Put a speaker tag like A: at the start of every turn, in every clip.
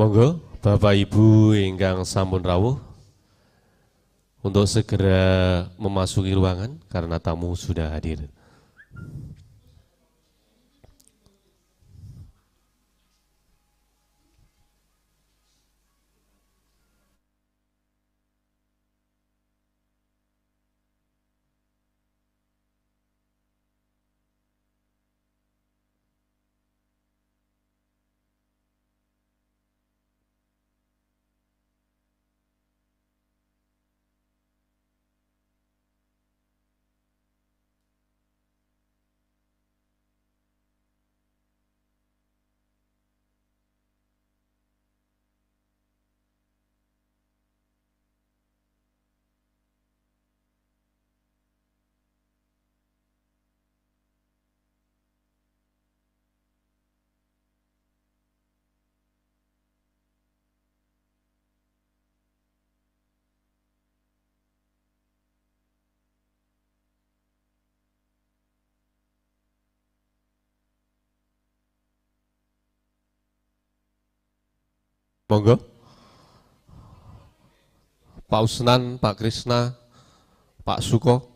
A: Monggo Bapak Ibu ingkang sampun rawuh untuk segera memasuki ruangan karena tamu sudah hadir. Monggo. Pak Usnan, Pak Krisna, Pak Suko.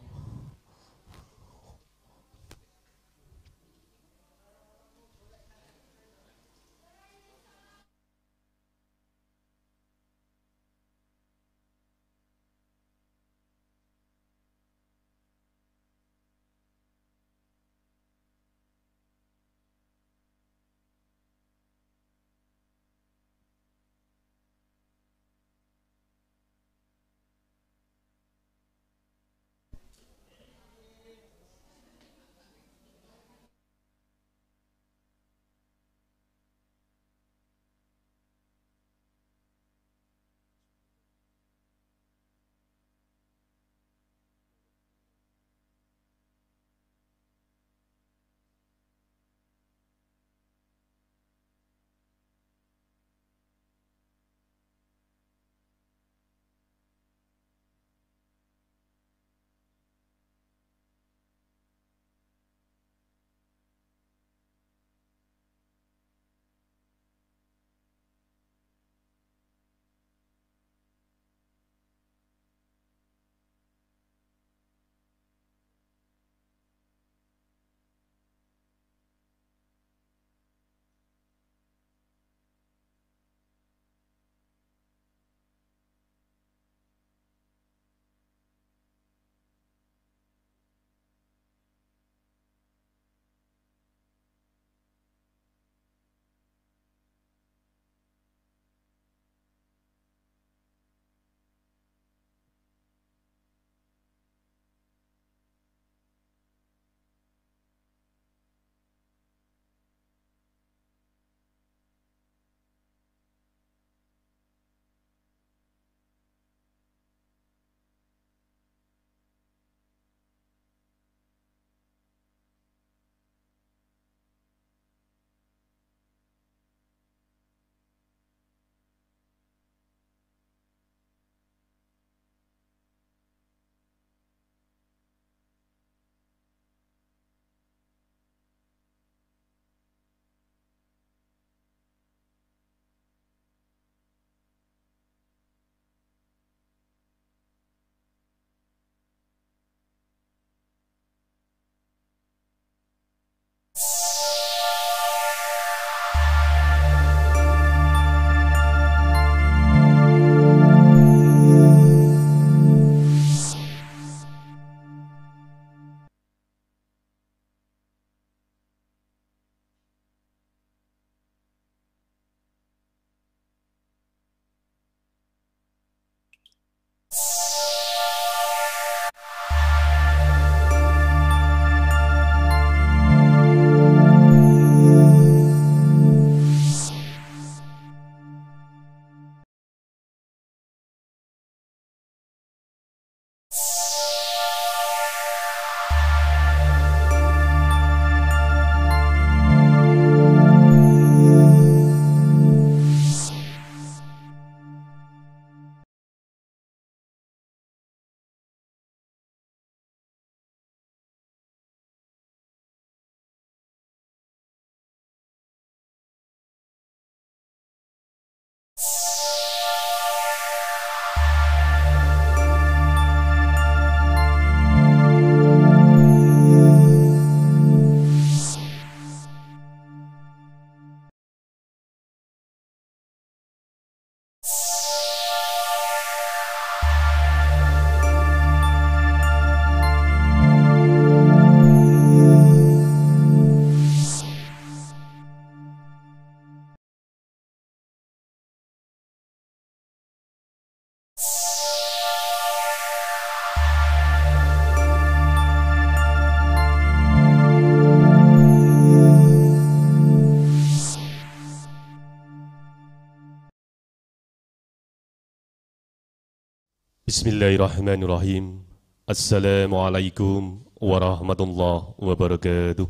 A: Bismillahirrahmanirrahim. Assalamualaikum warahmatullahi wabarakatuh.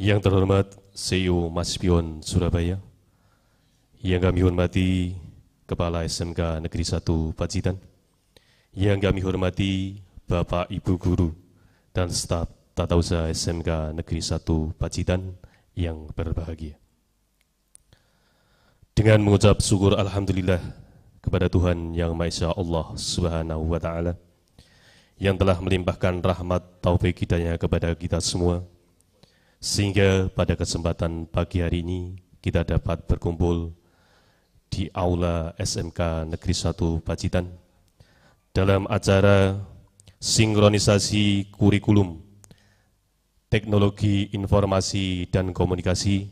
A: Yang terhormat CEO Mas Pion Surabaya. Yang kami hormati Kepala SMK Negeri 1 Pacitan. Yang kami hormati Bapak Ibu Guru dan staf Tata Usaha SMK Negeri 1 Pacitan yang berbahagia dengan mengucap syukur alhamdulillah kepada Tuhan yang Maha Esa Allah Subhanahu wa taala yang telah melimpahkan rahmat taufik hidayahnya kepada kita semua sehingga pada kesempatan pagi hari ini kita dapat berkumpul di aula SMK Negeri 1 Pacitan dalam acara sinkronisasi kurikulum teknologi informasi dan komunikasi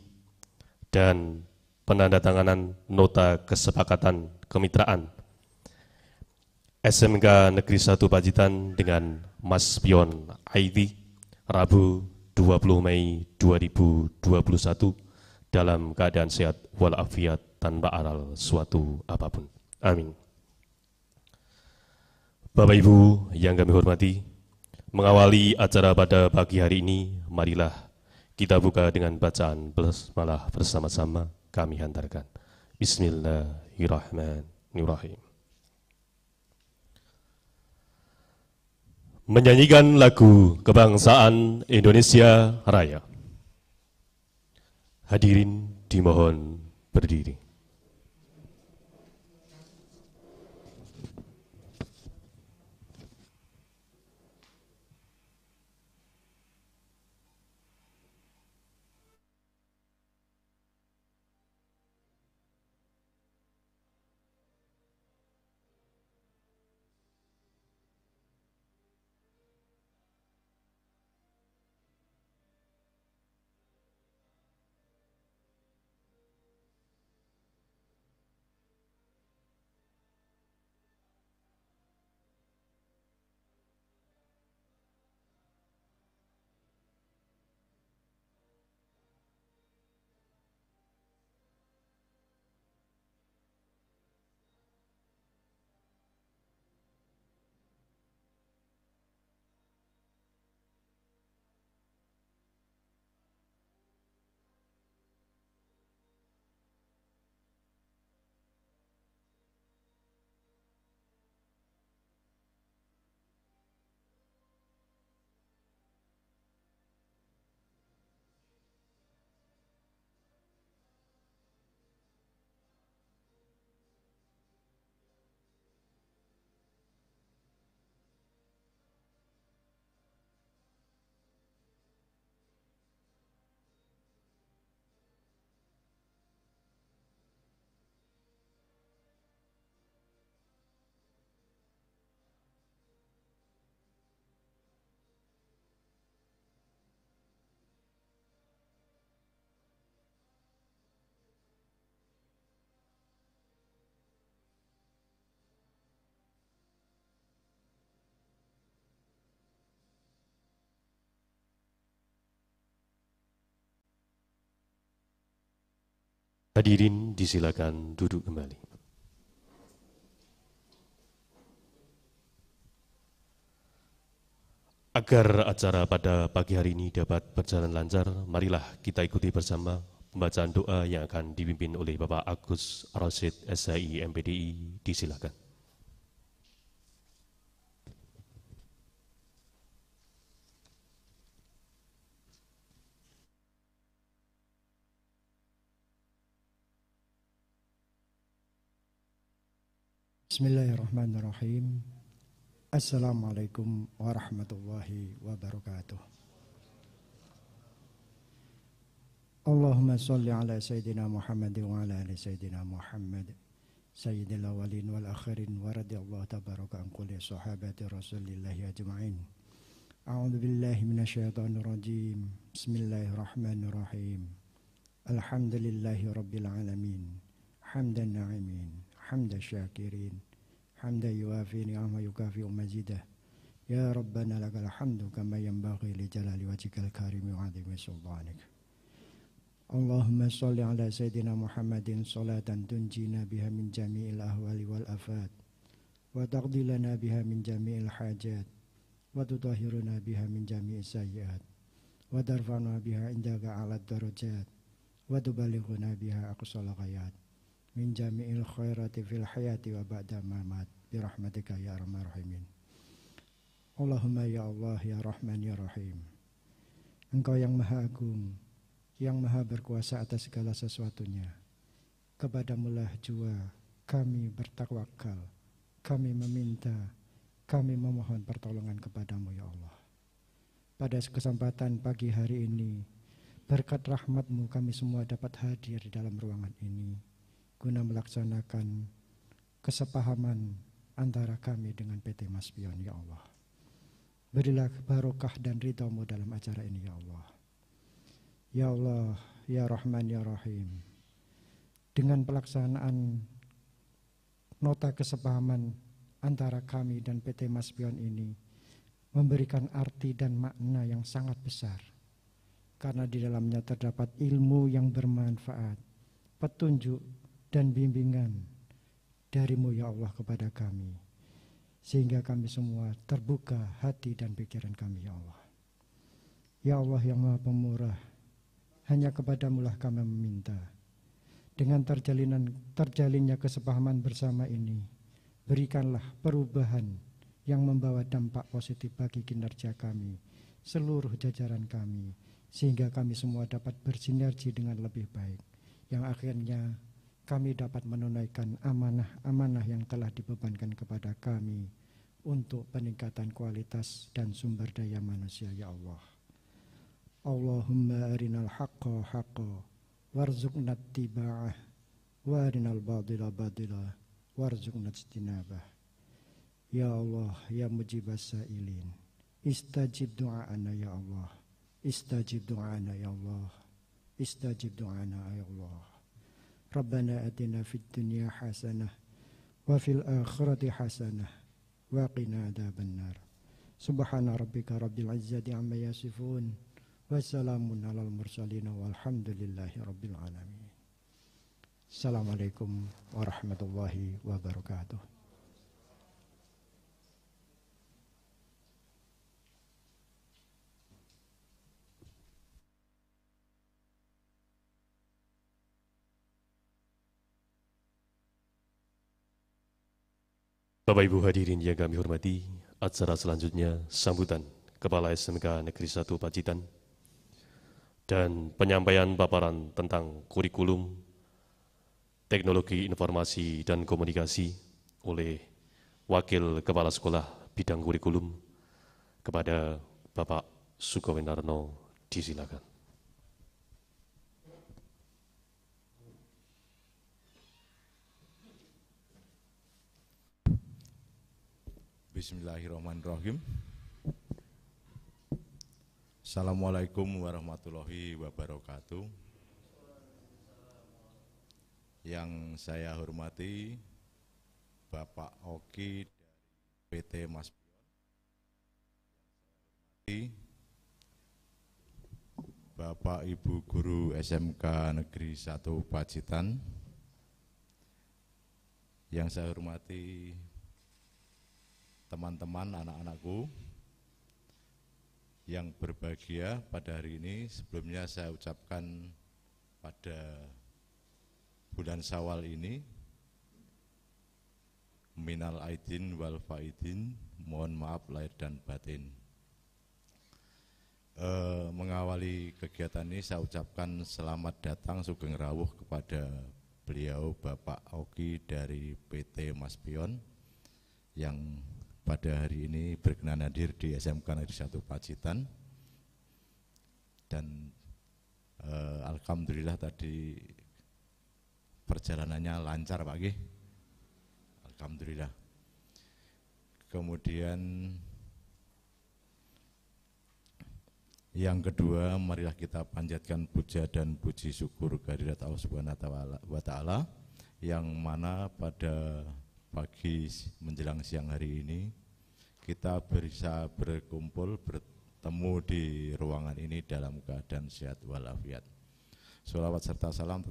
A: dan penandatanganan nota kesepakatan kemitraan SMK Negeri 1 Pacitan dengan Mas Pion ID Rabu 20 Mei 2021 dalam keadaan sehat walafiat tanpa aral suatu apapun. Amin. Bapak Ibu yang kami hormati, mengawali acara pada pagi hari ini, marilah kita buka dengan bacaan plus malah bersama-sama kami hantarkan. Bismillahirrahmanirrahim. Menyanyikan lagu kebangsaan Indonesia Raya. Hadirin dimohon berdiri. Hadirin disilakan duduk kembali. Agar acara pada pagi hari ini dapat berjalan lancar, marilah kita ikuti bersama pembacaan doa yang akan dipimpin oleh Bapak Agus Rosid SHI MPDI. Disilakan.
B: بسم الله الرحمن الرحيم السلام عليكم ورحمة الله وبركاته اللهم صل على سيدنا محمد وعلى آل سيدنا محمد سيد الأولين والآخرين ورضي الله تبارك عن كل صحابة رسول الله أجمعين أعوذ بالله من الشيطان الرجيم بسم الله الرحمن الرحيم الحمد لله رب العالمين حمدا نعمين حمد الشاكرين حمدا يوافي نعمه يكافئ مزيده يا ربنا لك الحمد كما ينبغي لجلال وجهك الكريم وعظيم سلطانك اللهم صل على سيدنا محمد صلاة تنجينا بها من جميع الأهوال والأفات وتقضي لنا بها من جميع الحاجات وتطهرنا بها من جميع السيئات وترفعنا بها عندك على الدرجات وتبلغنا بها أقصى الغايات min jami'il khairati fil hayati wa ba'da mamat bi rahmatika ya arhamar rahimin. Allahumma ya Allah ya Rahman ya Rahim. Engkau yang maha agung, yang maha berkuasa atas segala sesuatunya. mulah jua kami bertakwakal, kami meminta, kami memohon pertolongan kepadamu ya Allah. Pada kesempatan pagi hari ini, berkat rahmatmu kami semua dapat hadir di dalam ruangan ini guna melaksanakan kesepahaman antara kami dengan PT Mas ya Allah. Berilah barokah dan ridhamu dalam acara ini, ya Allah. Ya Allah, Ya Rahman, Ya Rahim. Dengan pelaksanaan nota kesepahaman antara kami dan PT Mas ini, memberikan arti dan makna yang sangat besar. Karena di dalamnya terdapat ilmu yang bermanfaat, petunjuk dan bimbingan darimu ya Allah kepada kami. Sehingga kami semua terbuka hati dan pikiran kami ya Allah. Ya Allah yang maha pemurah, hanya kepadaMu lah kami meminta. Dengan terjalinan, terjalinnya kesepahaman bersama ini, berikanlah perubahan yang membawa dampak positif bagi kinerja kami, seluruh jajaran kami, sehingga kami semua dapat bersinergi dengan lebih baik yang akhirnya kami dapat menunaikan amanah-amanah yang telah dibebankan kepada kami untuk peningkatan kualitas dan sumber daya manusia ya Allah. Allahumma arinal haqqa haqqa warzuqna tiba'ah wa arinal badila badila warzuqna istinabah. Ya Allah, ya mujibas sa'ilin, istajib du'ana ya Allah, istajib du'ana ya Allah, istajib du'ana ya Allah. Rabbana atina fid dunya hasanah wa fil akhirati hasanah wa qina adzabannar. Subhana rabbika rabbil izzati amma yasifun wa salamun alal mursalin walhamdulillahi rabbil alamin. Assalamualaikum warahmatullahi wabarakatuh.
A: Bapak Ibu hadirin yang kami hormati, acara selanjutnya sambutan Kepala SMK Negeri 1 Pacitan dan penyampaian paparan tentang kurikulum teknologi informasi dan komunikasi oleh Wakil Kepala Sekolah Bidang Kurikulum kepada Bapak Sukowenarno disilakan.
C: Bismillahirrahmanirrahim. Assalamualaikum warahmatullahi wabarakatuh. Yang saya hormati Bapak Oki dari PT Mas Bapak Ibu Guru SMK Negeri 1 Pacitan. Yang saya hormati teman-teman anak-anakku yang berbahagia pada hari ini sebelumnya saya ucapkan pada bulan Sawal ini minal aidin wal faidin mohon maaf lahir dan batin e, mengawali kegiatan ini saya ucapkan selamat datang Sugeng Rawuh kepada beliau Bapak Oki dari PT Mas yang pada hari ini berkenan hadir di SMK Negeri 1 Pacitan dan eh, alhamdulillah tadi perjalanannya lancar Pak G. Alhamdulillah. Kemudian yang kedua, marilah kita panjatkan puja dan puji syukur kehadirat Allah SWT yang mana pada pagi menjelang siang hari ini kita bisa berkumpul bertemu di ruangan ini dalam keadaan sehat walafiat. Salawat serta salam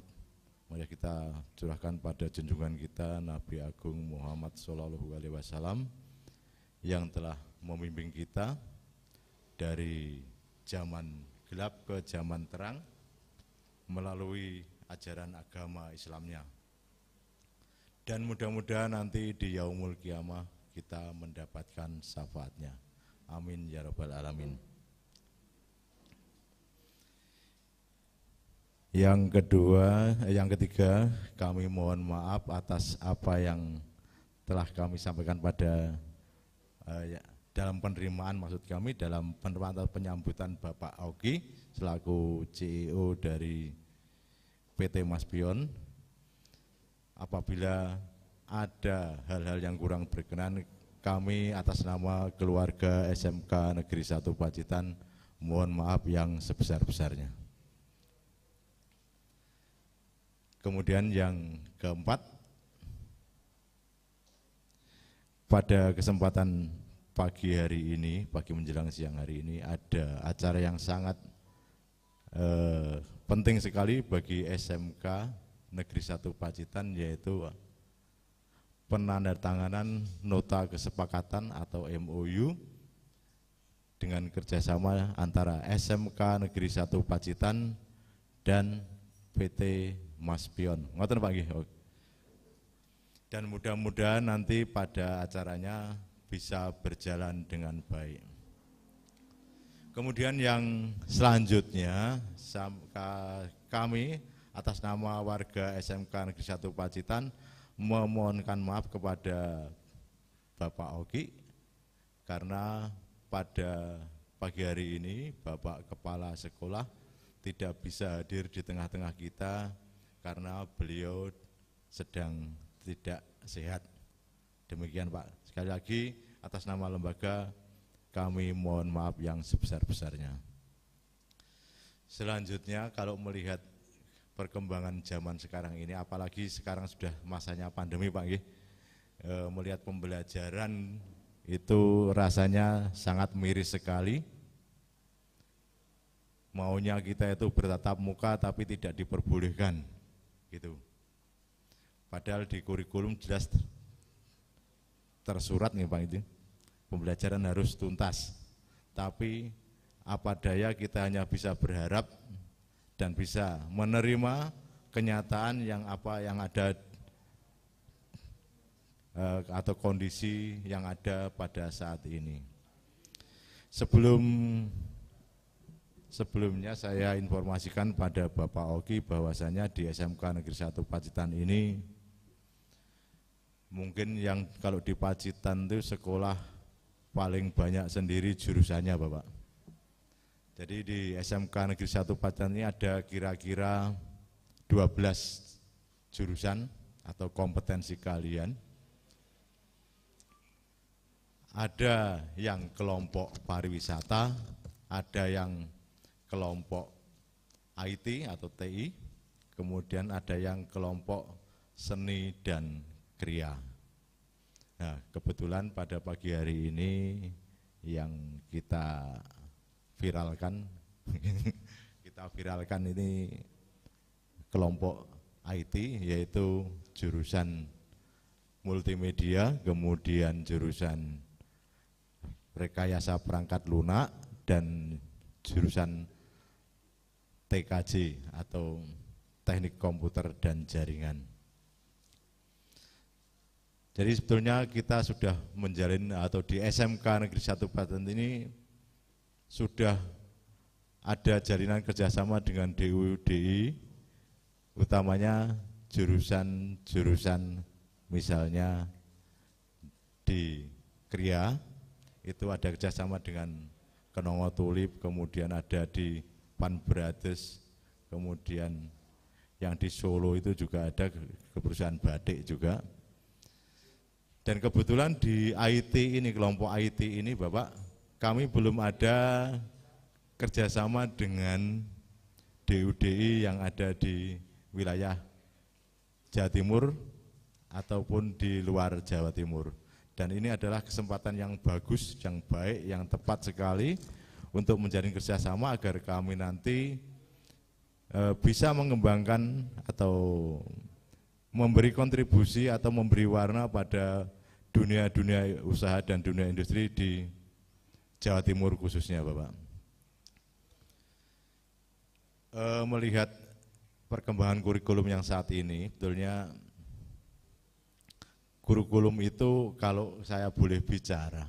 C: mari kita curahkan pada junjungan kita Nabi Agung Muhammad Shallallahu Alaihi Wasallam yang telah memimpin kita dari zaman gelap ke zaman terang melalui ajaran agama Islamnya dan mudah-mudahan nanti di yaumul kiamah kita mendapatkan syafaatnya. Amin ya rabbal alamin. Yang kedua, eh, yang ketiga, kami mohon maaf atas apa yang telah kami sampaikan pada uh, dalam penerimaan maksud kami dalam penerimaan atau penyambutan Bapak Oki selaku CEO dari PT Mas Bion apabila ada hal-hal yang kurang berkenan kami atas nama keluarga SMK Negeri 1 Pacitan mohon maaf yang sebesar-besarnya. Kemudian yang keempat, pada kesempatan pagi hari ini, pagi menjelang siang hari ini ada acara yang sangat eh, penting sekali bagi SMK Negeri Satu Pacitan yaitu penandatanganan nota kesepakatan atau MOU dengan kerjasama antara SMK Negeri Satu Pacitan dan PT Maspion. Ngoten Pak Gih. Oh. Dan mudah-mudahan nanti pada acaranya bisa berjalan dengan baik. Kemudian yang selanjutnya kami atas nama warga SMK Negeri 1 Pacitan memohonkan maaf kepada Bapak Oki karena pada pagi hari ini Bapak Kepala Sekolah tidak bisa hadir di tengah-tengah kita karena beliau sedang tidak sehat. Demikian Pak. Sekali lagi atas nama lembaga kami mohon maaf yang sebesar-besarnya. Selanjutnya kalau melihat perkembangan zaman sekarang ini apalagi sekarang sudah masanya pandemi Pak Gih, e, melihat pembelajaran itu rasanya sangat miris sekali maunya kita itu bertatap muka tapi tidak diperbolehkan gitu padahal di kurikulum jelas tersurat nih Pak itu pembelajaran harus tuntas tapi apa daya kita hanya bisa berharap dan bisa menerima kenyataan yang apa yang ada eh, atau kondisi yang ada pada saat ini. Sebelum sebelumnya saya informasikan pada Bapak Oki bahwasanya di SMK Negeri 1 Pacitan ini mungkin yang kalau di Pacitan itu sekolah paling banyak sendiri jurusannya Bapak. Jadi di SMK Negeri 1 Pacan ini ada kira-kira 12 jurusan atau kompetensi kalian. Ada yang kelompok pariwisata, ada yang kelompok IT atau TI, kemudian ada yang kelompok seni dan kriya. Nah, kebetulan pada pagi hari ini yang kita viralkan kita viralkan ini kelompok IT yaitu jurusan multimedia kemudian jurusan rekayasa perangkat lunak dan jurusan TKJ atau teknik komputer dan jaringan jadi sebetulnya kita sudah menjalin atau di SMK Negeri satu Banten ini sudah ada jaringan kerjasama dengan DUDI, utamanya jurusan-jurusan misalnya di Kria, itu ada kerjasama dengan Kenongo Tulip, kemudian ada di Panbrades, kemudian yang di Solo itu juga ada ke perusahaan batik juga. Dan kebetulan di IT ini, kelompok IT ini Bapak kami belum ada kerjasama dengan DUDI yang ada di wilayah Jawa Timur ataupun di luar Jawa Timur. Dan ini adalah kesempatan yang bagus, yang baik, yang tepat sekali untuk menjalin kerjasama agar kami nanti e, bisa mengembangkan atau memberi kontribusi atau memberi warna pada dunia-dunia usaha dan dunia industri di Jawa Timur khususnya Bapak. E, melihat perkembangan kurikulum yang saat ini, betulnya kurikulum itu kalau saya boleh bicara,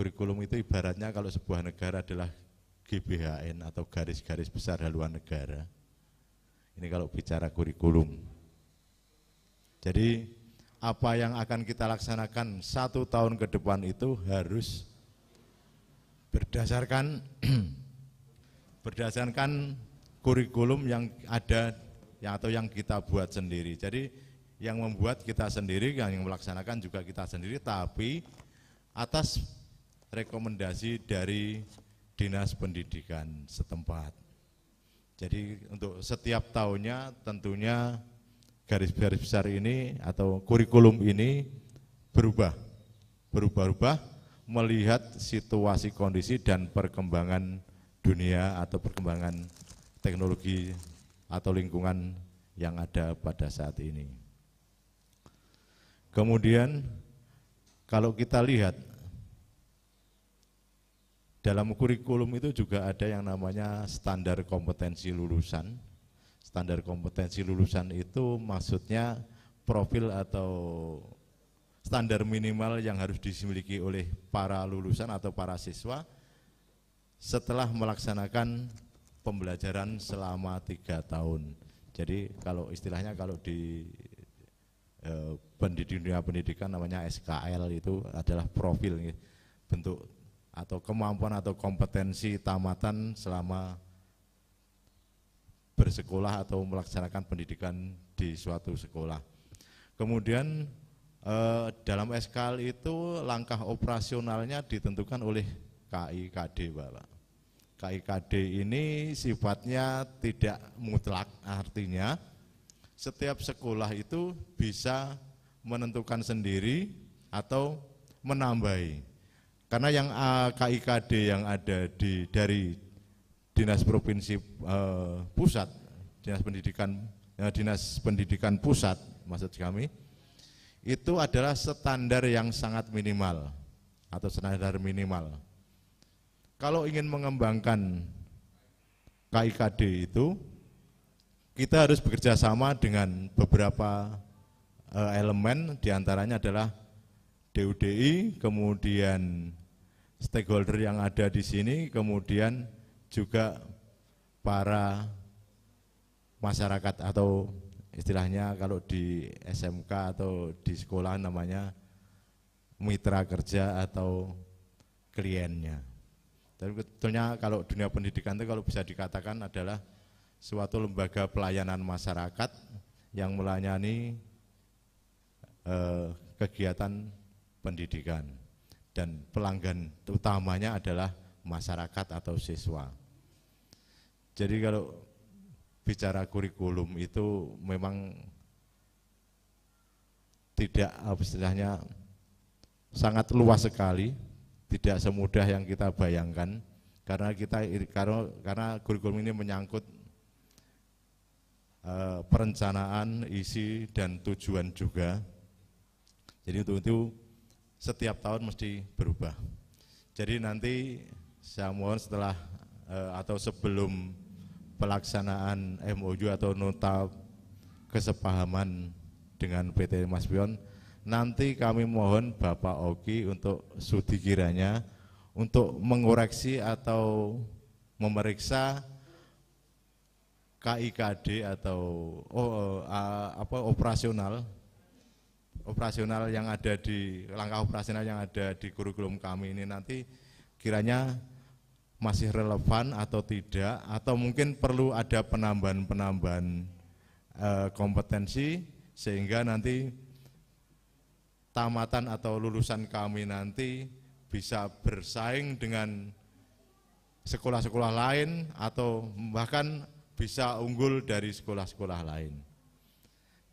C: kurikulum itu ibaratnya kalau sebuah negara adalah GBHN atau garis-garis besar haluan negara. Ini kalau bicara kurikulum. Jadi apa yang akan kita laksanakan satu tahun ke depan itu harus berdasarkan berdasarkan kurikulum yang ada ya, atau yang kita buat sendiri. Jadi yang membuat kita sendiri, yang melaksanakan juga kita sendiri, tapi atas rekomendasi dari dinas pendidikan setempat. Jadi untuk setiap tahunnya tentunya garis-garis besar ini atau kurikulum ini berubah, berubah-ubah melihat situasi kondisi dan perkembangan dunia atau perkembangan teknologi atau lingkungan yang ada pada saat ini. Kemudian kalau kita lihat dalam kurikulum itu juga ada yang namanya standar kompetensi lulusan. Standar kompetensi lulusan itu maksudnya profil atau standar minimal yang harus dimiliki oleh para lulusan atau para siswa setelah melaksanakan pembelajaran selama tiga tahun. Jadi kalau istilahnya kalau di e, dunia pendidikan namanya SKL itu adalah profil ya. bentuk atau kemampuan atau kompetensi tamatan selama bersekolah atau melaksanakan pendidikan di suatu sekolah. Kemudian eh, dalam eskal itu langkah operasionalnya ditentukan oleh KIKD Bapak. KIKD ini sifatnya tidak mutlak, artinya setiap sekolah itu bisa menentukan sendiri atau menambahi. Karena yang eh, KIKD yang ada di dari dinas provinsi eh, pusat, dinas pendidikan eh, dinas pendidikan pusat maksud kami itu adalah standar yang sangat minimal atau standar minimal. Kalau ingin mengembangkan KIKD itu, kita harus bekerja sama dengan beberapa eh, elemen, diantaranya adalah DUDI, kemudian stakeholder yang ada di sini, kemudian juga para masyarakat atau istilahnya kalau di SMK atau di sekolah namanya mitra kerja atau kliennya. Tapi betulnya kalau dunia pendidikan itu kalau bisa dikatakan adalah suatu lembaga pelayanan masyarakat yang melayani eh, kegiatan pendidikan dan pelanggan utamanya adalah masyarakat atau siswa. Jadi kalau bicara kurikulum itu memang tidak istilahnya sangat luas sekali, tidak semudah yang kita bayangkan karena kita karena, karena kurikulum ini menyangkut e, perencanaan, isi dan tujuan juga. Jadi untuk itu setiap tahun mesti berubah. Jadi nanti saya mohon setelah e, atau sebelum pelaksanaan MOU atau nota kesepahaman dengan PT Mas Pion nanti kami mohon Bapak Oki untuk sudi kiranya untuk mengoreksi atau memeriksa KIKD atau oh, uh, apa operasional operasional yang ada di langkah operasional yang ada di kurikulum kami ini nanti kiranya masih relevan atau tidak atau mungkin perlu ada penambahan-penambahan eh, kompetensi sehingga nanti tamatan atau lulusan kami nanti bisa bersaing dengan sekolah-sekolah lain atau bahkan bisa unggul dari sekolah-sekolah lain.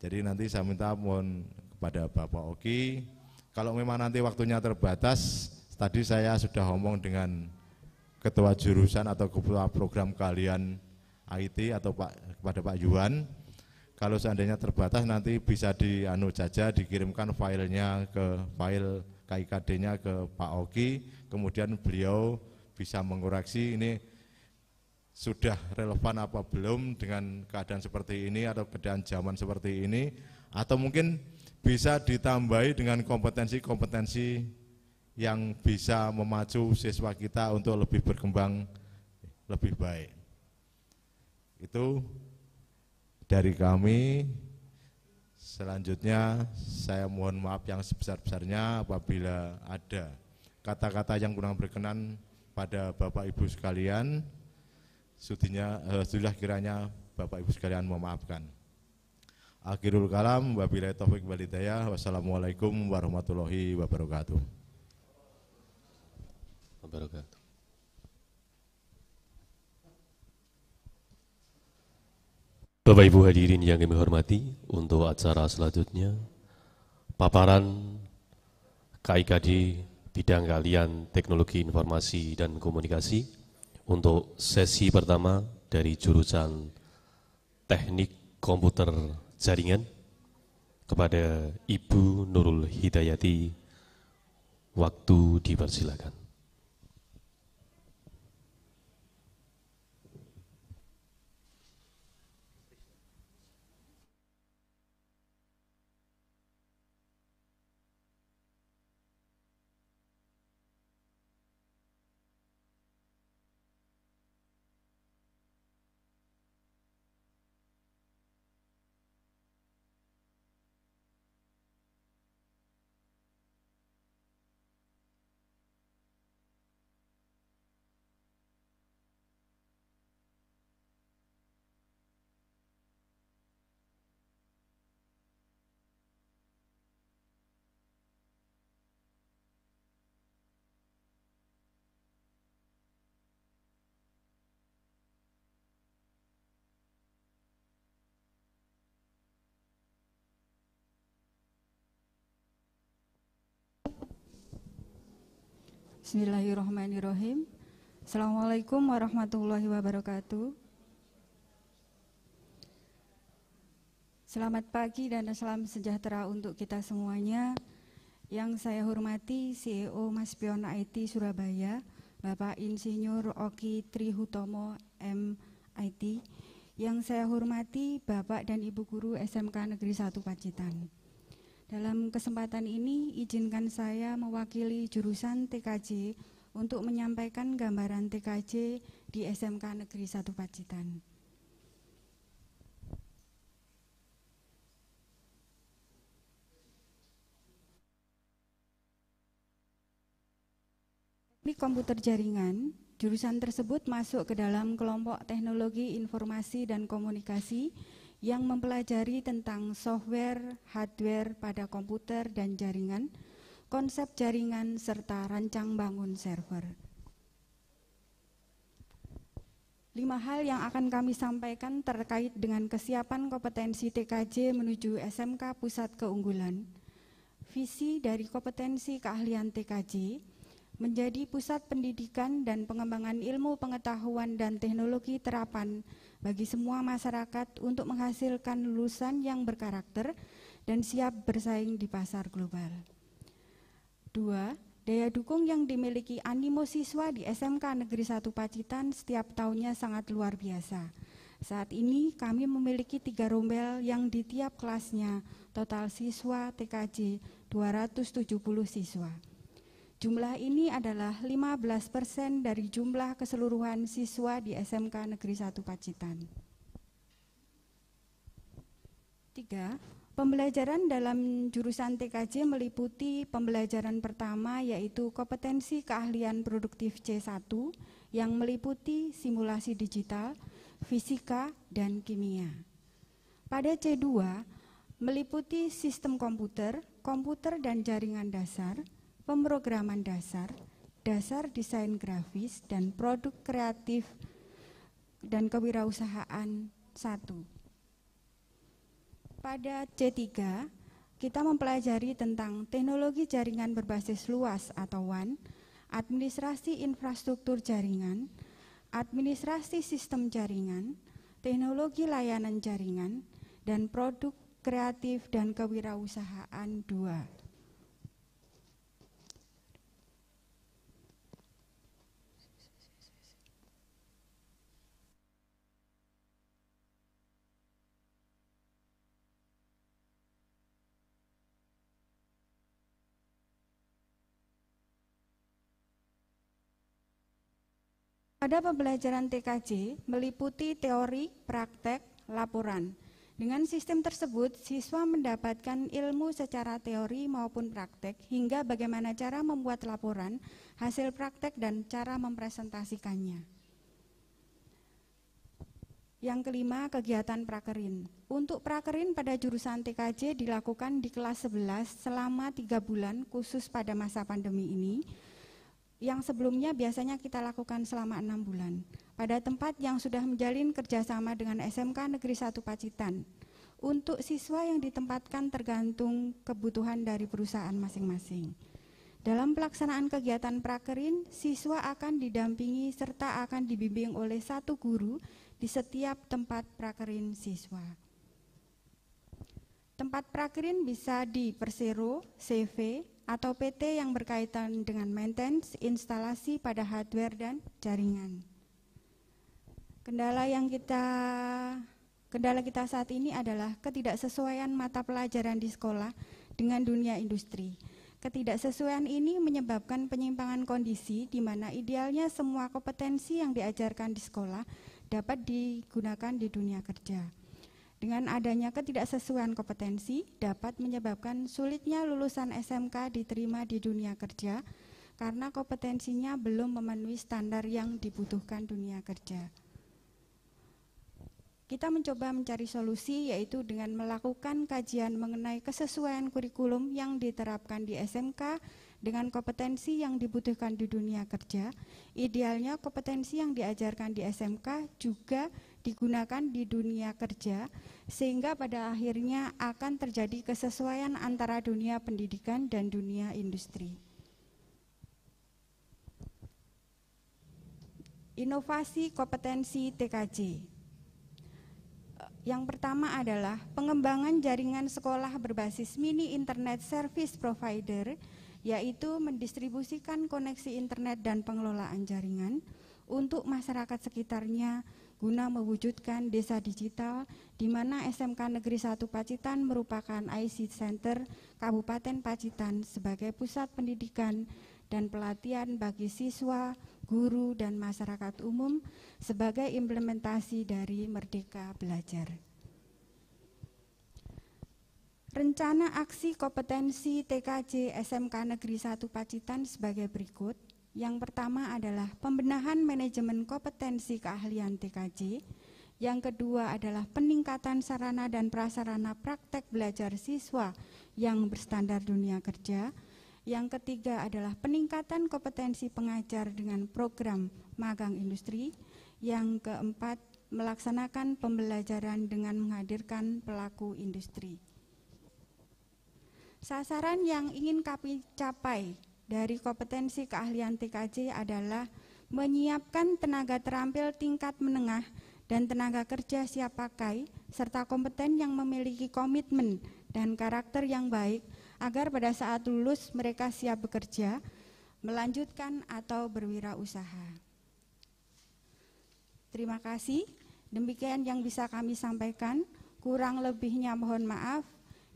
C: Jadi nanti saya minta mohon kepada Bapak Oki kalau memang nanti waktunya terbatas tadi saya sudah ngomong dengan ketua jurusan atau ketua program kalian IT atau Pak kepada Pak Yuan kalau seandainya terbatas nanti bisa dianu saja dikirimkan filenya ke file KIKD-nya ke Pak Oki kemudian beliau bisa mengoreksi ini sudah relevan apa belum dengan keadaan seperti ini atau keadaan zaman seperti ini atau mungkin bisa ditambahi dengan kompetensi-kompetensi yang bisa memacu siswa kita untuk lebih berkembang lebih baik. Itu dari kami. Selanjutnya saya mohon maaf yang sebesar-besarnya apabila ada kata-kata yang kurang berkenan pada Bapak Ibu sekalian. Sudinya eh, sudah kiranya Bapak Ibu sekalian memaafkan. Akhirul kalam, wabillahi taufik walidayah, wassalamualaikum warahmatullahi wabarakatuh
A: wabarakatuh. Bapak Ibu hadirin yang kami hormati, untuk acara selanjutnya, paparan KIKD bidang kalian teknologi informasi dan komunikasi untuk sesi pertama dari jurusan teknik komputer jaringan kepada Ibu Nurul Hidayati waktu dipersilakan.
D: Bismillahirrahmanirrahim. Assalamualaikum warahmatullahi wabarakatuh. Selamat pagi dan salam sejahtera untuk kita semuanya. Yang saya hormati CEO Mas Pion IT Surabaya, Bapak Insinyur Oki Trihutomo MIT. Yang saya hormati Bapak dan Ibu Guru SMK Negeri 1 Pacitan. Dalam kesempatan ini, izinkan saya mewakili jurusan TKJ untuk menyampaikan gambaran TKJ di SMK Negeri 1 Pacitan. Di komputer jaringan, jurusan tersebut masuk ke dalam kelompok teknologi informasi dan komunikasi yang mempelajari tentang software, hardware pada komputer dan jaringan, konsep jaringan, serta rancang bangun server. Lima hal yang akan kami sampaikan terkait dengan kesiapan kompetensi TKJ menuju SMK Pusat Keunggulan. Visi dari kompetensi keahlian TKJ menjadi pusat pendidikan dan pengembangan ilmu pengetahuan dan teknologi terapan bagi semua masyarakat untuk menghasilkan lulusan yang berkarakter dan siap bersaing di pasar global. Dua, daya dukung yang dimiliki animo siswa di SMK Negeri 1 Pacitan setiap tahunnya sangat luar biasa. Saat ini kami memiliki tiga rombel yang di tiap kelasnya total siswa TKJ 270 siswa. Jumlah ini adalah 15% dari jumlah keseluruhan siswa di SMK Negeri 1 Pacitan. Tiga, Pembelajaran dalam jurusan TKJ meliputi pembelajaran pertama yaitu kompetensi keahlian produktif C1 yang meliputi simulasi digital, fisika, dan kimia. Pada C2 meliputi sistem komputer, komputer dan jaringan dasar, pemrograman dasar, dasar desain grafis, dan produk kreatif dan kewirausahaan Satu. Pada C3, kita mempelajari tentang teknologi jaringan berbasis luas atau WAN, administrasi infrastruktur jaringan, administrasi sistem jaringan, teknologi layanan jaringan, dan produk kreatif dan kewirausahaan 2. Pada pembelajaran TKJ meliputi teori, praktek, laporan. Dengan sistem tersebut, siswa mendapatkan ilmu secara teori maupun praktek hingga bagaimana cara membuat laporan, hasil praktek, dan cara mempresentasikannya. Yang kelima, kegiatan prakerin. Untuk prakerin pada jurusan TKJ dilakukan di kelas 11 selama tiga bulan khusus pada masa pandemi ini, yang sebelumnya biasanya kita lakukan selama enam bulan pada tempat yang sudah menjalin kerjasama dengan SMK Negeri 1 Pacitan untuk siswa yang ditempatkan tergantung kebutuhan dari perusahaan masing-masing. Dalam pelaksanaan kegiatan prakerin, siswa akan didampingi serta akan dibimbing oleh satu guru di setiap tempat prakerin siswa. Tempat prakerin bisa di Persero, CV, atau PT yang berkaitan dengan maintenance, instalasi pada hardware dan jaringan. Kendala yang kita kendala kita saat ini adalah ketidaksesuaian mata pelajaran di sekolah dengan dunia industri. Ketidaksesuaian ini menyebabkan penyimpangan kondisi di mana idealnya semua kompetensi yang diajarkan di sekolah dapat digunakan di dunia kerja. Dengan adanya ketidaksesuaian kompetensi dapat menyebabkan sulitnya lulusan SMK diterima di dunia kerja karena kompetensinya belum memenuhi standar yang dibutuhkan dunia kerja. Kita mencoba mencari solusi yaitu dengan melakukan kajian mengenai kesesuaian kurikulum yang diterapkan di SMK dengan kompetensi yang dibutuhkan di dunia kerja. Idealnya kompetensi yang diajarkan di SMK juga digunakan di dunia kerja sehingga pada akhirnya akan terjadi kesesuaian antara dunia pendidikan dan dunia industri. Inovasi kompetensi TKJ. Yang pertama adalah pengembangan jaringan sekolah berbasis mini internet service provider yaitu mendistribusikan koneksi internet dan pengelolaan jaringan untuk masyarakat sekitarnya guna mewujudkan desa digital di mana SMK Negeri 1 Pacitan merupakan IC Center Kabupaten Pacitan sebagai pusat pendidikan dan pelatihan bagi siswa, guru, dan masyarakat umum sebagai implementasi dari Merdeka Belajar. Rencana aksi kompetensi TKJ SMK Negeri 1 Pacitan sebagai berikut. Yang pertama adalah pembenahan manajemen kompetensi keahlian TKJ. Yang kedua adalah peningkatan sarana dan prasarana praktek belajar siswa yang berstandar dunia kerja. Yang ketiga adalah peningkatan kompetensi pengajar dengan program magang industri. Yang keempat, melaksanakan pembelajaran dengan menghadirkan pelaku industri. Sasaran yang ingin kami capai dari kompetensi keahlian TKJ adalah menyiapkan tenaga terampil tingkat menengah dan tenaga kerja siap pakai serta kompeten yang memiliki komitmen dan karakter yang baik agar pada saat lulus mereka siap bekerja, melanjutkan atau berwirausaha. Terima kasih. Demikian yang bisa kami sampaikan. Kurang lebihnya mohon maaf.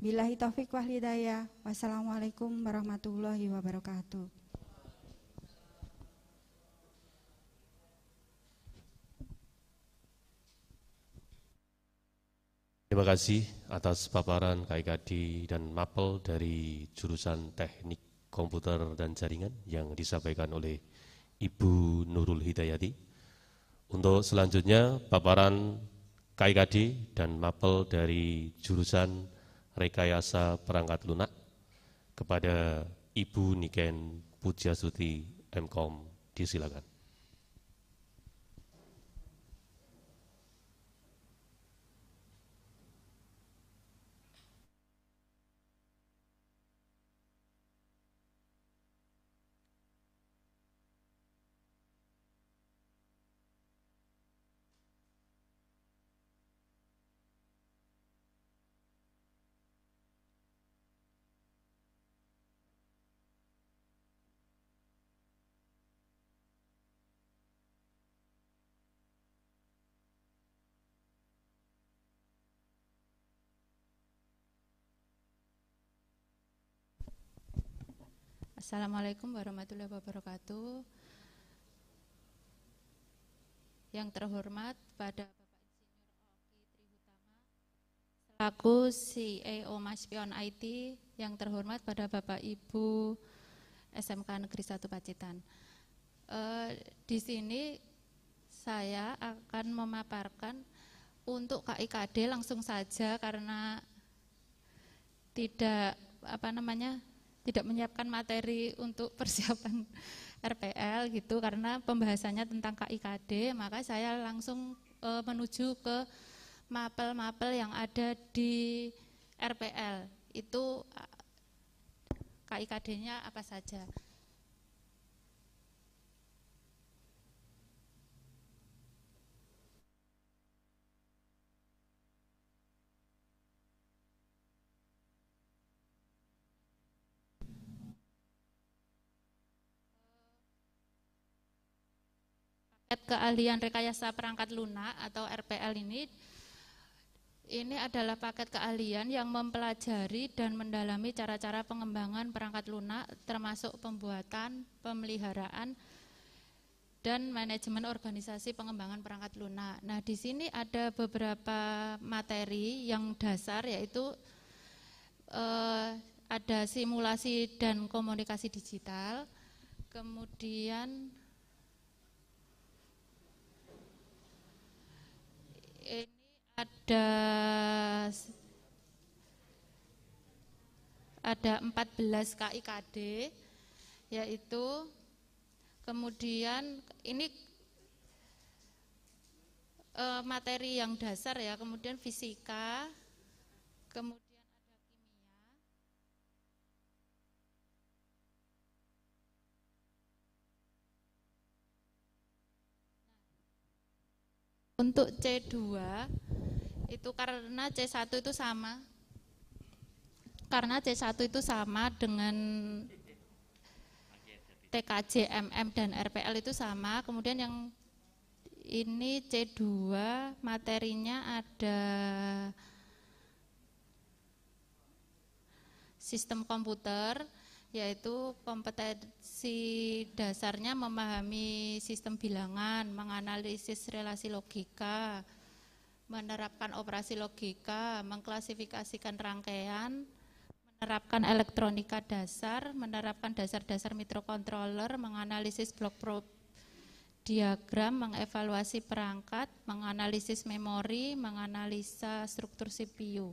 D: Bilahi taufik wal hidayah. Wassalamualaikum warahmatullahi wabarakatuh.
A: Terima kasih atas paparan Kaikadi dan Mapel dari jurusan Teknik Komputer dan Jaringan yang disampaikan oleh Ibu Nurul Hidayati. Untuk selanjutnya paparan Kaikadi dan Mapel dari jurusan rekayasa perangkat lunak kepada Ibu Niken Pujasuti MKOM. Disilakan.
E: Assalamualaikum warahmatullahi wabarakatuh. Yang terhormat pada Bapak Insinyur Oki Trihutama, selaku CEO Maspion IT, yang terhormat pada Bapak Ibu SMK Negeri 1 Pacitan. E, di sini saya akan memaparkan untuk KIKD langsung saja karena tidak apa namanya tidak menyiapkan materi untuk persiapan RPL gitu karena pembahasannya tentang KIKD maka saya langsung e, menuju ke mapel-mapel yang ada di RPL itu KIKD-nya apa saja keahlian rekayasa perangkat lunak atau RPL ini ini adalah paket keahlian yang mempelajari dan mendalami cara-cara pengembangan perangkat lunak termasuk pembuatan, pemeliharaan dan manajemen organisasi pengembangan perangkat lunak. Nah, di sini ada beberapa materi yang dasar yaitu eh, ada simulasi dan komunikasi digital, kemudian ada ada 14 KIKD yaitu kemudian ini e, materi yang dasar ya, kemudian fisika, kemudian ada kimia Untuk C2 itu karena C1 itu sama. Karena C1 itu sama dengan TKJ, MM, dan RPL itu sama. Kemudian yang ini C2 materinya ada sistem komputer yaitu kompetensi dasarnya memahami sistem bilangan, menganalisis relasi logika, menerapkan operasi logika, mengklasifikasikan rangkaian, menerapkan elektronika dasar, menerapkan dasar-dasar mikrokontroler, menganalisis blok pro diagram, mengevaluasi perangkat, menganalisis memori, menganalisa struktur CPU.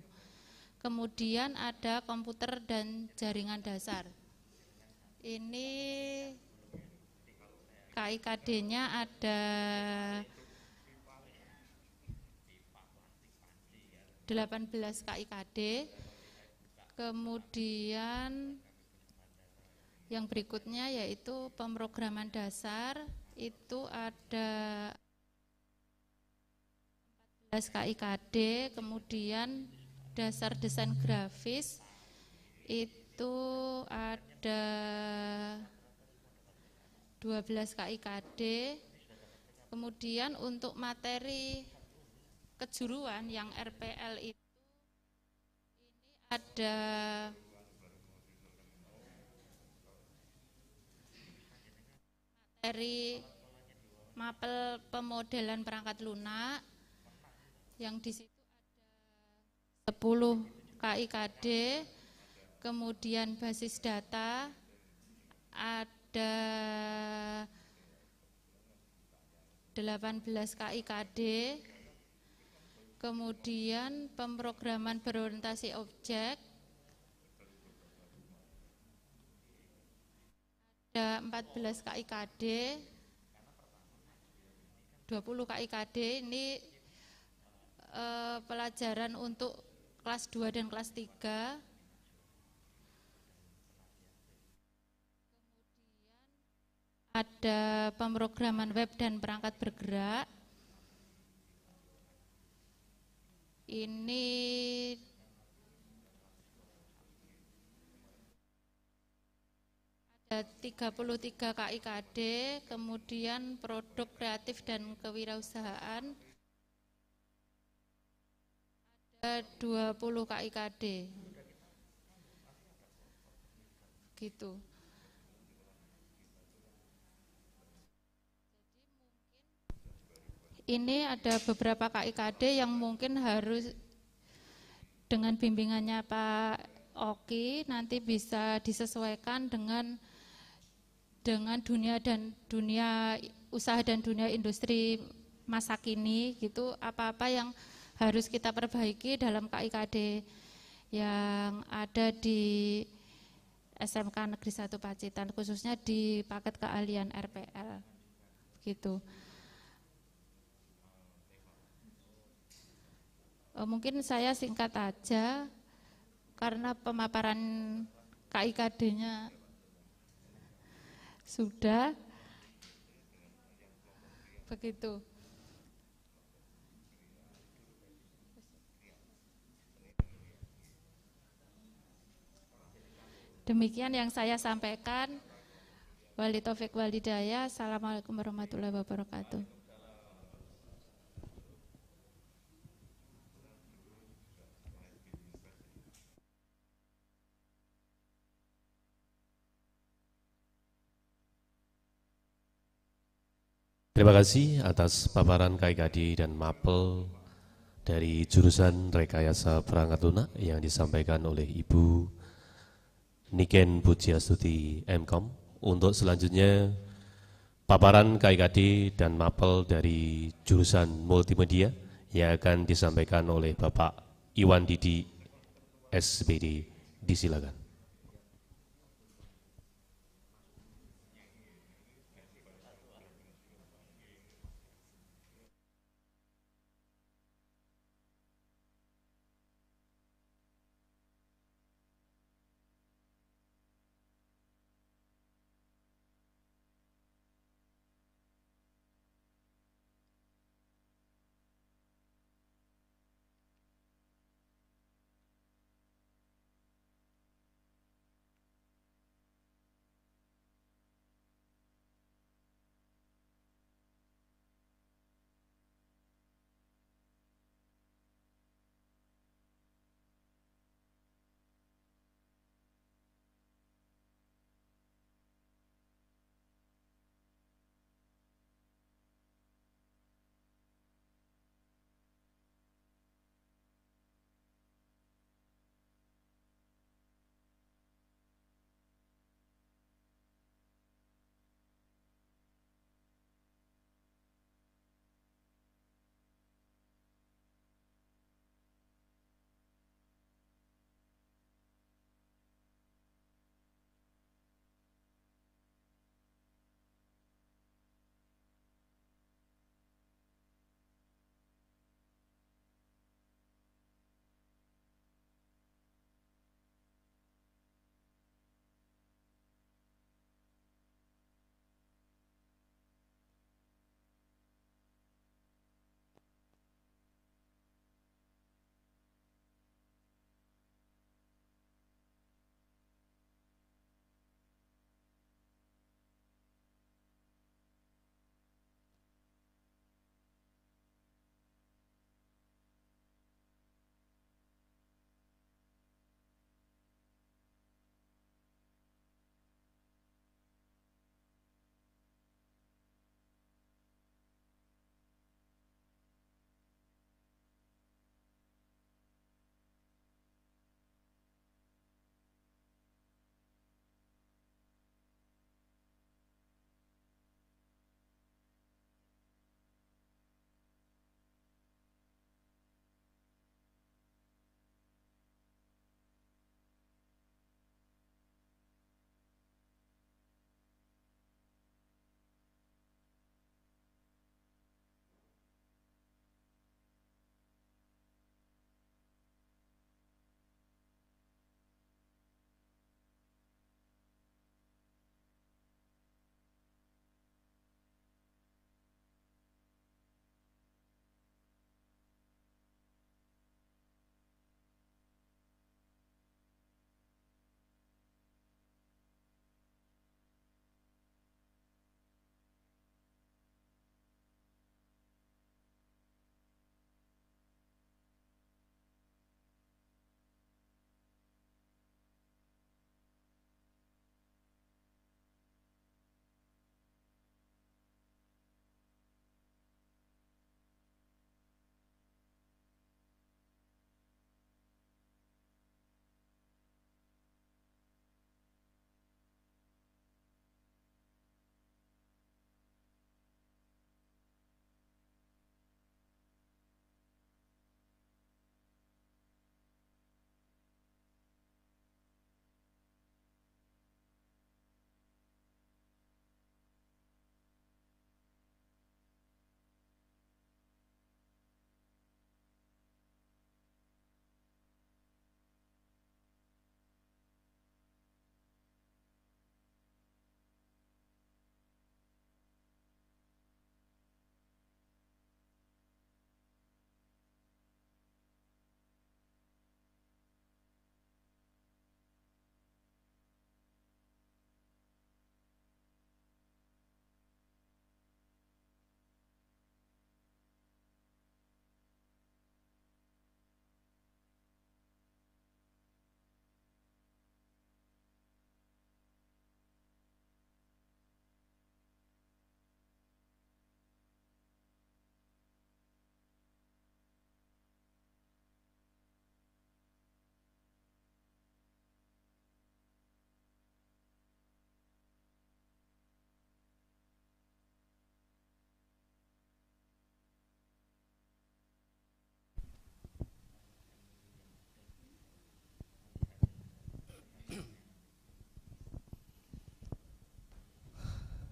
E: Kemudian ada komputer dan jaringan dasar. Ini KIKD-nya ada 18 KIKD kemudian yang berikutnya yaitu pemrograman dasar itu ada 14 KIKD kemudian dasar desain grafis itu ada 12 KIKD kemudian untuk materi kejuruan yang RPL itu ini ada materi mapel pemodelan perangkat lunak yang di situ ada 10 KIKD kemudian basis data ada 18 KIKD kemudian pemrograman berorientasi objek, ada 14 KIKD, 20 KIKD ini eh, pelajaran untuk kelas 2 dan kelas 3. Kemudian ada pemrograman web dan perangkat bergerak. ini ada 33 KIKD, kemudian produk kreatif dan kewirausahaan ada 20 KIKD. Gitu. ini ada beberapa KIKD yang mungkin harus dengan bimbingannya Pak Oki nanti bisa disesuaikan dengan dengan dunia dan dunia usaha dan dunia industri masa kini gitu apa-apa yang harus kita perbaiki dalam KIKD yang ada di SMK Negeri 1 Pacitan khususnya di paket keahlian RPL gitu. Eh, mungkin saya singkat aja karena pemaparan KIKD-nya sudah begitu. Demikian yang saya sampaikan. Wali Taufik Walidaya. Assalamualaikum warahmatullahi wabarakatuh.
A: Terima kasih atas paparan KKD dan Mapel dari jurusan Rekayasa Perangkat Lunak yang disampaikan oleh Ibu Niken Pujiastuti MKOM. Untuk selanjutnya paparan KKD dan Mapel dari jurusan Multimedia yang akan disampaikan oleh Bapak Iwan Didi SPD. Disilakan.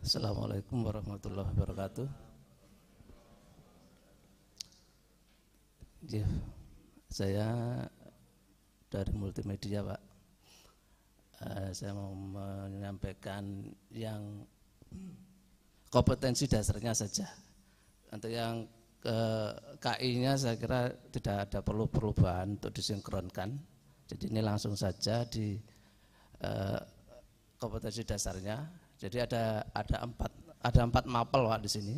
F: Assalamualaikum
G: warahmatullahi wabarakatuh. Ya, saya dari multimedia, Pak. Uh, saya mau menyampaikan yang kompetensi dasarnya saja. Untuk yang ke KI-nya saya kira tidak ada perlu perubahan untuk disinkronkan. Jadi ini langsung saja di uh, kompetensi dasarnya jadi ada ada empat ada empat mapel Pak di sini.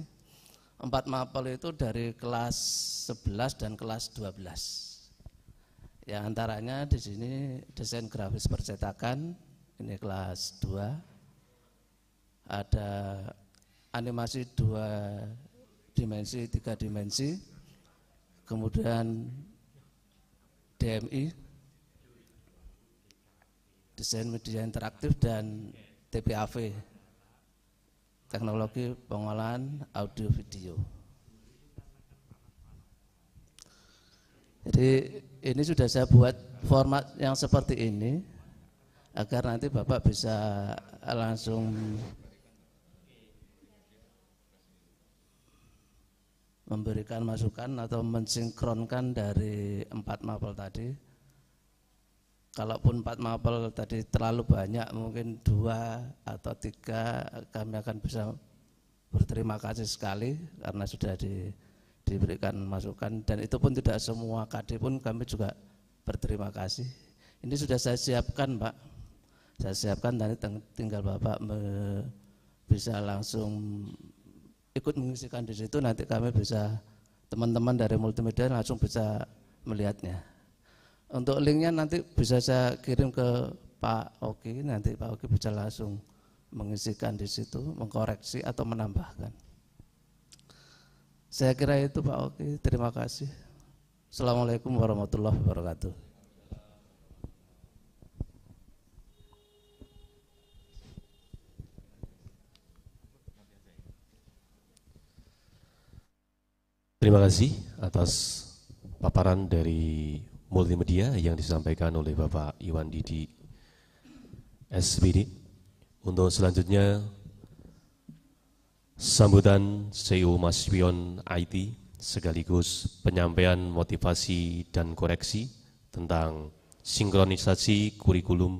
G: Empat mapel itu dari kelas 11 dan kelas 12. Ya antaranya di sini desain grafis percetakan ini kelas 2. Ada animasi dua dimensi, tiga dimensi. Kemudian DMI desain media interaktif dan TPAV teknologi pengolahan audio video. Jadi ini sudah saya buat format yang seperti ini agar nanti Bapak bisa langsung memberikan masukan atau mensinkronkan dari empat mapel tadi Kalaupun empat mapel tadi terlalu banyak, mungkin dua atau tiga kami akan bisa berterima kasih sekali karena sudah di, diberikan masukan dan itu pun tidak semua KD pun kami juga berterima kasih. Ini sudah saya siapkan, Pak. Saya siapkan nanti tinggal Bapak me, bisa langsung ikut mengisikan di situ nanti kami bisa teman-teman dari multimedia langsung bisa melihatnya. Untuk linknya nanti bisa saya kirim ke Pak Oki, nanti Pak Oki bisa langsung mengisikan di situ, mengkoreksi atau menambahkan. Saya kira itu Pak Oki, terima kasih. Assalamualaikum warahmatullahi wabarakatuh.
A: Terima kasih atas paparan dari multimedia yang disampaikan oleh Bapak Iwan Didi SBD. Untuk selanjutnya, sambutan CEO Mas Pion IT sekaligus penyampaian motivasi dan koreksi tentang sinkronisasi kurikulum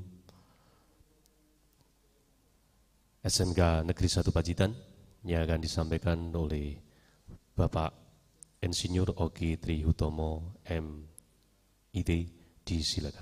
A: SMK Negeri Satu Pacitan yang akan disampaikan oleh Bapak Insinyur Oki Trihutomo M. ഇതേ ജീവിച്ചിലക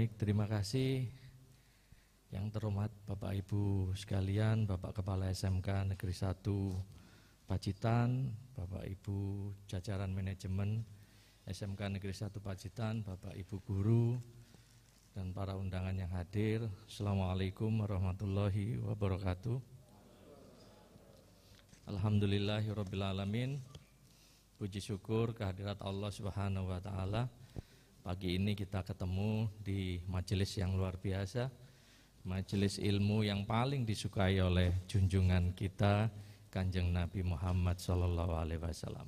H: Baik, terima kasih yang terhormat Bapak Ibu sekalian, Bapak Kepala SMK Negeri 1 Pacitan, Bapak Ibu jajaran manajemen SMK Negeri 1 Pacitan, Bapak Ibu guru dan para undangan yang hadir. Assalamualaikum warahmatullahi wabarakatuh. Alhamdulillahirabbil alamin. Puji syukur kehadirat Allah Subhanahu wa taala Pagi ini kita ketemu di majelis yang luar biasa, majelis ilmu yang paling disukai oleh junjungan kita Kanjeng Nabi Muhammad SAW. Alaihi Wasallam.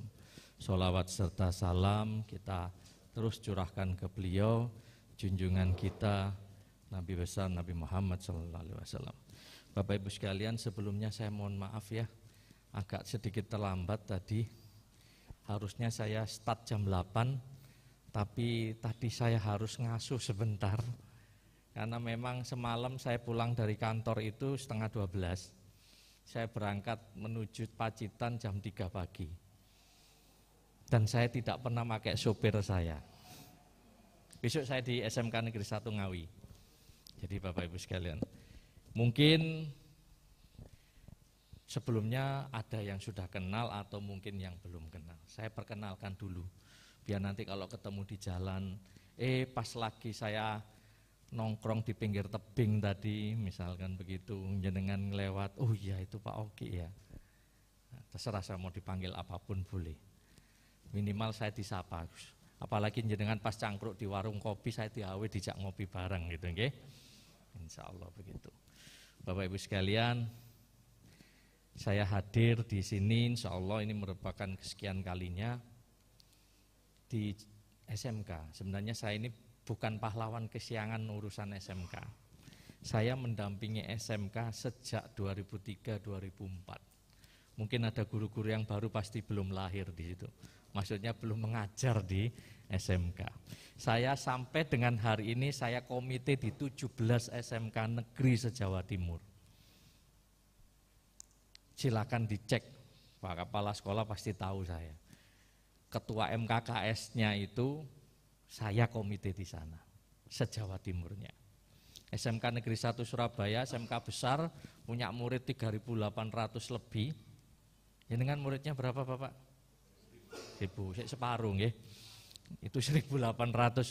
H: Solawat serta salam kita terus curahkan ke beliau, junjungan kita Nabi besar Nabi Muhammad SAW. Alaihi Wasallam. Bapak Ibu sekalian, sebelumnya saya mohon maaf ya, agak sedikit terlambat tadi. Harusnya saya start jam 8, tapi tadi saya harus ngasuh sebentar karena memang semalam saya pulang dari kantor itu setengah 12 saya berangkat menuju Pacitan jam 3 pagi. Dan saya tidak pernah pakai sopir saya. Besok saya di SMK Negeri 1 Ngawi. Jadi Bapak Ibu sekalian, mungkin sebelumnya ada yang sudah kenal atau mungkin yang belum kenal. Saya perkenalkan dulu biar nanti kalau ketemu di jalan eh pas lagi saya nongkrong di pinggir tebing tadi misalkan begitu jenengan lewat oh iya itu Pak Oki ya nah, terserah saya mau dipanggil apapun boleh minimal saya disapa apalagi jenengan pas cangkruk di warung kopi saya diawe dijak ngopi bareng gitu okay? Insya Allah begitu Bapak Ibu sekalian saya hadir di sini Insya Allah ini merupakan kesekian kalinya di SMK. Sebenarnya saya ini bukan pahlawan kesiangan urusan SMK. Saya mendampingi SMK sejak 2003-2004. Mungkin ada guru-guru yang baru pasti belum lahir di situ. Maksudnya belum mengajar di SMK. Saya sampai dengan hari ini saya komite di 17 SMK negeri sejawa Timur. Silakan dicek, Pak Kepala Sekolah pasti tahu saya ketua MKKS-nya itu saya komite di sana, sejawa timurnya. SMK Negeri 1 Surabaya, SMK besar, punya murid 3.800 lebih. Ini ya, kan muridnya berapa Bapak? Ibu, saya separuh ya? Itu 1.800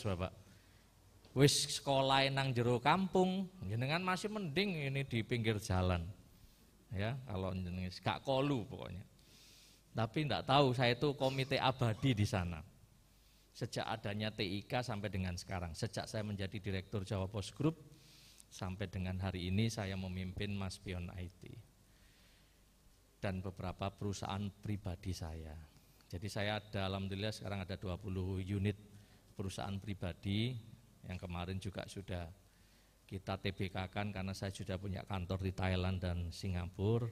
H: Bapak. Wis sekolah nang jero kampung, jenengan masih mending ini di pinggir jalan. Ya, kalau jenengan gak kolu pokoknya. Tapi tidak tahu saya itu komite abadi di sana. Sejak adanya TIK sampai dengan sekarang, sejak saya menjadi direktur Jawa Post Group sampai dengan hari ini saya memimpin Mas Pion IT dan beberapa perusahaan pribadi saya. Jadi saya ada alhamdulillah sekarang ada 20 unit perusahaan pribadi yang kemarin juga sudah kita TBK kan karena saya sudah punya kantor di Thailand dan Singapura.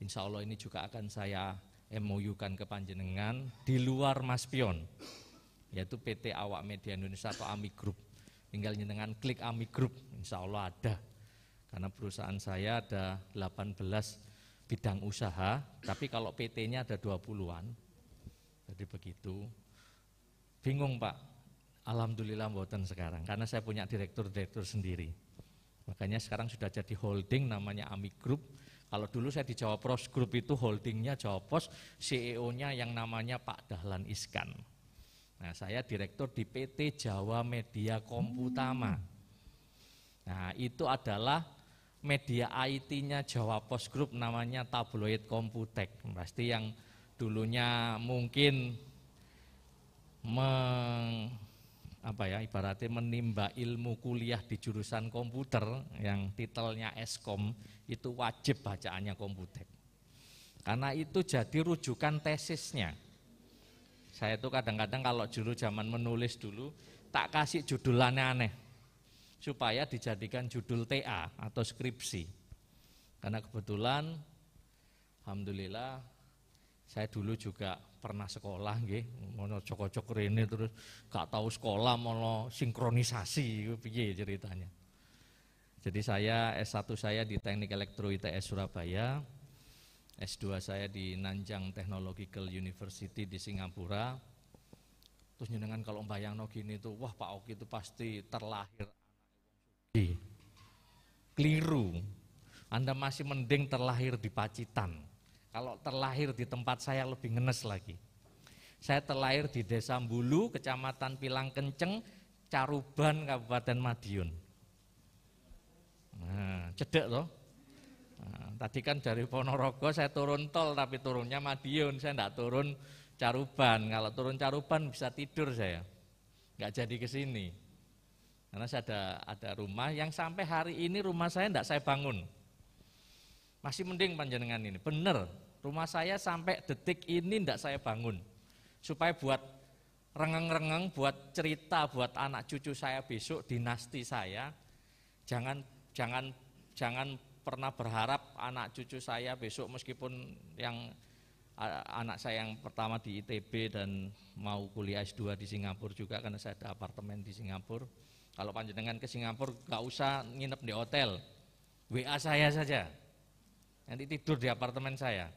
H: Insya Allah ini juga akan saya MOU-kan ke panjenengan di luar Mas Pion yaitu PT Awak Media Indonesia atau AMI Group tinggal nyenengan klik AMI Group Insya Allah ada karena perusahaan saya ada 18 bidang usaha tapi kalau PT-nya ada 20-an jadi begitu bingung Pak Alhamdulillah mboten sekarang karena saya punya direktur-direktur sendiri makanya sekarang sudah jadi holding namanya AMI Group kalau dulu saya di Jawa Pros Group itu holdingnya Jawa Pos, CEO-nya yang namanya Pak Dahlan Iskan. Nah, saya direktur di PT Jawa Media Komputama. Nah, itu adalah media IT-nya Jawa Pos Group namanya Tabloid Komputek. Pasti yang dulunya mungkin meng, apa ya ibaratnya menimba ilmu kuliah di jurusan komputer yang titelnya Eskom itu wajib bacaannya komputer, Karena itu jadi rujukan tesisnya. Saya itu kadang-kadang kalau dulu zaman menulis dulu tak kasih judulannya aneh supaya dijadikan judul TA atau skripsi. Karena kebetulan alhamdulillah saya dulu juga pernah sekolah nggih, mau cocok-cocok ini terus gak tahu sekolah mau sinkronisasi piye ceritanya. Jadi saya S1 saya di Teknik Elektro ITS Surabaya, S2 saya di Nanjang Technological University di Singapura. Terus nyenengan kalau bayang Yangno gini tuh, wah Pak Oki itu pasti terlahir di keliru. Anda masih mending terlahir di Pacitan. Kalau terlahir di tempat saya lebih ngenes lagi. Saya terlahir di Desa Mbulu, Kecamatan Pilang Kenceng, Caruban, Kabupaten Madiun Nah, cedek loh. Nah, tadi kan dari Ponorogo saya turun tol tapi turunnya Madiun, saya tidak turun Caruban. Kalau turun Caruban bisa tidur saya, nggak jadi ke sini. Karena saya ada ada rumah yang sampai hari ini rumah saya tidak saya bangun. Masih mending panjenengan ini, benar. Rumah saya sampai detik ini tidak saya bangun supaya buat rengeng-rengeng, buat cerita buat anak cucu saya besok dinasti saya. Jangan jangan jangan pernah berharap anak cucu saya besok meskipun yang anak saya yang pertama di ITB dan mau kuliah S2 di Singapura juga karena saya ada apartemen di Singapura. Kalau panjenengan ke Singapura nggak usah nginep di hotel, WA saya saja. Nanti tidur di apartemen saya.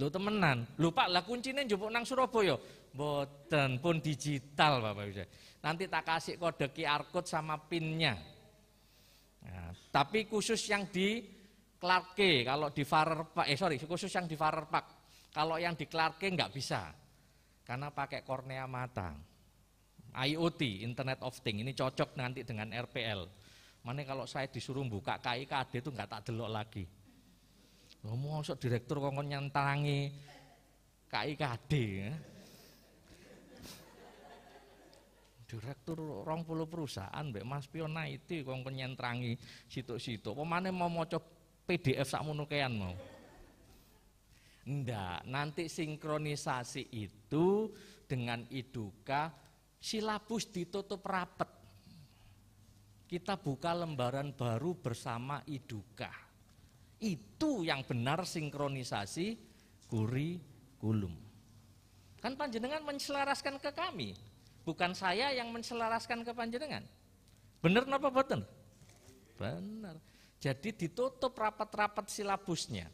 H: Lu temenan, lupa lah kuncinya jupuk nang Surabaya. Boten pun digital Bapak Ibu. Nanti tak kasih kode QR code sama pinnya tapi khusus yang di Clarke, kalau di farer Park, eh sorry, khusus yang di farer Park. Kalau yang di Clarke nggak bisa, karena pakai kornea mata. IoT, Internet of Things, ini cocok nanti dengan RPL. Mana kalau saya disuruh buka KIKD itu nggak tak delok lagi. Ngomong sok direktur kongkon nyentangi KIKD ya. direktur rong puluh perusahaan mbek Mas Pio itu kong nyentrangi situ-situ pemane mau maca PDF sak munukean mau ndak nanti sinkronisasi itu dengan iduka silabus ditutup rapet kita buka lembaran baru bersama iduka itu yang benar sinkronisasi kurikulum kan panjenengan menselaraskan ke kami Bukan saya yang menselaraskan ke panjenengan. Bener napa boten? Bener. Jadi ditutup rapat-rapat silabusnya.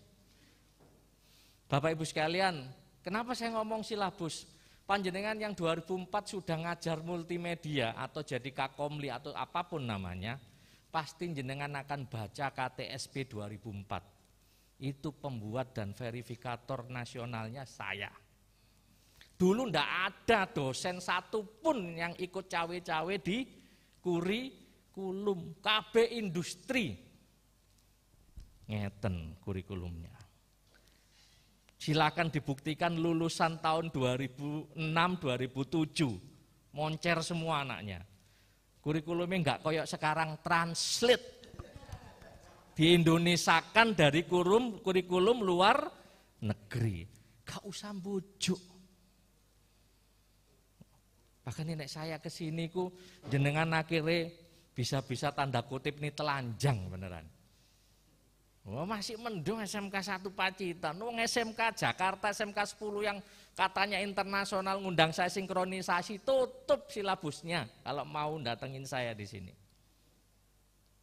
H: Bapak Ibu sekalian, kenapa saya ngomong silabus? Panjenengan yang 2004 sudah ngajar multimedia atau jadi kakomli atau apapun namanya, pasti jenengan akan baca KTSP 2004. Itu pembuat dan verifikator nasionalnya saya. Dulu ndak ada dosen satupun yang ikut cawe-cawe di kurikulum. KB industri. Ngeten kurikulumnya. Silakan dibuktikan lulusan tahun 2006-2007. Moncer semua anaknya. Kurikulumnya enggak koyok sekarang translate. di Indonesia kan dari kurum, kurikulum luar negeri. Gak usah bujuk Bahkan nenek saya ke sini ku jenengan akhirnya bisa-bisa tanda kutip ini telanjang beneran. Wah, oh, masih mendung SMK 1 Pacitan, wong SMK Jakarta, SMK 10 yang katanya internasional ngundang saya sinkronisasi tutup silabusnya kalau mau datengin saya di sini.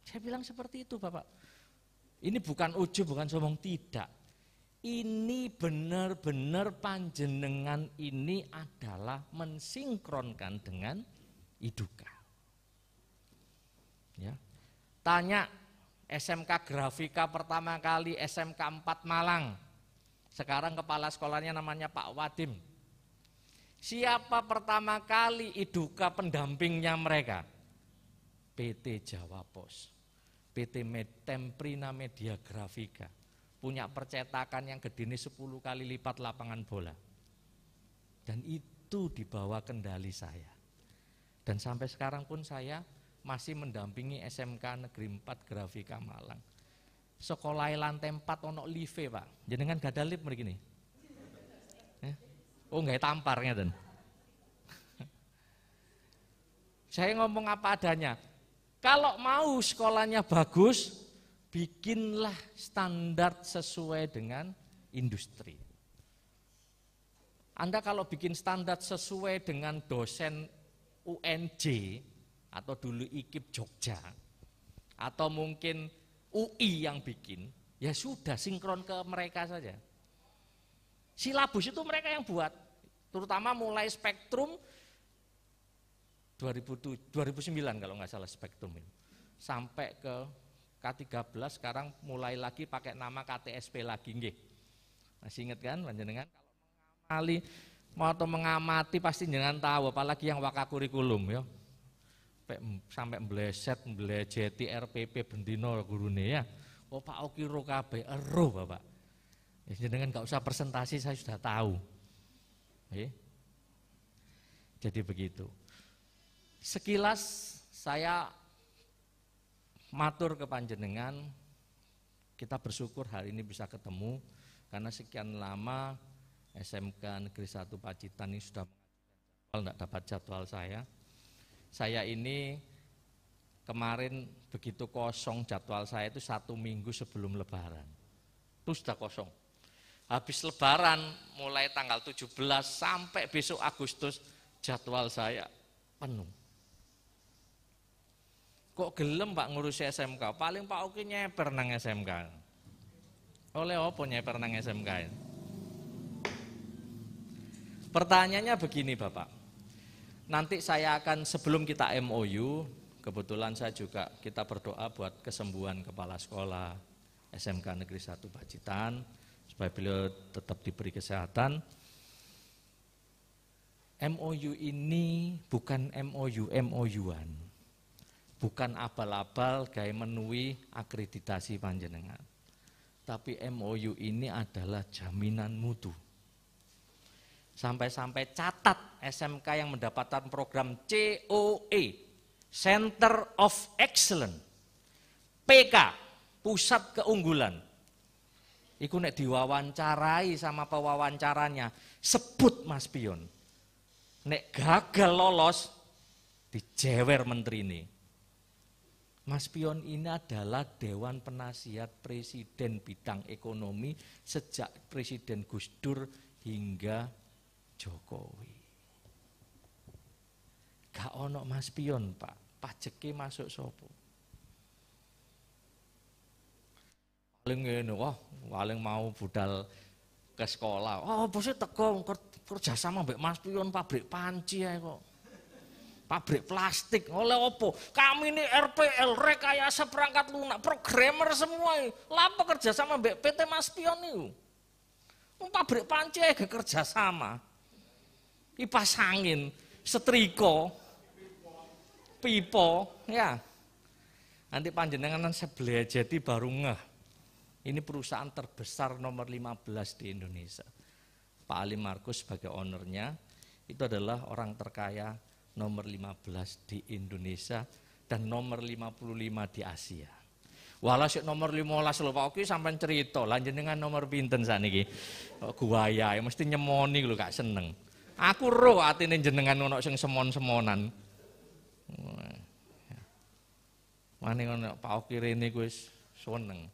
H: Saya bilang seperti itu, Bapak. Ini bukan ujub, bukan sombong, tidak ini benar-benar panjenengan ini adalah mensinkronkan dengan iduka. Ya. Tanya SMK Grafika pertama kali SMK 4 Malang. Sekarang kepala sekolahnya namanya Pak Wadim. Siapa pertama kali iduka pendampingnya mereka? PT Jawa Pos, PT Temprina Media Grafika punya percetakan yang gede ini 10 kali lipat lapangan bola. Dan itu dibawa kendali saya. Dan sampai sekarang pun saya masih mendampingi SMK Negeri 4 Grafika Malang. Sekolah lantai 4 ono live, Pak. Jenengan gak ada lip begini eh? Oh, nggak tampar dan. saya ngomong apa adanya. Kalau mau sekolahnya bagus, bikinlah standar sesuai dengan industri. Anda kalau bikin standar sesuai dengan dosen UNJ atau dulu IKIP Jogja atau mungkin UI yang bikin, ya sudah sinkron ke mereka saja. Silabus itu mereka yang buat, terutama mulai spektrum 2009 kalau nggak salah spektrum itu sampai ke K13 sekarang mulai lagi pakai nama KTSP lagi nggih. Masih ingat kan panjenengan kalau mau atau mengamati pasti jangan tahu apalagi yang waka kurikulum ya. Sampai mbleset, mblejeti RPP bendino gurune ya. Oh Pak Okiro kabeh ero Bapak. Ya, jenengan nggak usah presentasi saya sudah tahu. Oke. Jadi begitu. Sekilas saya matur ke panjenengan kita bersyukur hari ini bisa ketemu karena sekian lama SMK Negeri 1 Pacitan ini sudah jadwal, tidak dapat jadwal saya. Saya ini kemarin begitu kosong jadwal saya itu satu minggu sebelum lebaran. Itu sudah kosong. Habis lebaran mulai tanggal 17 sampai besok Agustus jadwal saya penuh kok gelem Pak ngurusi SMK paling Pak Oki nyeper nang SMK oleh apa nyeper nang SMK pertanyaannya begini Bapak nanti saya akan sebelum kita MOU kebetulan saya juga kita berdoa buat kesembuhan kepala sekolah SMK Negeri 1 Pacitan supaya beliau tetap diberi kesehatan MOU ini bukan MOU, MOU-an bukan abal-abal gaya menui akreditasi panjenengan. Tapi MOU ini adalah jaminan mutu. Sampai-sampai catat SMK yang mendapatkan program COE, Center of Excellence, PK, Pusat Keunggulan. Iku nek diwawancarai sama pewawancaranya, sebut Mas Pion. Nek gagal lolos, dijewer menteri ini. Mas Pion ini adalah Dewan Penasihat Presiden Bidang Ekonomi sejak Presiden Gus Dur hingga Jokowi. Gak ono Mas Pion Pak, pajeki masuk sopo. Paling ini, wah, paling mau budal ke sekolah. Oh, bosnya teko kerja sama Mas Pion pabrik panci ya kok pabrik plastik, oleh opo. Kami ini RPL, rekayasa perangkat lunak, programmer semua. Lapa kerja sama PT Mas Pion itu. Pabrik panci ya kerja sama. Kipas angin, setriko pipo, ya. Nanti panjenengan saya jadi baru ngeh. Ini perusahaan terbesar nomor 15 di Indonesia. Pak Ali Markus sebagai ownernya, itu adalah orang terkaya nomor 15 di Indonesia dan nomor 55 di Asia. Walau sih nomor 15 lho Pak Oki sampai cerita, lanjut dengan nomor pinten saniki? Oh, guaya, ya mesti nyemoni lho gak seneng. Aku roh atine jenengan ono sing semon-semonan. Ya. Mana ono Pak Oki ini gue seneng.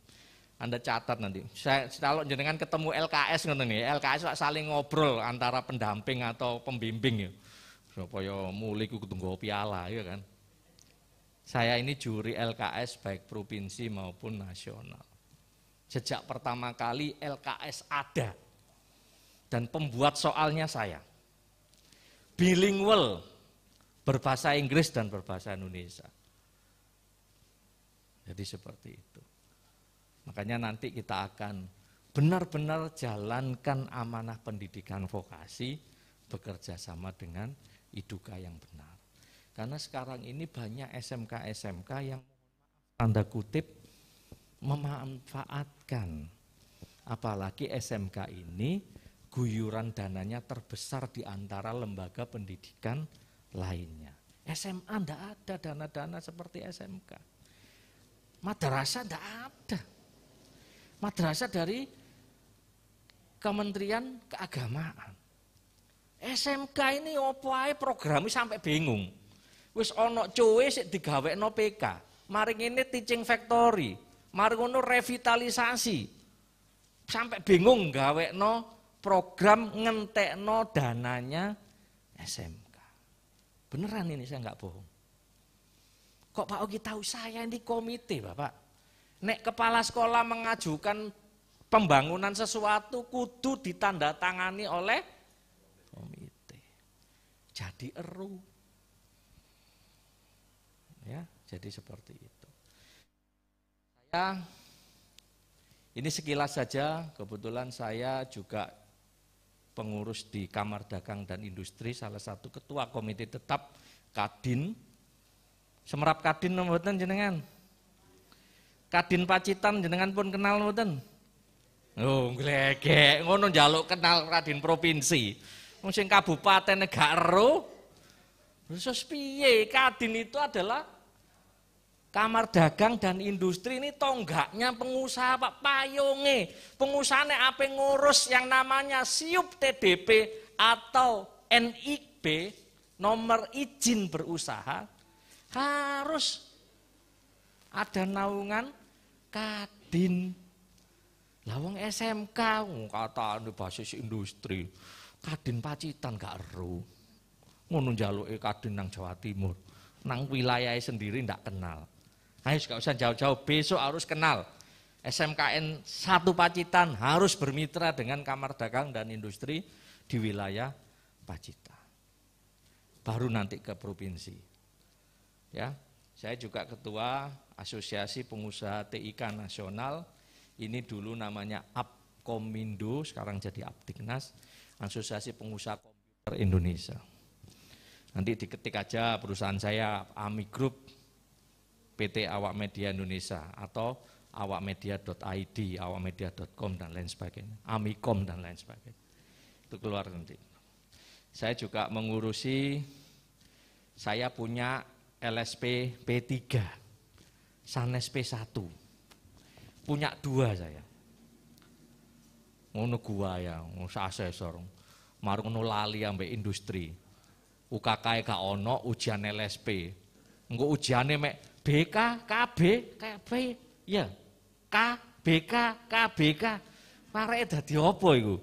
H: Anda catat nanti. Saya kalau jenengan ketemu LKS ngono nih, LKS saling ngobrol antara pendamping atau pembimbing ya supaya mulai ku tunggu piala ya kan saya ini juri LKS baik provinsi maupun nasional sejak pertama kali LKS ada dan pembuat soalnya saya bilingual berbahasa Inggris dan berbahasa Indonesia jadi seperti itu makanya nanti kita akan benar-benar jalankan amanah pendidikan vokasi bekerja sama dengan Iduka yang benar. Karena sekarang ini banyak SMK-SMK yang tanda kutip memanfaatkan apalagi SMK ini guyuran dananya terbesar di antara lembaga pendidikan lainnya. SMA tidak ada dana-dana seperti SMK. Madrasah tidak ada. Madrasah dari Kementerian Keagamaan. SMK ini opo ae programnya sampai bingung. Wis ana sih sik digawekno PK. Mari ngene teaching factory, mari ngono revitalisasi. Sampai bingung gawe no program ngentek no dananya SMK. Beneran ini saya nggak bohong. Kok Pak Ogi tahu saya ini komite, Bapak? Nek kepala sekolah mengajukan pembangunan sesuatu kudu ditandatangani oleh jadi eru. Ya, jadi seperti itu. Saya ini sekilas saja, kebetulan saya juga pengurus di Kamar Dagang dan Industri, salah satu ketua komite tetap Kadin. Semerap Kadin nomboten jenengan? Kadin Pacitan jenengan pun kenal nomboten. Oh, ngono jaluk kenal Kadin provinsi wong sing kabupaten gak ero. Terus piye? Kadin itu adalah kamar dagang dan industri ini tonggaknya pengusaha Pak Payonge. Pengusahane apa ngurus yang namanya siup TDP atau NIB nomor izin berusaha harus ada naungan kadin. Lawang SMK kata ini anu basis industri. Kadin Pacitan gak eru. Ngono njaluke Kadin nang Jawa Timur. Nang wilayahnya sendiri ndak kenal. Ayo gak usah jauh-jauh, besok harus kenal. SMKN satu Pacitan harus bermitra dengan Kamar Dagang dan Industri di wilayah Pacitan. Baru nanti ke provinsi. Ya, saya juga ketua Asosiasi Pengusaha TIK Nasional. Ini dulu namanya Apkomindo, sekarang jadi Aptiknas. Asosiasi Pengusaha Komputer Indonesia. Nanti diketik aja perusahaan saya AMI Group PT Awak Media Indonesia atau awakmedia.id, awakmedia.com dan lain sebagainya, amikom dan lain sebagainya. Itu keluar nanti. Saya juga mengurusi saya punya LSP P3, SANES P1. Punya dua saya ngono gua ya asesor maru ngono lali ambek industri UKK ka e ono ujian LSP ngono ujian mek BK KB KB ya K BK iya. KBK parek dadi diopo itu,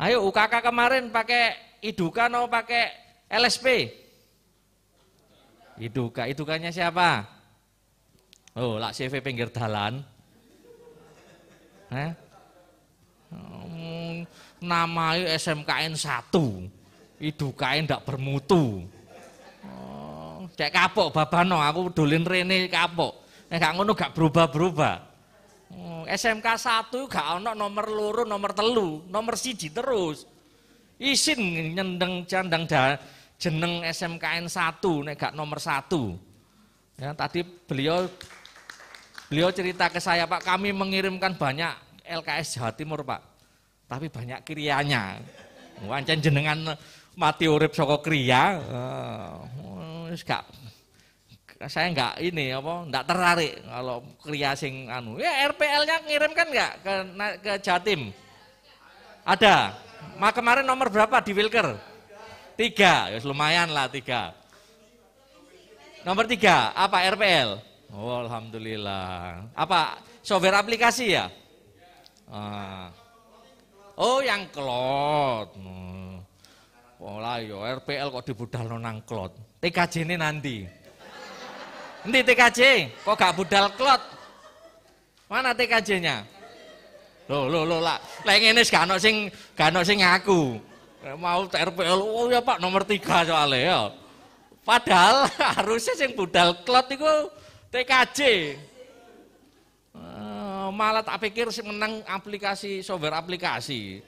H: ayo UKK kemarin pakai iduka no pakai LSP iduka idukanya siapa oh lak CV pinggir dalan Hah? namanya SMKN 1 kain tidak bermutu oh, cek kapok babano aku dolin rene kapok nek gak ngono gak berubah-berubah oh, SMK 1 gak ono nomor loro nomor telu nomor siji terus isin nyendeng candang dah, jeneng SMKN 1 nek gak nomor 1 ya tadi beliau beliau cerita ke saya Pak kami mengirimkan banyak LKS Jawa Timur Pak tapi banyak krianya. Wancen jenengan mati urip saka kriya, uh, gak saya enggak ini apa enggak tertarik kalau kriya sing anu ya RPL-nya kan enggak ke, ke Jatim ada Ma kemarin nomor berapa di Wilker tiga ya lumayan lah tiga nomor tiga apa RPL oh, alhamdulillah apa software aplikasi ya ah. Oh, yang klot. oh, yo RPL kok dibudal nang klot. TKJ-ne nanti. Nanti TKJ? Kok gak budal klot? Mana TKJ-nya? Loh, loh, loh, lah. Lah ngene gak ono sing gak sing ngaku. Mau RPL, oh ya Pak nomor tiga soalnya ya. Padahal harusnya sing budal klot itu TKJ. Eh, malah tak pikir menang aplikasi software aplikasi.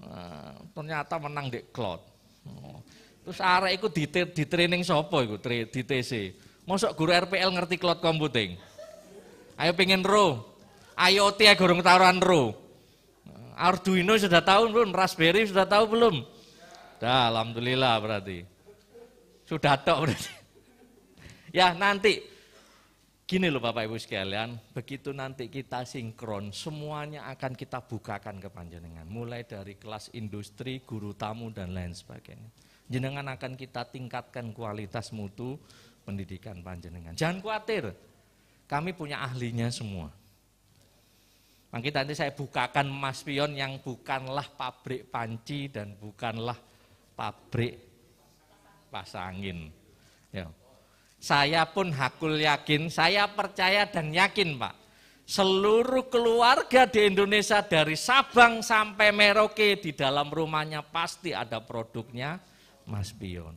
H: Nah, ternyata menang oh. di cloud. Terus arah itu di, di training sapa itu di TC. masuk guru RPL ngerti cloud computing. Ayo pengen ro. IoT ya gorong taruhan ro. Eh, Arduino sudah tahu belum? Raspberry sudah tahu belum? Dah, alhamdulillah berarti. Sudah tahu berarti. Ya, nanti Gini loh Bapak Ibu sekalian, begitu nanti kita sinkron, semuanya akan kita bukakan ke panjenengan. Mulai dari kelas industri, guru tamu, dan lain sebagainya. Jenengan akan kita tingkatkan kualitas mutu pendidikan panjenengan. Jangan khawatir, kami punya ahlinya semua. Makanya nanti saya bukakan Mas Pion yang bukanlah pabrik panci dan bukanlah pabrik pasangin. Saya pun hakul yakin, saya percaya dan yakin Pak. Seluruh keluarga di Indonesia dari Sabang sampai Merauke di dalam rumahnya pasti ada produknya Mas Pion.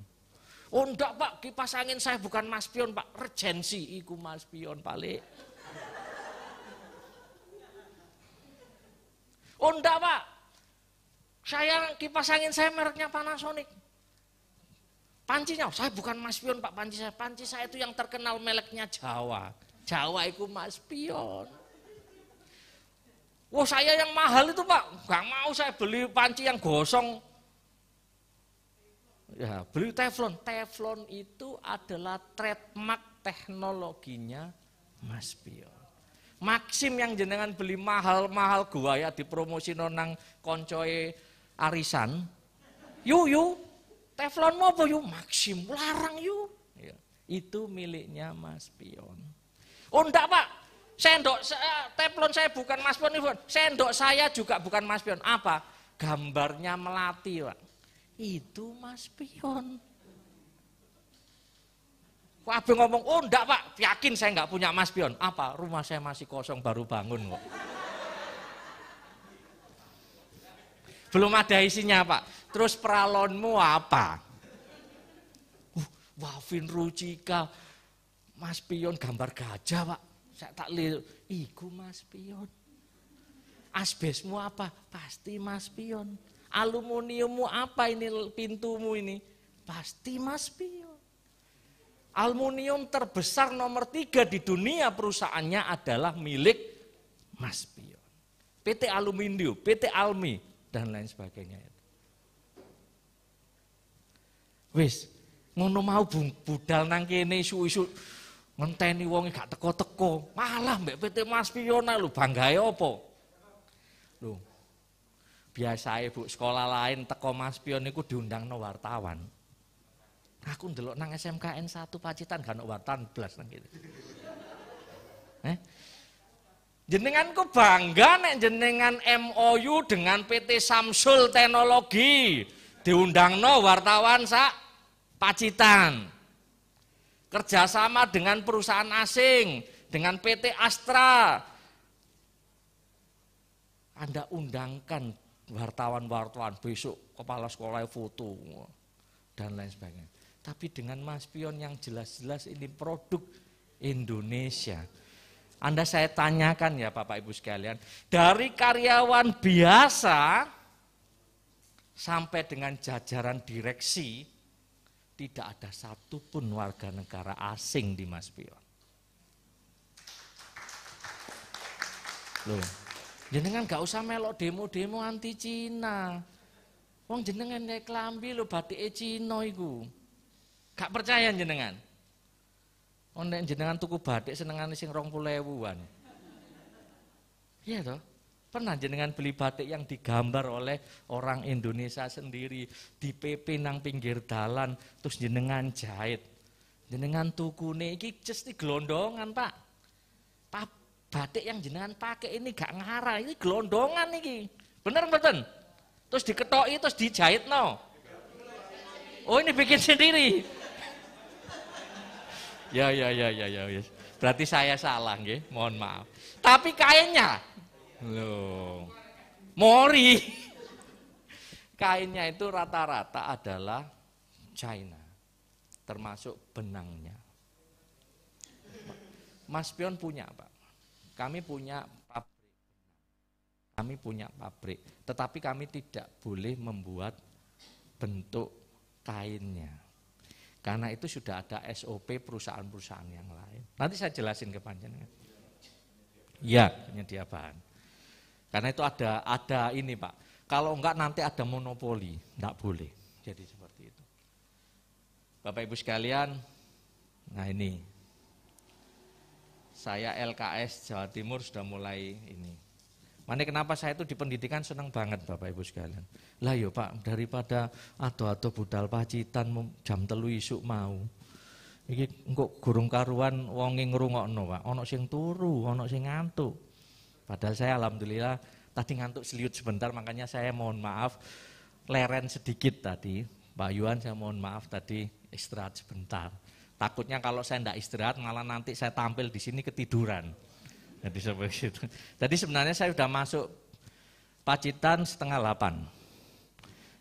H: Oh enggak Pak, kipas angin saya bukan Mas Pion Pak, rejensi iku e Mas Pion paling. Oh enggak Pak, saya kipas angin saya mereknya Panasonic. Pancinya, oh, saya bukan Mas Pion Pak Panci saya. Panci saya itu yang terkenal meleknya Jawa. Jawa itu Mas Pion. Wah saya yang mahal itu Pak, nggak mau saya beli panci yang gosong. Ya, beli teflon. Teflon itu adalah trademark teknologinya Mas Pion. Maksim yang jenengan beli mahal-mahal gua ya dipromosi nonang koncoe arisan. Yu yu Teflon mau apa yuk? maksim larang yuk. Ya. Itu miliknya Mas Pion. Oh enggak Pak, sendok saya, eh, teflon saya bukan Mas Pion, sendok saya juga bukan Mas Pion. Apa? Gambarnya melati Pak. Itu Mas Pion. Wah ngomong, oh enggak pak, yakin saya enggak punya mas pion. Apa? Rumah saya masih kosong, baru bangun kok. Belum ada isinya pak. Terus peralonmu apa? Uh, wafin rucika. Mas Pion gambar gajah, Pak. Saya tak lihat. Iku Mas Pion. Asbesmu apa? Pasti Mas Pion. Aluminiummu apa ini pintumu ini? Pasti Mas Pion. Aluminium terbesar nomor tiga di dunia perusahaannya adalah milik Mas Pion. PT Aluminium, PT Almi, dan lain sebagainya. Wis, ngono mau bung budal nang kene isu-isu ngenteni wong gak teko-teko. Malah mbek PT Mas Piona lho banggae apa? Lho. Biasa Bu sekolah lain teko Mas Pion niku diundangno wartawan. Aku ndelok nang SMKN 1 Pacitan gak ono wartawan blas nang kene. Eh? Jenengan kok bangga nek jenengan MOU dengan PT Samsul Teknologi diundang no wartawan sak Pacitan. Kerjasama dengan perusahaan asing, dengan PT Astra. Anda undangkan wartawan-wartawan besok kepala sekolah foto dan lain sebagainya. Tapi dengan Mas Pion yang jelas-jelas ini produk Indonesia. Anda saya tanyakan ya Bapak Ibu sekalian, dari karyawan biasa sampai dengan jajaran direksi tidak ada satupun warga negara asing di Mas Pion. Loh, jenengan gak usah melok demo-demo anti Cina. Wong jenengan naik lambi lo batik Cina iku. Gak percaya jenengan? Wong oh, jenengan tuku batik senengane sing 20.000-an. Iya toh? Pernah jenengan beli batik yang digambar oleh orang Indonesia sendiri di PP nang pinggir dalan terus jenengan jahit. Jenengan tukune iki just gelondongan Pak. Pak batik yang jenengan pakai ini gak ngarah, ini nih iki. Bener mboten? Terus diketoki terus dijahit no. Oh ini bikin sendiri. ya ya ya ya ya. Berarti saya salah nggih, mohon maaf. Tapi kainnya Loh. Mori. Kainnya itu rata-rata adalah China. Termasuk benangnya. Mas Pion punya, Pak. Kami punya pabrik. Kami punya pabrik, tetapi kami tidak boleh membuat bentuk kainnya. Karena itu sudah ada SOP perusahaan-perusahaan yang lain. Nanti saya jelasin ke panjenengan. Ya, penyedia bahan. Karena itu ada ada ini Pak. Kalau enggak nanti ada monopoli, enggak boleh. Jadi seperti itu. Bapak Ibu sekalian, nah ini saya LKS Jawa Timur sudah mulai ini. Mana kenapa saya itu di pendidikan senang banget Bapak Ibu sekalian. Lah yo Pak, daripada ado atau budal pacitan jam telu isuk mau. Iki kok gurung karuan wonging ngrungokno Pak, ana sing turu, ana sing ngantuk. Padahal saya alhamdulillah tadi ngantuk seliut sebentar makanya saya mohon maaf leren sedikit tadi. Pak Yuan saya mohon maaf tadi istirahat sebentar. Takutnya kalau saya tidak istirahat malah nanti saya tampil di sini ketiduran. Jadi seperti itu. Jadi sebenarnya saya sudah masuk Pacitan setengah delapan.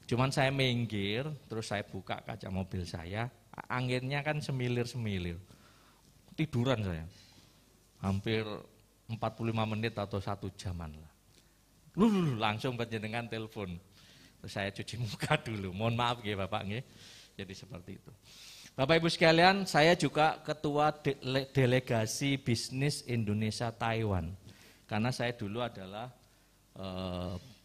H: Cuman saya minggir, terus saya buka kaca mobil saya, anginnya kan semilir-semilir. Tiduran saya. Hampir 45 menit atau satu jaman lah. Lulu langsung penjenengan telepon. Terus saya cuci muka dulu. Mohon maaf ya Bapak nge. Jadi seperti itu. Bapak Ibu sekalian, saya juga ketua de delegasi bisnis Indonesia Taiwan. Karena saya dulu adalah e,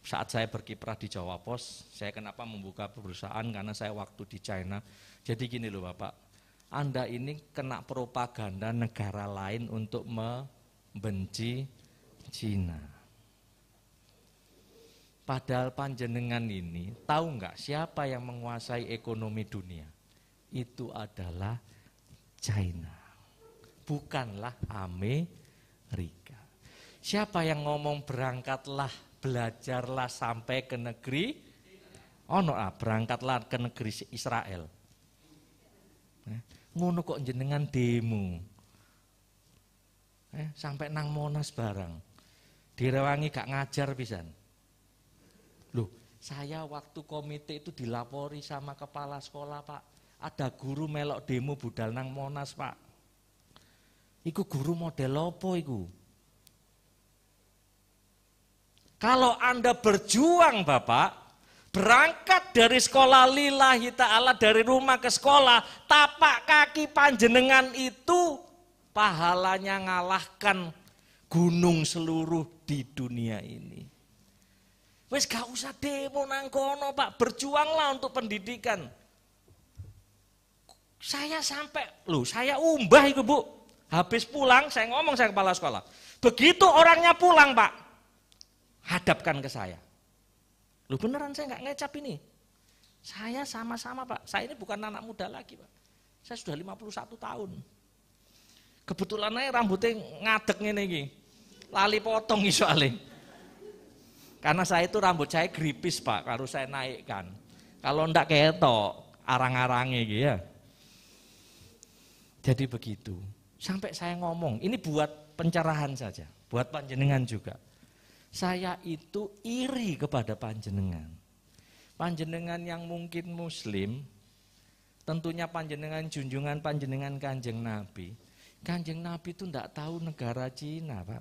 H: saat saya berkiprah di Jawa Pos, saya kenapa membuka perusahaan karena saya waktu di China. Jadi gini loh Bapak, Anda ini kena propaganda negara lain untuk me benci Cina. Padahal panjenengan ini tahu nggak siapa yang menguasai ekonomi dunia? Itu adalah China. Bukanlah Amerika. Siapa yang ngomong berangkatlah, belajarlah sampai ke negeri oh ah berangkatlah ke negeri Israel. Ngono kok jenengan demo eh, sampai nang monas barang direwangi gak ngajar pisan loh saya waktu komite itu dilapori sama kepala sekolah pak ada guru melok demo budal nang monas pak iku guru model apa iku kalau anda berjuang bapak berangkat dari sekolah lillahi ta'ala dari rumah ke sekolah tapak kaki panjenengan itu pahalanya ngalahkan gunung seluruh di dunia ini. Wes gak usah demo nangkono Pak. Berjuanglah untuk pendidikan. Saya sampai, lu, saya umbah itu, Bu. Habis pulang, saya ngomong saya kepala sekolah. Begitu orangnya pulang, Pak. Hadapkan ke saya. Lu beneran saya nggak ngecap ini. Saya sama-sama, Pak. Saya ini bukan anak muda lagi, Pak. Saya sudah 51 tahun. Kebetulan aja rambutnya ngadek ini lagi. Lali potong soalnya, Karena saya itu rambut saya gripis, Pak, harus saya naikkan. Kalau ndak ketok, arang-arangnya gitu ya. Jadi begitu. Sampai saya ngomong, ini buat pencerahan saja, buat panjenengan juga. Saya itu iri kepada panjenengan. Panjenengan yang mungkin muslim, tentunya panjenengan junjungan panjenengan kanjeng Nabi. Kanjeng Nabi itu tidak tahu negara Cina, Pak.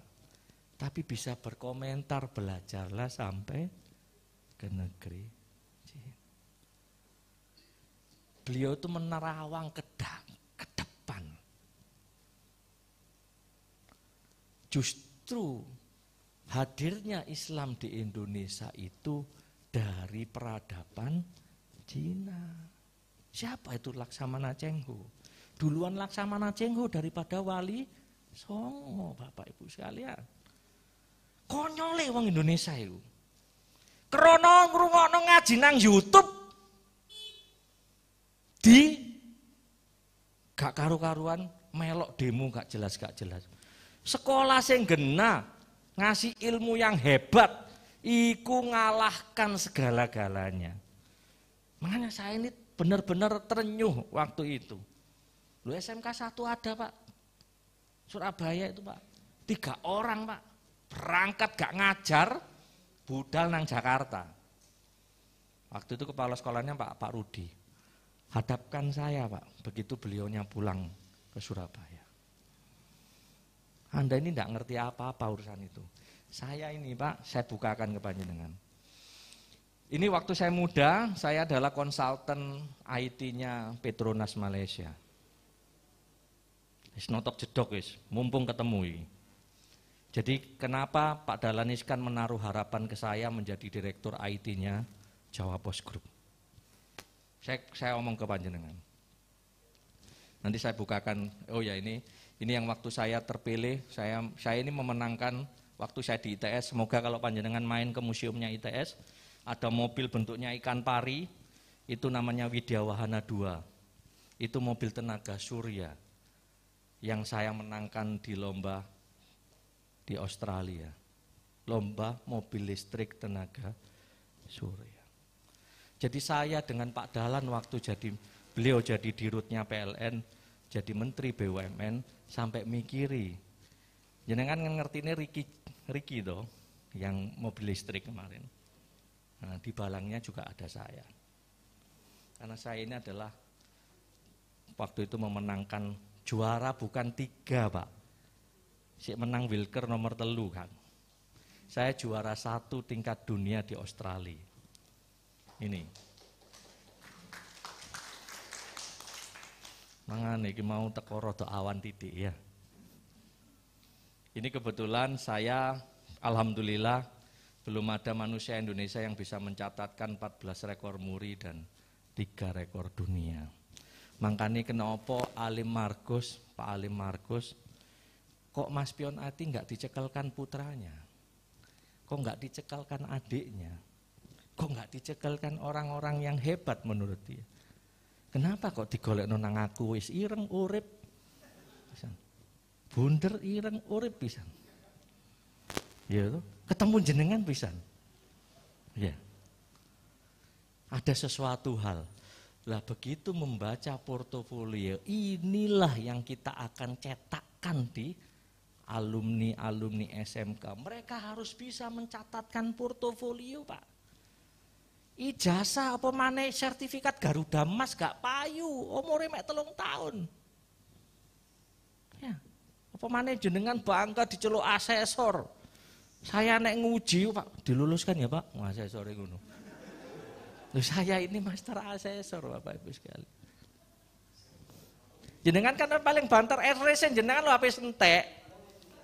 H: Tapi bisa berkomentar, belajarlah sampai ke negeri Cina. Beliau itu menerawang ke, depan. Justru hadirnya Islam di Indonesia itu dari peradaban Cina. Siapa itu Laksamana Cengho? duluan Laksamana Cengho daripada Wali Songo, Bapak Ibu sekalian. Konyole wong Indonesia itu. Krono ngrungokno ngaji nang YouTube di gak karu-karuan melok demo gak jelas gak jelas. Sekolah sing gena ngasih ilmu yang hebat iku ngalahkan segala-galanya. Makanya saya ini benar-benar terenyuh waktu itu. Lu SMK 1 ada pak, Surabaya itu pak, tiga orang pak, berangkat gak ngajar, budal nang Jakarta. Waktu itu kepala sekolahnya Pak Pak Rudi, hadapkan saya Pak, begitu beliaunya pulang ke Surabaya. Anda ini tidak ngerti apa-apa urusan itu. Saya ini Pak, saya bukakan ke Panjenengan. Ini waktu saya muda, saya adalah konsultan IT-nya Petronas Malaysia. Wis notok jedok wis, mumpung ketemu Jadi kenapa Pak Dalan kan menaruh harapan ke saya menjadi direktur IT-nya Jawa Post Group? Saya, saya omong ke panjenengan. Nanti saya bukakan, oh ya ini ini yang waktu saya terpilih, saya saya ini memenangkan waktu saya di ITS. Semoga kalau panjenengan main ke museumnya ITS, ada mobil bentuknya ikan pari, itu namanya Widya Wahana 2. Itu mobil tenaga surya yang saya menangkan di lomba di Australia. Lomba mobil listrik tenaga surya. Jadi saya dengan Pak Dalan waktu jadi beliau jadi dirutnya PLN, jadi menteri BUMN sampai mikiri. Jenengan kan ngerti ini Riki Riki dong yang mobil listrik kemarin. Nah, di balangnya juga ada saya. Karena saya ini adalah waktu itu memenangkan Juara bukan tiga pak. Si menang Wilker nomor telu kan. Saya juara satu tingkat dunia di Australia. Ini. Mangan iki mau teko atau awan titik ya. Ini kebetulan saya alhamdulillah belum ada manusia Indonesia yang bisa mencatatkan 14 rekor muri dan 3 rekor dunia. Mangkani kenopo Alim Markus, Pak Alim Markus, kok Mas Pion Ati nggak dicekalkan putranya? Kok nggak dicekalkan adiknya? Kok nggak dicekalkan orang-orang yang hebat menurut dia? Kenapa kok digolek nonang aku wis ireng urip? Bunder ireng urip bisa, Ya ketemu jenengan pisan. Ya. Ada sesuatu hal lah begitu membaca portofolio, inilah yang kita akan cetakkan di alumni-alumni SMK. Mereka harus bisa mencatatkan portofolio, Pak. Ijazah apa mana sertifikat Garuda Emas gak payu, umurnya mek telung tahun. Ya. Apa mana jenengan bangga diceluk asesor. Saya nek nguji, Pak, diluluskan ya, Pak. Asesor ngono. Loh, saya ini master asesor Bapak Ibu sekali. Jenengan kan paling banter RCC jenengan lo habis entek.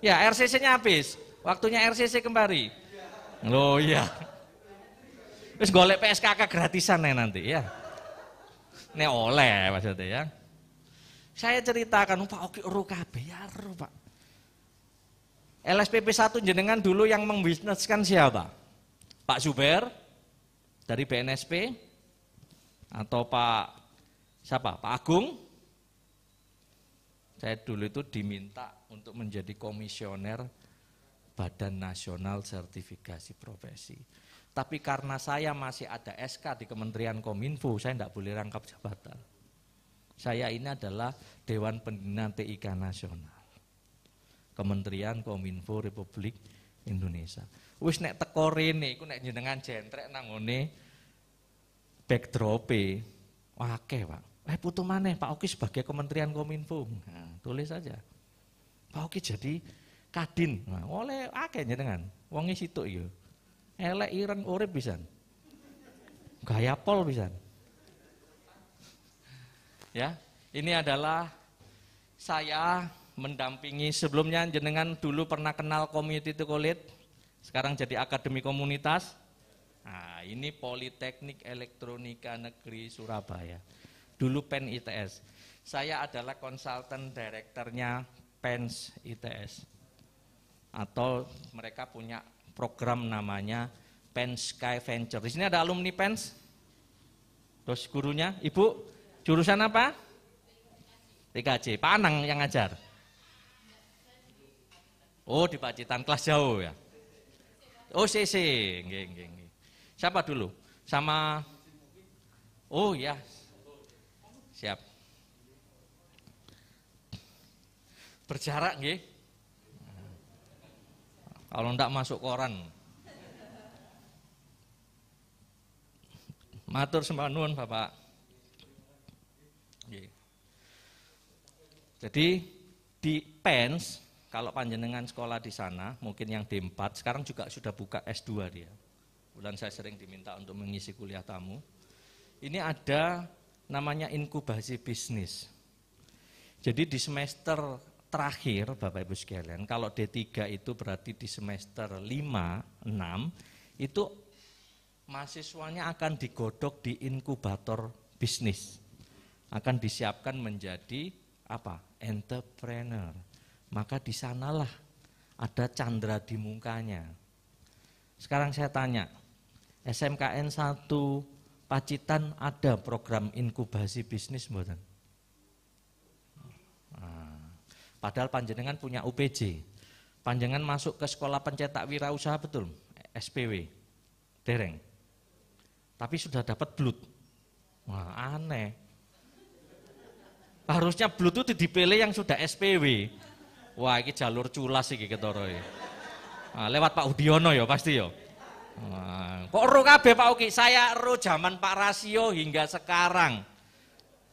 H: Ya RCC-nya habis. Waktunya RCC kembali. Loh iya. Terus golek PSKK gratisan nih nanti ya. Ini oleh maksudnya ya. Saya ceritakan Pak Oki Uru kabeh ya Uru Pak. LSPP 1 jenengan dulu yang membisneskan siapa? Pak Zuber, dari BNSP atau Pak siapa? Pak Agung. Saya dulu itu diminta untuk menjadi komisioner Badan Nasional Sertifikasi Profesi. Tapi karena saya masih ada SK di Kementerian Kominfo, saya tidak boleh rangkap jabatan. Saya ini adalah Dewan Pembina TIK Nasional. Kementerian Kominfo Republik Indonesia. Wis nek teko rene iku nek jenengan jentrek nang ngene backdrop-e akeh, Pak. Eh putu maneh Pak Oki sebagai Kementerian Kominfo. Nah, tulis saja. Pak Oki jadi Kadin. Nah, oleh akeh dengan Wonge situ ya. Elek ireng urip pisan. Gaya pol pisan. Ya, ini adalah saya mendampingi sebelumnya jenengan dulu pernah kenal community to college, sekarang jadi akademi komunitas. Nah, ini Politeknik Elektronika Negeri Surabaya. Dulu PEN ITS. Saya adalah konsultan direkturnya PENS ITS. Atau mereka punya program namanya PENS Sky Venture. Di sini ada alumni PENS? Terus gurunya, Ibu, jurusan apa? TKJ, Panang yang ngajar. Oh, di Pacitan kelas jauh ya. Oh, OCC, geng, geng, Siapa dulu? Sama Oh ya. Siap. Berjarak nggih. Kalau ndak masuk koran. Matur semanun Bapak. Jadi di PENS kalau panjenengan sekolah di sana, mungkin yang D4, sekarang juga sudah buka S2 dia kebetulan saya sering diminta untuk mengisi kuliah tamu. Ini ada namanya inkubasi bisnis. Jadi di semester terakhir Bapak Ibu sekalian, kalau D3 itu berarti di semester 5, 6, itu mahasiswanya akan digodok di inkubator bisnis. Akan disiapkan menjadi apa? entrepreneur. Maka di sanalah ada Chandra di mukanya. Sekarang saya tanya, SMKN 1 Pacitan ada program inkubasi bisnis mboten? Nah, padahal panjenengan punya UPJ. Panjenengan masuk ke sekolah pencetak wirausaha betul? SPW. Dereng. Tapi sudah dapat blut. Wah, aneh. Harusnya blut itu dipilih yang sudah SPW. Wah, ini jalur culas sih ketoro. Nah, lewat Pak Udiono ya pasti ya. Kok ro kabeh Pak Uki, Saya ro zaman Pak Rasio hingga sekarang.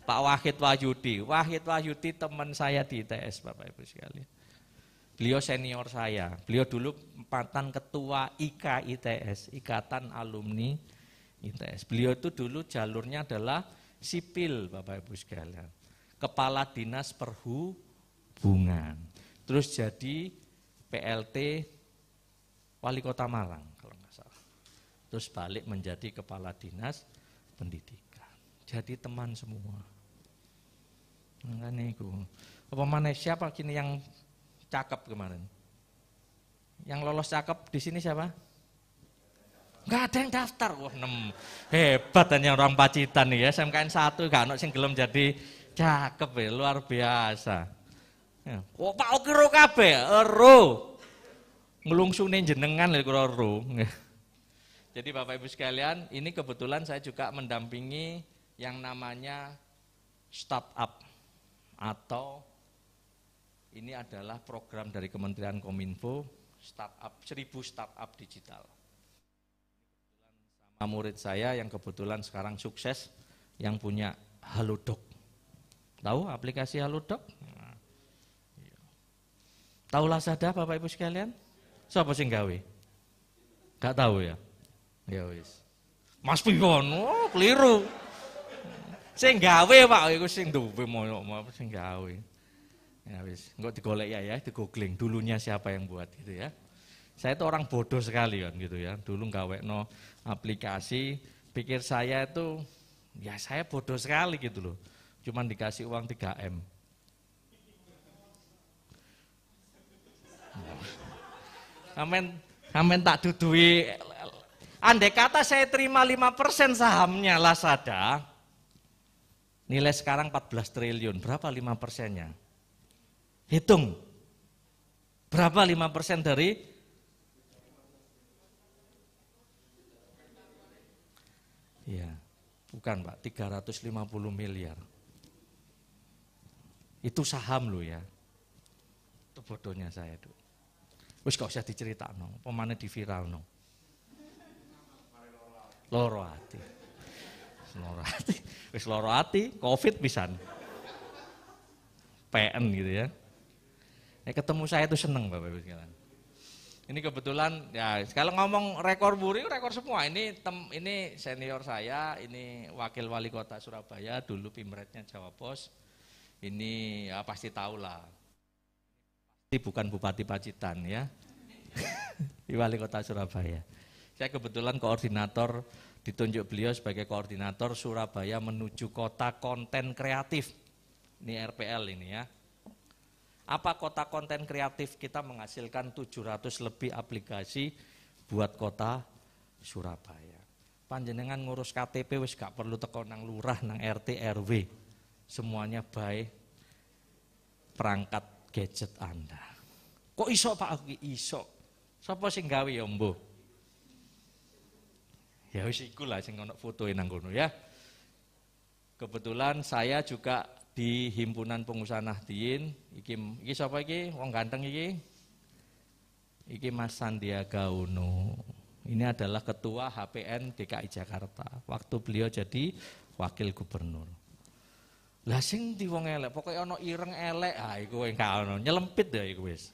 H: Pak Wahid Wahyudi. Wahid Wahyudi teman saya di ITS Bapak Ibu sekalian. Beliau senior saya. Beliau dulu mantan ketua IK ITS, Ikatan Alumni ITS. Beliau itu dulu jalurnya adalah sipil Bapak Ibu sekalian. Kepala Dinas Perhubungan. Terus jadi PLT Wali Kota Malang terus balik menjadi kepala dinas pendidikan. Jadi teman semua. enggak Apa mana siapa kini yang cakep kemarin? Yang lolos cakep di sini siapa? Enggak ada yang daftar. Wah, nem. Hebat hanya orang Pacitan nih ya. SMKN 1 enggak ono sing gelem jadi cakep ya, luar biasa. Ya. Wah, Pak ro kabeh, ero. Ngelungsune jenengan lho kira jadi Bapak Ibu sekalian, ini kebetulan saya juga mendampingi yang namanya startup atau ini adalah program dari Kementerian Kominfo startup 1000 startup digital. Kebetulan sama murid saya yang kebetulan sekarang sukses yang punya Halodoc. Tahu aplikasi Halodoc? Nah, iya. Tahu Lazada Bapak Ibu sekalian? Siapa sih gawe? Gak tahu ya. Ya wis. Mas Pion, oh, keliru. Sing gawe Pak iku sing duwe moyo apa sing gawe. Ya wis, enggak digolek ya ya, digogling dulunya siapa yang buat gitu ya. Saya itu orang bodoh sekali kan gitu ya. Dulu no aplikasi, pikir saya itu ya saya bodoh sekali gitu loh. Cuman dikasih uang 3M. Amin, amin tak dudui Andai kata saya terima 5% sahamnya Lazada, nilai sekarang 14 triliun, berapa 5 persennya? Hitung, berapa 5 persen dari Iya, bukan Pak, 350 miliar. Itu saham lo ya. Itu bodohnya saya itu. Wis kok usah diceritakan, no. pemane di viral no. Loro ati. Loro ati. Wis loro ati, Covid pisan. PN gitu ya. Ya ketemu saya itu seneng Bapak Ibu sekalian. Ini kebetulan ya kalau ngomong rekor buri rekor semua ini tem, ini senior saya ini wakil wali kota Surabaya dulu pimretnya Jawa Pos ini ya pasti tahu lah pasti bukan Bupati Pacitan ya di wali kota Surabaya saya kebetulan koordinator ditunjuk beliau sebagai koordinator Surabaya menuju kota konten kreatif. Ini RPL ini ya. Apa kota konten kreatif kita menghasilkan 700 lebih aplikasi buat kota Surabaya. Panjenengan ngurus KTP wis gak perlu teko nang lurah nang RT RW. Semuanya baik perangkat gadget Anda. Kok iso Pak? Iso. Sapa sing gawe ya, Mbok? Ya wis lah sing ono fotoe nang kono ya. Kebetulan saya juga di himpunan pengusaha nahdien Iki iki sapa iki? Wong ganteng iki. Iki Mas Sandiaga Uno. Ini adalah ketua HPN DKI Jakarta. Waktu beliau jadi wakil gubernur. Lah sing di wong elek, pokoke ana ireng elek, ha ah, iku engka ono, nyelempit ya iku wis.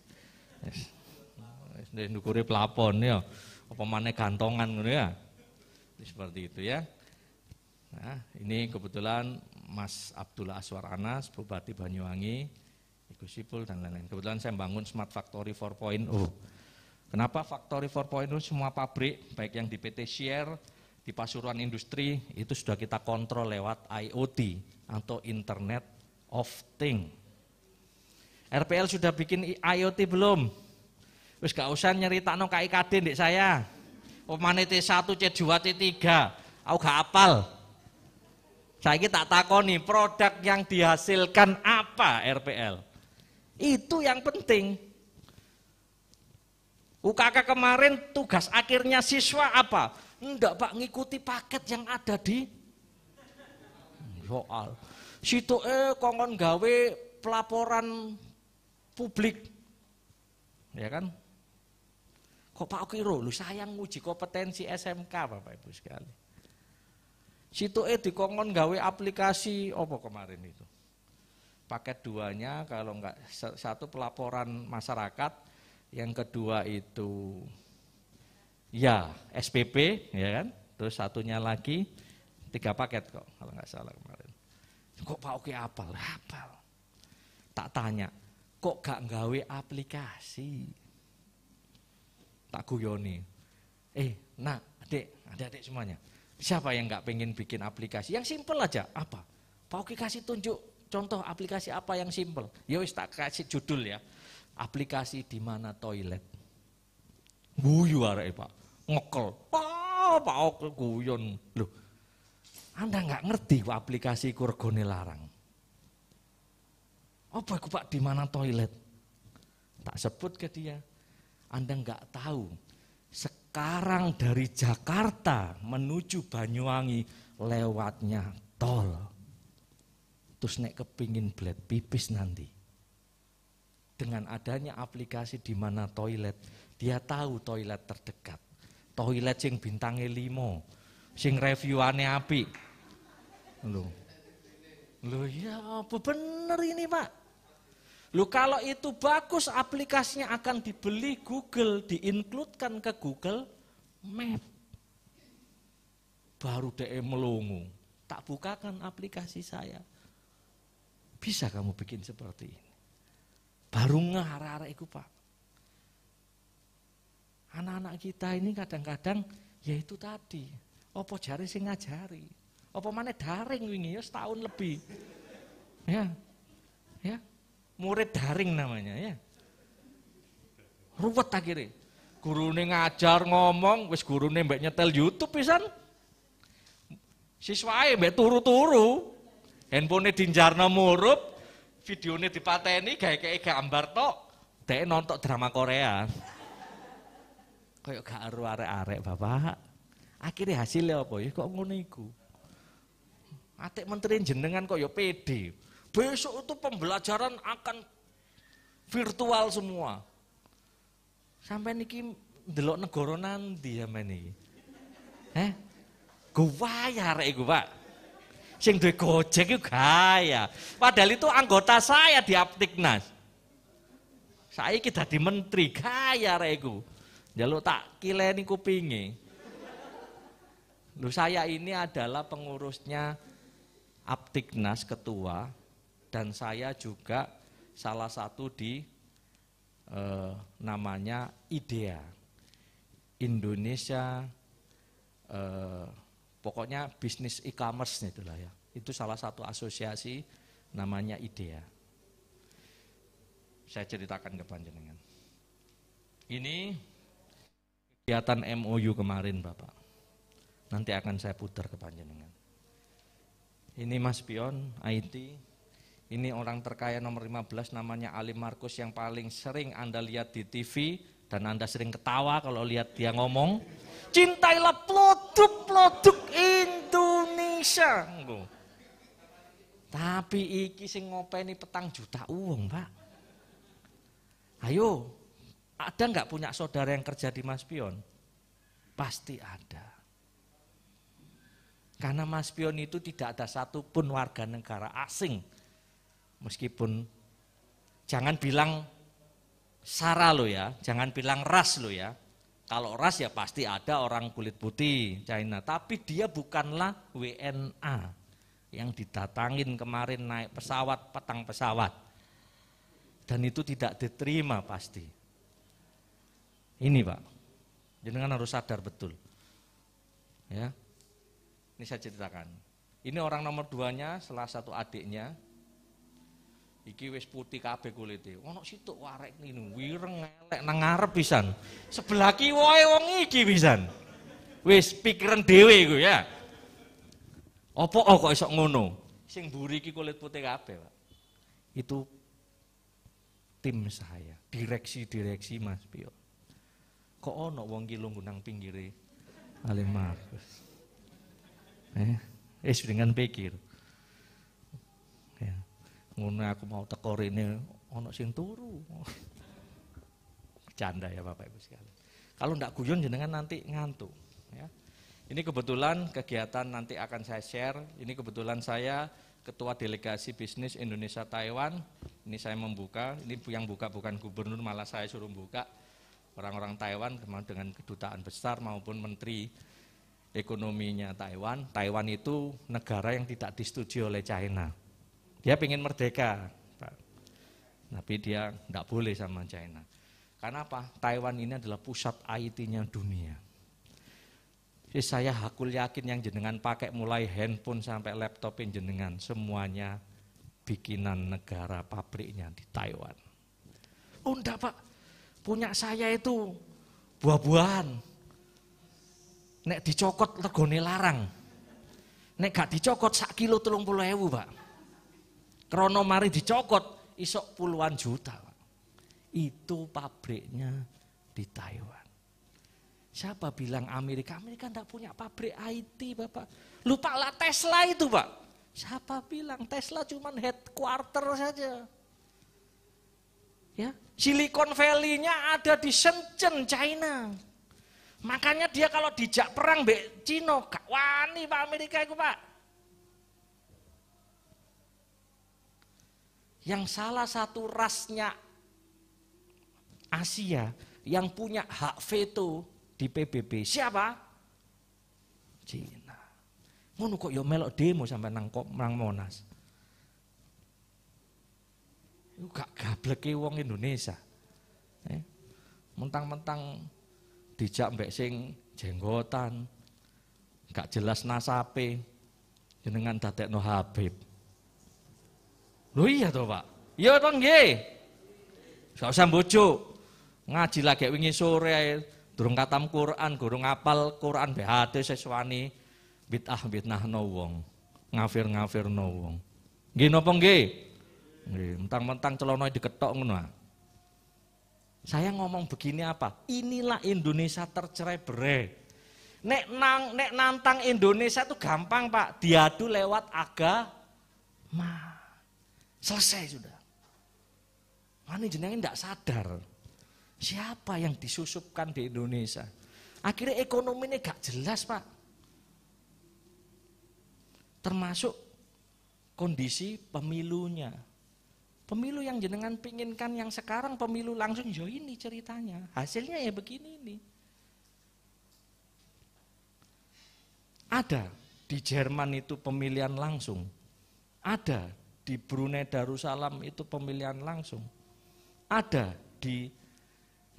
H: Wis ndukure plafon ya. Apa maneh gantongan ngono ya seperti itu ya. Nah, ini kebetulan Mas Abdullah Aswar Anas, Bupati Banyuwangi, ikut Sipul dan lain-lain. Kebetulan saya bangun Smart Factory 4.0. Kenapa Factory 4.0 semua pabrik, baik yang di PT Share, di Pasuruan Industri, itu sudah kita kontrol lewat IoT atau Internet of Things. RPL sudah bikin IoT belum? Terus gak usah no KIKD di saya. Omane T1, C2, t 3 Aku gak apal. Saya ini tak takoni produk yang dihasilkan apa RPL. Itu yang penting. UKK kemarin tugas akhirnya siswa apa? Enggak Pak, ngikuti paket yang ada di soal. Situ eh kongon gawe pelaporan publik. Ya kan? Kok Pak Okiro, lu sayang uji kompetensi SMK Bapak Ibu sekali. Situ eh dikongkon gawe aplikasi opo kemarin itu. Paket duanya kalau enggak satu pelaporan masyarakat, yang kedua itu ya SPP ya kan, terus satunya lagi tiga paket kok kalau nggak salah kemarin. Kok Pak Oki apal? Apal. Tak tanya, kok gak nggawe aplikasi? tak guyoni. Eh, nak, adik, adik-adik semuanya. Siapa yang nggak pengen bikin aplikasi? Yang simple aja, apa? Pak Oki kasih tunjuk contoh aplikasi apa yang simple. Ya wis tak kasih judul ya. Aplikasi di mana toilet.
A: Guyu arek
H: Pak. Ngekel. Oh, Pak Oki guyon. Loh, anda nggak ngerti aplikasi kurgone larang. Apa oh, aku Pak di mana toilet? Tak sebut ke dia. Anda nggak tahu, sekarang dari Jakarta menuju Banyuwangi lewatnya tol. Terus naik kepingin belet pipis nanti. Dengan adanya aplikasi di mana toilet, dia tahu toilet terdekat. Toilet sing bintangnya limo, sing reviewannya api. Loh, loh ya apa bener ini pak? Lu kalau itu bagus aplikasinya akan dibeli Google, diinkludkan ke Google Map. Baru DM melungu tak bukakan aplikasi saya. Bisa kamu bikin seperti ini. Baru ngehara-hara itu Pak. Anak-anak kita ini kadang-kadang ya itu tadi. Apa jari sing ngajari? Apa mana daring wingi ya setahun lebih. Ya. Ya, Murid daring namanya ya. Ruwet akhirnya. Guru ini ngajar ngomong, wis ini mbak nyetel YouTube pisan. Siswae mbak turu-turu. Handphone dinjarno murup, video ini dipateni kayak kayak gambar tok. Dek nonton drama Korea. Kayak gak aru arek-arek Bapak. Akhirnya hasilnya apa? Ya kok ngono iku. Atik menteri jenengan kok ya pede. Besok itu pembelajaran akan virtual semua. Sampai niki delok negara nanti ya meni. Eh? ya rek Pak. Sing duwe Gojek iku gaya. Padahal itu anggota saya di Aptiknas. Saya iki di menteri, gaya rek iku. Jaluk tak kileni kupinge. Lu saya ini adalah pengurusnya Aptiknas ketua, dan saya juga salah satu di eh, namanya IDEA Indonesia eh, pokoknya bisnis e-commerce itulah ya itu salah satu asosiasi namanya IDEA saya ceritakan ke panjenengan ini kegiatan MOU kemarin Bapak nanti akan saya putar ke panjenengan ini Mas Pion IT ini orang terkaya nomor 15 namanya Ali Markus yang paling sering Anda lihat di TV dan Anda sering ketawa kalau lihat dia ngomong. Cintailah produk-produk Indonesia. Tapi iki sing ngopeni petang juta uang, Pak. Ayo, ada nggak punya saudara yang kerja di Mas Pion? Pasti ada. Karena Mas Pion itu tidak ada satupun warga negara asing Meskipun jangan bilang sara lo ya, jangan bilang ras lo ya. Kalau ras ya pasti ada orang kulit putih China, tapi dia bukanlah WNA yang didatangin kemarin naik pesawat, petang pesawat. Dan itu tidak diterima pasti. Ini Pak, jenengan harus sadar betul. Ya, ini saya ceritakan. Ini orang nomor duanya, salah satu adiknya, Iki wis putih kabeh kulite. Ono situk warek ninu wireng elek nang ngarep pisan. Sebelah kiwae wong iki pisan. Wis pikiran dhewe iku ya. Apa kok iso ngono? Sing mburi iki kulit putih kabeh, Pak. Itu tim saya, direksi-direksi Mas Pio. Kok ono wong ki lungguh nang pinggire Alim Markus. Eh, es dengan pikir. Ngono aku mau teko rene ana sing turu. Canda ya Bapak Ibu sekalian. Kalau ndak guyon jenengan nanti ngantuk ya. Ini kebetulan kegiatan nanti akan saya share. Ini kebetulan saya ketua delegasi bisnis Indonesia Taiwan. Ini saya membuka, ini yang buka bukan gubernur malah saya suruh buka. Orang-orang Taiwan dengan kedutaan besar maupun menteri ekonominya Taiwan. Taiwan itu negara yang tidak disetujui oleh China. Dia pengen merdeka. Tapi dia tidak boleh sama China. Karena apa? Taiwan ini adalah pusat IT-nya dunia. Jadi saya hakul yakin yang jenengan pakai mulai handphone sampai laptop yang jenengan semuanya bikinan negara pabriknya di Taiwan. Oh enggak pak, punya saya itu buah-buahan. Nek dicokot legone larang. Nek gak dicokot sak kilo telung puluh ewu pak. Krono mari dicokot, isok puluhan juta. Itu pabriknya di Taiwan. Siapa bilang Amerika? Amerika tidak punya pabrik IT, Bapak. Lupa lah Tesla itu, Pak. Siapa bilang Tesla cuma headquarter saja? Ya, Silicon Valley-nya ada di Shenzhen, China. Makanya dia kalau dijak perang be Cino, gak Pak Amerika itu Pak. yang salah satu rasnya Asia yang punya hak veto di PBB. Siapa? Cina. Ngono kok yo ya melok demo sampai nang kok nang Monas. Iku gak gableke wong Indonesia. Eh? Mentang-mentang dijak mbek sing jenggotan, gak jelas nasape jenengan dadekno Habib. Loh iya toh, Pak. Iya toh nggih. Gak usah bojo. Ngaji lagi wingi sore durung katam Quran, durung ngapal Quran BHT seswani bid'ah bid'ah no wong. Ngafir ngafir no wong. Nggih napa nggih? Nggih, mentang-mentang celana diketok ngono. Saya ngomong begini apa? Inilah Indonesia tercerai berai. Nek nang nek nantang Indonesia itu gampang, Pak. Diadu lewat agama. Selesai sudah. Mana jenengan tidak sadar. Siapa yang disusupkan di Indonesia? Akhirnya ekonomi ini gak jelas pak. Termasuk kondisi pemilunya. Pemilu yang jenengan pinginkan yang sekarang pemilu langsung join ini ceritanya. Hasilnya ya begini nih. Ada di Jerman itu pemilihan langsung. Ada di Brunei Darussalam itu pemilihan langsung. Ada di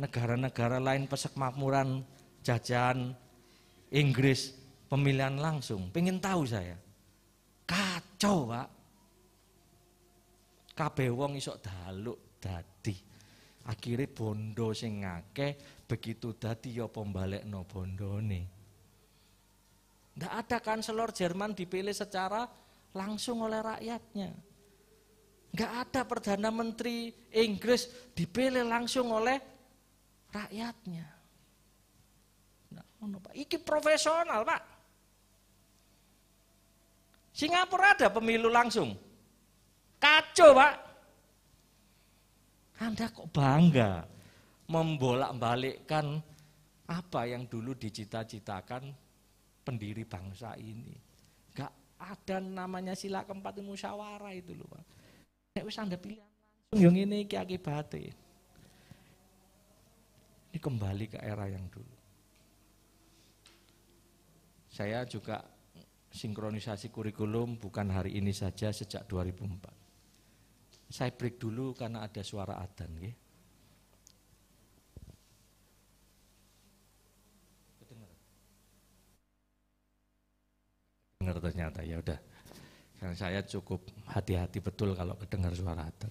H: negara-negara lain pesek makmuran jajahan Inggris pemilihan langsung. Pengen tahu saya. Kacau, Pak. Kabeh wong isok daluk dadi. Akhirnya bondo sing ngake, begitu dadi ya pembalik no bondo Tidak ada kanselor Jerman dipilih secara langsung oleh rakyatnya. Nggak ada Perdana Menteri Inggris dipilih langsung oleh rakyatnya. Nah, Iki profesional, Pak. Singapura ada pemilu langsung. Kacau, Pak. Anda kok bangga membolak-balikkan apa yang dulu dicita-citakan pendiri bangsa ini. Gak ada namanya sila keempat musyawarah itu loh Pak. Nek wis tanda pilihan langsung yang ini iki akibate. Ini kembali ke era yang dulu. Saya juga sinkronisasi kurikulum bukan hari ini saja sejak 2004. Saya break dulu karena ada suara adan. Ya. Dengar ternyata ya udah dan saya cukup hati-hati betul kalau kedengar suara adat.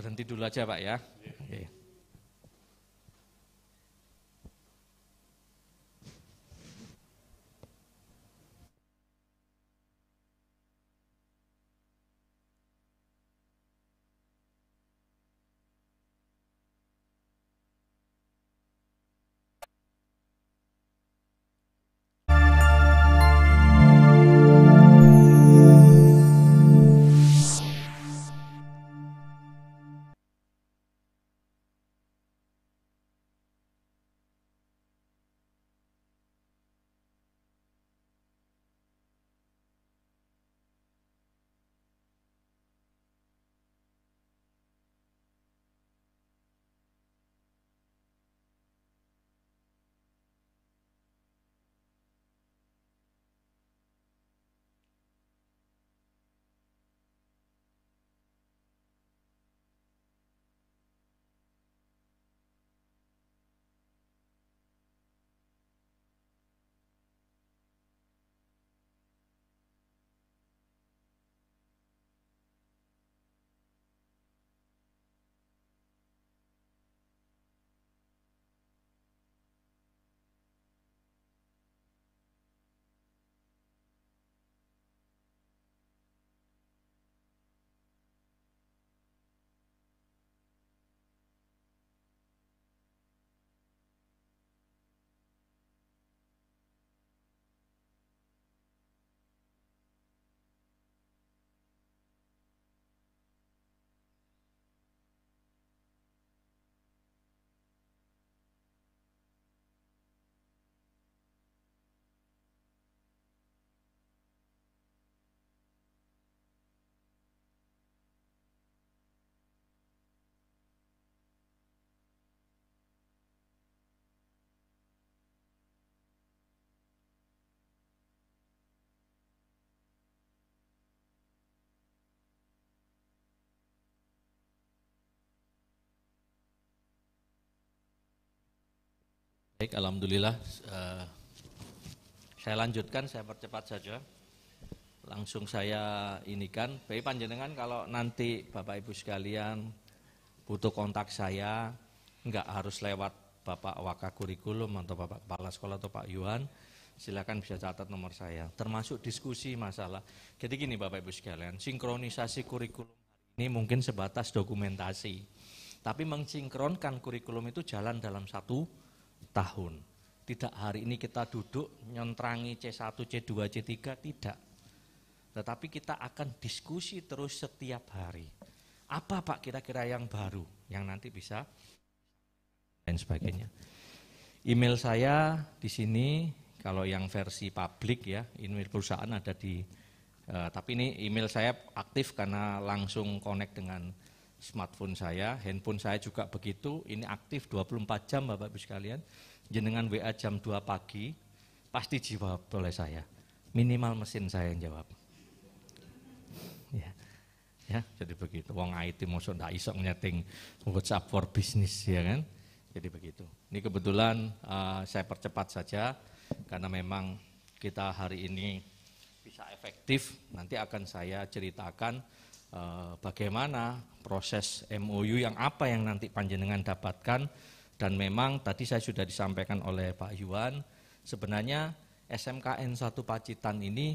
H: Berhenti dulu aja Pak ya. Iya. Okay. Baik, Alhamdulillah. Eh, saya lanjutkan, saya percepat saja. Langsung saya inikan. Baik panjenengan kalau nanti Bapak Ibu sekalian butuh kontak saya, enggak harus lewat Bapak Waka Kurikulum atau Bapak Kepala Sekolah atau Pak Yuan, silakan bisa catat nomor saya. Termasuk diskusi masalah. Jadi gini Bapak Ibu sekalian, sinkronisasi kurikulum ini mungkin sebatas dokumentasi. Tapi mensinkronkan kurikulum itu jalan dalam satu tahun. Tidak hari ini kita duduk nyentrangi C1, C2, C3, tidak. Tetapi kita akan diskusi terus setiap hari. Apa Pak kira-kira yang baru yang nanti bisa dan sebagainya. Email saya di sini kalau yang versi publik ya, email perusahaan ada di uh, tapi ini email saya aktif karena langsung connect dengan smartphone saya, handphone saya juga begitu, ini aktif 24 jam Bapak-Ibu sekalian. Jenengan WA jam 2 pagi, pasti jawab oleh saya. Minimal mesin saya yang jawab. Ya. ya jadi begitu. Wong IT mosok ndak iso nyeting WhatsApp for business ya kan. Jadi begitu. Ini kebetulan uh, saya percepat saja karena memang kita hari ini
F: bisa efektif.
H: Nanti akan saya ceritakan Eh, bagaimana proses MOU yang apa yang nanti panjenengan dapatkan dan memang tadi saya sudah disampaikan oleh Pak Yuan sebenarnya SMKN 1 Pacitan ini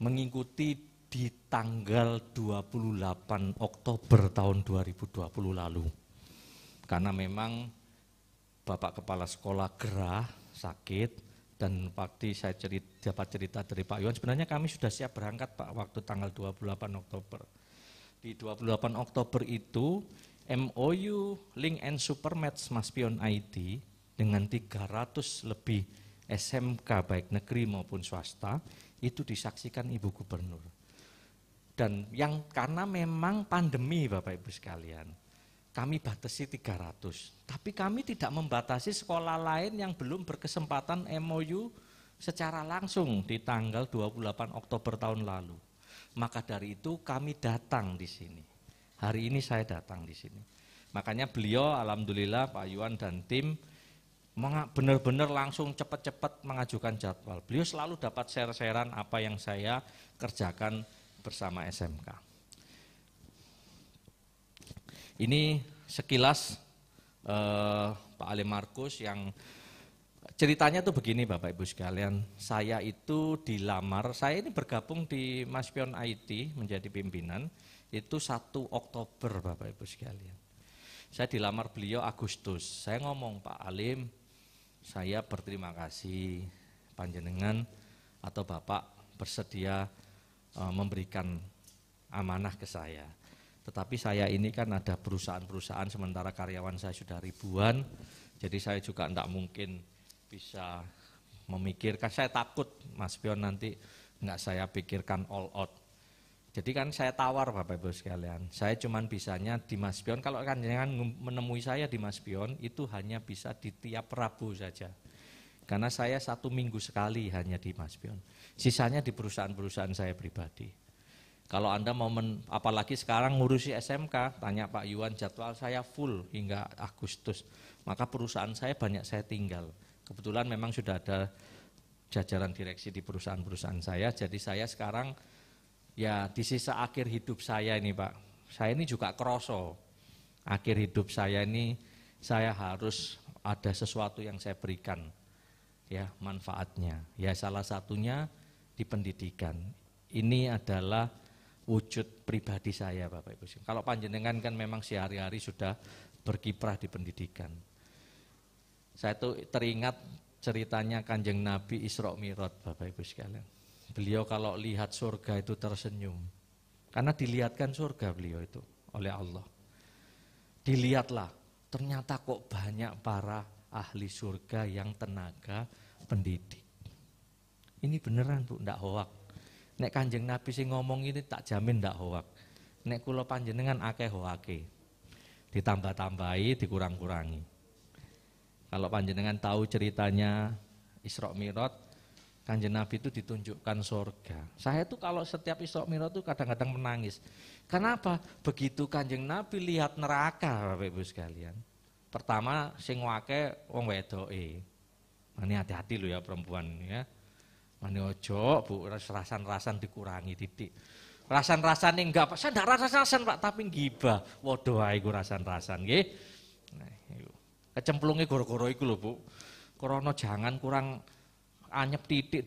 H: mengikuti di tanggal 28 Oktober tahun 2020 lalu karena memang Bapak Kepala Sekolah gerah sakit dan waktu saya cerita, dapat cerita dari Pak Iwan, sebenarnya kami sudah siap berangkat Pak waktu tanggal 28 Oktober. Di 28 Oktober itu MOU Link and Supermatch Mas Pion ID dengan 300 lebih SMK baik negeri maupun swasta itu disaksikan Ibu Gubernur. Dan yang karena memang pandemi Bapak Ibu sekalian, kami batasi 300. Tapi kami tidak membatasi sekolah lain yang belum berkesempatan MOU secara langsung di tanggal 28 Oktober tahun lalu. Maka dari itu kami datang di sini. Hari ini saya datang di sini. Makanya beliau alhamdulillah Pak Yuan dan tim benar-benar langsung cepat-cepat mengajukan jadwal. Beliau selalu dapat share-sharean apa yang saya kerjakan bersama SMK. Ini sekilas eh, Pak Ali Markus yang ceritanya tuh begini Bapak Ibu sekalian, saya itu dilamar, saya ini bergabung di Mas Pion IT menjadi pimpinan itu 1 Oktober Bapak Ibu sekalian. Saya dilamar beliau Agustus. Saya ngomong Pak Alim, saya berterima kasih panjenengan atau Bapak bersedia eh, memberikan amanah ke saya. Tetapi saya ini kan ada perusahaan-perusahaan sementara karyawan saya sudah ribuan, jadi saya juga tidak mungkin bisa memikirkan. Saya takut Mas Pion nanti nggak saya pikirkan all out. Jadi kan saya tawar Bapak Ibu sekalian, saya cuman bisanya di Mas Pion, kalau kan jangan menemui saya di Mas Pion, itu hanya bisa di tiap Rabu saja. Karena saya satu minggu sekali hanya di Mas Pion, sisanya di perusahaan-perusahaan saya pribadi. Kalau Anda mau men, apalagi sekarang ngurusi SMK, tanya Pak Yuan jadwal saya full hingga Agustus. Maka perusahaan saya banyak saya tinggal. Kebetulan memang sudah ada jajaran direksi di perusahaan-perusahaan saya, jadi saya sekarang ya di sisa akhir hidup saya ini Pak, saya ini juga keroso. Akhir hidup saya ini saya harus ada sesuatu yang saya berikan ya manfaatnya. Ya salah satunya di pendidikan. Ini adalah wujud pribadi saya Bapak Ibu. Kalau panjenengan kan memang sehari-hari sudah berkiprah di pendidikan. Saya tuh teringat ceritanya Kanjeng Nabi Isra Mi'raj Bapak Ibu sekalian. Beliau kalau lihat surga itu tersenyum. Karena dilihatkan surga beliau itu oleh Allah. Dilihatlah, ternyata kok banyak para ahli surga yang tenaga pendidik. Ini beneran Bu, enggak hoak. Nek Kanjeng Nabi sing ngomong ini tak jamin ndak hoak. Nek kulo panjenengan akeh hoake. Ditambah-tambahi, dikurang-kurangi. Kalau panjenengan tahu ceritanya Isra mirot, Kanjeng Nabi itu ditunjukkan surga. Saya tuh kalau setiap Isra mirot tuh kadang-kadang menangis. Kenapa? Begitu Kanjeng Nabi lihat neraka, Bapak Ibu sekalian. Pertama sing wake wong wedoke. Nah, ini hati-hati loh ya perempuan ya. Mane ojo Bu rasan-rasan dikurangi titik. Rasan-rasan ini enggak Pak, saya enggak rasan-rasan Pak, tapi ngibah, Waduh aku rasan-rasan nggih. Nah, iku. Kecemplunge lho, Bu. Korono jangan kurang anyep titik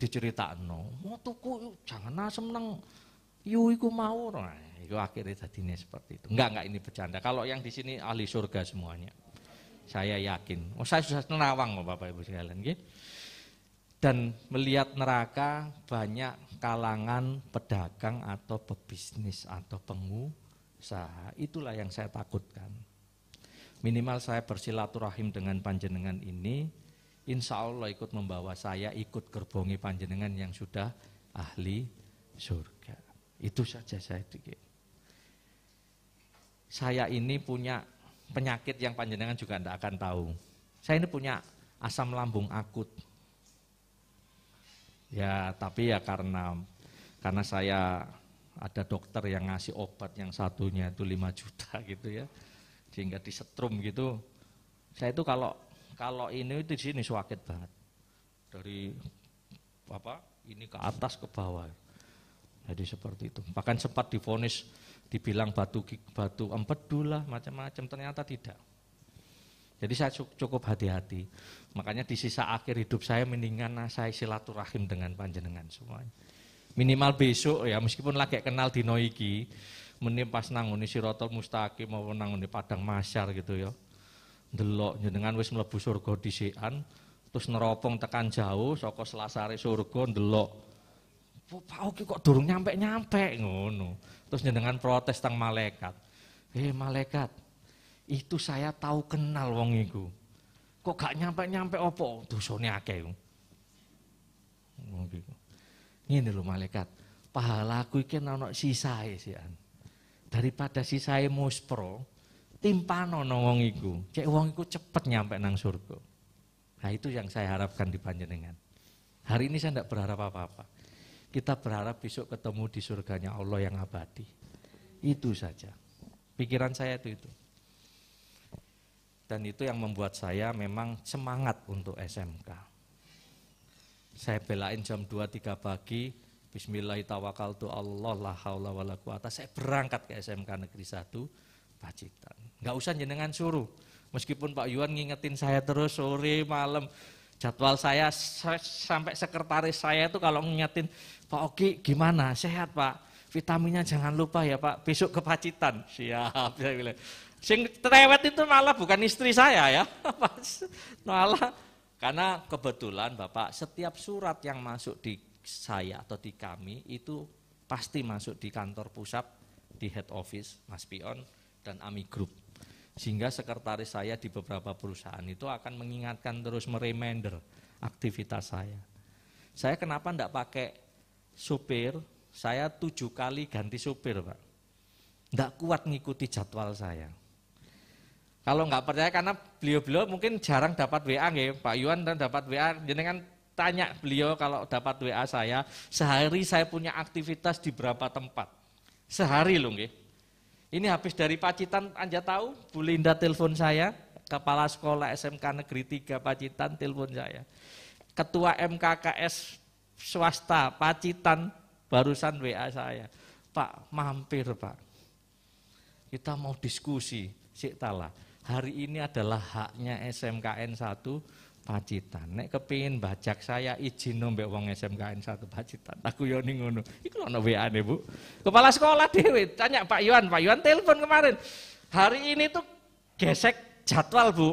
H: no, Mau tuku jangan asem neng, Yuh, iku mau. Nah, itu akhirnya tadinya seperti itu. Enggak, enggak ini bercanda. Kalau yang di sini ahli surga semuanya. Saya yakin. Oh, saya sudah tenawang Bapak Ibu sekalian. Gitu dan melihat neraka banyak kalangan pedagang atau pebisnis atau pengusaha. Itulah yang saya takutkan. Minimal saya bersilaturahim dengan panjenengan ini, insya Allah ikut membawa saya ikut gerbongi panjenengan yang sudah ahli surga. Itu saja saya pikir. Saya ini punya penyakit yang panjenengan juga tidak akan tahu. Saya ini punya asam lambung akut Ya, tapi ya karena karena saya ada dokter yang ngasih obat yang satunya itu 5 juta gitu ya. Sehingga disetrum gitu. Saya itu kalau kalau ini itu di sini sakit banget. Dari apa? Ini ke atas ke bawah. Jadi seperti itu. Bahkan sempat difonis dibilang batu batu empedu lah macam-macam ternyata tidak. Jadi saya cukup hati-hati. Makanya di sisa akhir hidup saya mendingan saya silaturahim dengan panjenengan semuanya. Minimal besok ya meskipun lagi kenal di Noiki, menim pas rotol sirotol mustaqim maupun nangoni padang masyar gitu ya. Delok jenengan wis mlebu surga disian, terus neropong tekan jauh soko selasari surga delok, Pak Oki kok durung nyampe-nyampe ngono. Terus dengan protes tang malaikat. Eh malaikat, itu saya tahu kenal wong iku. Kok gak nyampe-nyampe opo dosane akeh. ini lho malaikat. Pahalaku iki kan ana sisae sian. Daripada sisae muspro, timpano wong iku. Cek wong iku cepet nyampe nang surga. Nah itu yang saya harapkan di panjenengan. Hari ini saya tidak berharap apa-apa. Kita berharap besok ketemu di surganya Allah yang abadi. Itu saja. Pikiran saya itu itu. Dan itu yang membuat saya memang semangat untuk SMK. Saya belain jam 2-3 pagi, Bismillahirrahmanirrahim, la haula quwata. Saya berangkat ke SMK Negeri 1, Pacitan. Nggak usah jenengan suruh. Meskipun Pak Yuan ngingetin saya terus sore, malam, jadwal saya sampai sekretaris saya itu kalau ngingetin Pak Oki gimana sehat Pak vitaminnya jangan lupa ya Pak besok ke Pacitan siap saya bilang Sing trewet itu malah bukan istri saya ya. malah karena kebetulan Bapak setiap surat yang masuk di saya atau di kami itu pasti masuk di kantor pusat di head office Mas Pion dan Ami Group. Sehingga sekretaris saya di beberapa perusahaan itu akan mengingatkan terus mereminder aktivitas saya. Saya kenapa enggak pakai supir? Saya tujuh kali ganti supir, Pak. Enggak kuat ngikuti jadwal saya. Kalau nggak percaya karena beliau-beliau mungkin jarang dapat WA nih Pak Yuan dan dapat WA jadi kan tanya beliau kalau dapat WA saya, sehari saya punya aktivitas di berapa tempat. Sehari loh nggih. Ini habis dari Pacitan Anda tahu, Bu Linda telepon saya, kepala sekolah SMK Negeri 3 Pacitan telepon saya. Ketua MKKS swasta Pacitan barusan WA saya. Pak, mampir Pak. Kita mau diskusi, sik talah hari ini adalah haknya SMKN 1 Pacitan. Nek kepingin bajak saya izin nombek wong SMKN 1 Pacitan. Aku yo ning ngono. Iku ono wa Bu. Kepala sekolah dhewe tanya Pak Yuan, Pak Yuan telepon kemarin. Hari ini tuh gesek jadwal, Bu.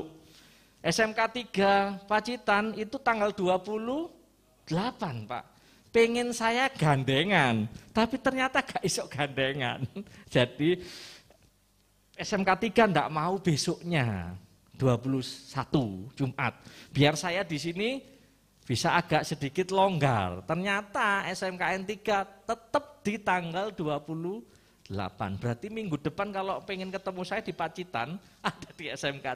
H: SMK 3 Pacitan itu tanggal 28, Pak pengen saya gandengan, tapi ternyata gak isok gandengan. Jadi SMK 3 ndak mau besoknya 21 Jumat. Biar saya di sini bisa agak sedikit longgar. Ternyata SMKN 3 tetap di tanggal 28. Berarti minggu depan kalau pengen ketemu saya di Pacitan ada di SMK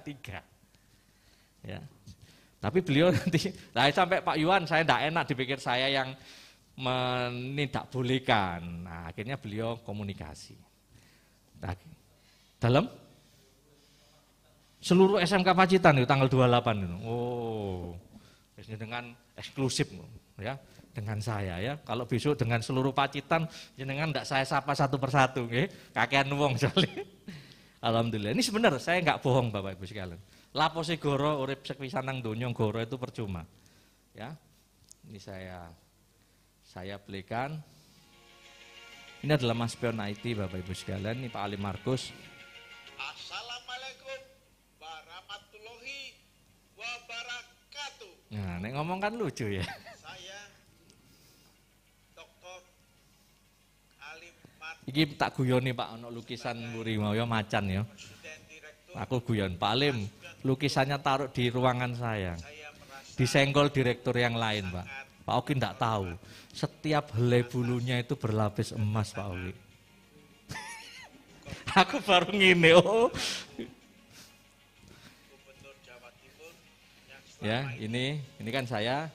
H: 3. Ya. Tapi beliau nanti, nah sampai Pak Yuan saya ndak enak dipikir saya yang bolehkan. Nah, akhirnya beliau komunikasi. Nah, dalam? Seluruh SMK Pacitan itu tanggal 28 itu. Oh. dengan eksklusif ya dengan saya ya. Kalau besok dengan seluruh Pacitan jenengan enggak saya sapa satu persatu nggih. Kakean wong soalnya. Alhamdulillah. Ini sebenarnya saya enggak bohong Bapak Ibu sekalian. Lapose goro urip sekwisanang nang donya goro itu percuma. Ya. Ini saya saya belikan. Ini adalah Mas Pion IT Bapak Ibu sekalian, ini Pak Ali Markus. Nah, nek ngomong kan lucu ya. Saya dokter alim Iki tak guyoni Pak ono lukisan Buri mau ya macan ya. Aku guyon Pak Alim, lukisannya taruh di ruangan saya. Disenggol direktur yang lain, Pak. Pak Oki tidak tahu. Setiap helai bulunya itu berlapis emas, Pak Oki. Aku baru ngine, oh ya ini ini kan saya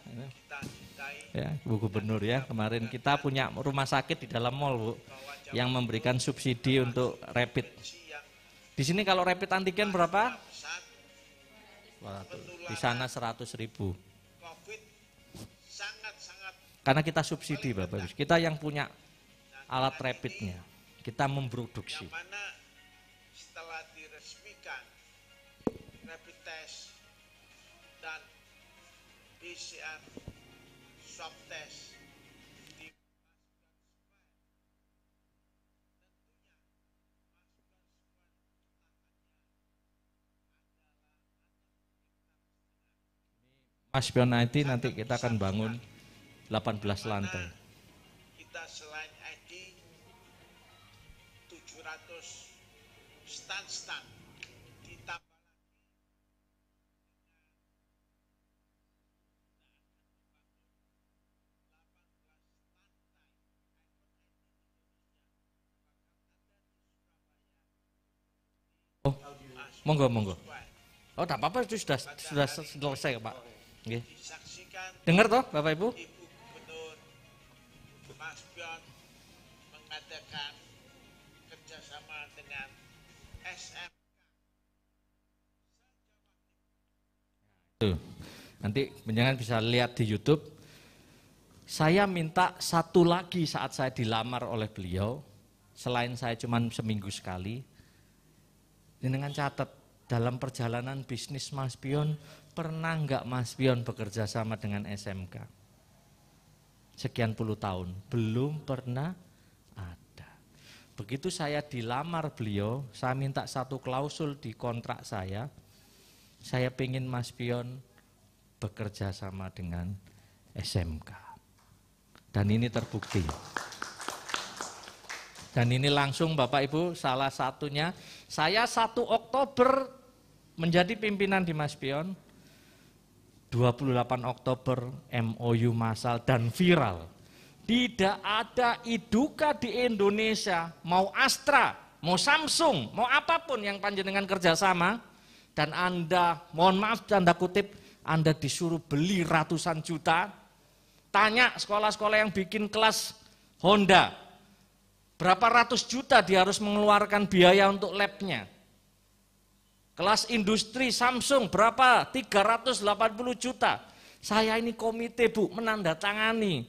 H: ya Bu Gubernur ya kemarin kita punya rumah sakit di dalam mall Bu yang memberikan subsidi untuk rapid di sini kalau rapid antigen berapa di sana 100 ribu karena kita subsidi Bapak kita yang punya alat rapidnya kita memproduksi
F: PCR swab test di
H: Mas Pion IT nanti kita akan bangun 18 lantai. Kita selain IT
F: 700 stand-stand
H: Monggo monggo. Oh, tak apa-apa itu sudah sudah selesai, Pak. Nggih. Dengar toh, Bapak Ibu?
F: mengadakan kerjasama dengan SMK.
H: nanti jangan bisa lihat di YouTube. Saya minta satu lagi saat saya dilamar oleh beliau, selain saya cuma seminggu sekali, Jenengan catat dalam perjalanan bisnis Mas Pion, pernah nggak Mas Pion bekerja sama dengan SMK? Sekian puluh tahun, belum pernah ada. Begitu saya dilamar beliau, saya minta satu klausul di kontrak saya, saya pingin Mas Pion bekerja sama dengan SMK. Dan ini terbukti. Dan ini langsung Bapak Ibu salah satunya saya 1 Oktober menjadi pimpinan di Mas Pion. 28 Oktober MOU masal dan viral. Tidak ada iduka di Indonesia, mau Astra, mau Samsung, mau apapun yang panjenengan kerjasama, dan Anda, mohon maaf tanda kutip, Anda disuruh beli ratusan juta, tanya sekolah-sekolah yang bikin kelas Honda, Berapa ratus juta dia harus mengeluarkan biaya untuk labnya. Kelas industri Samsung berapa? 380 juta. Saya ini komite bu, menandatangani.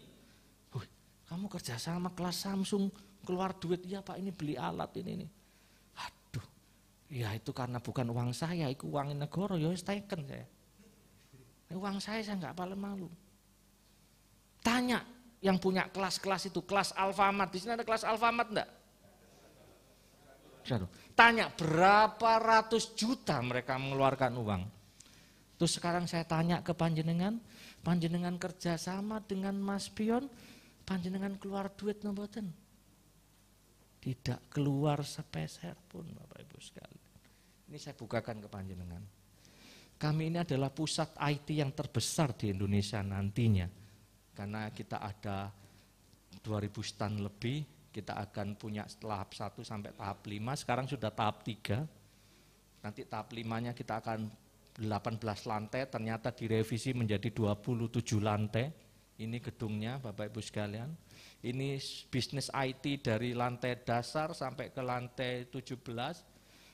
H: Uh, kamu kerja sama kelas Samsung, keluar duit, ya pak ini beli alat ini. ini. Aduh, ya itu karena bukan uang saya, itu uang negara, ya teken saya. Uang saya saya nggak paling malu. Tanya, yang punya kelas-kelas itu, kelas Alfamart. Di sini ada kelas Alfamart enggak? Tanya berapa ratus juta mereka mengeluarkan uang. Terus sekarang saya tanya ke panjenengan, panjenengan kerjasama dengan Mas Pion, panjenengan keluar duit noboten.
G: Tidak keluar
H: sepeser pun Bapak Ibu sekalian. Ini saya bukakan ke panjenengan. Kami ini adalah pusat IT yang terbesar di Indonesia nantinya karena kita ada 2000 stand lebih, kita akan punya tahap 1 sampai tahap 5, sekarang sudah tahap 3, nanti tahap 5-nya kita akan 18 lantai, ternyata direvisi menjadi 27 lantai, ini gedungnya Bapak Ibu sekalian, ini bisnis IT dari lantai dasar sampai ke lantai 17,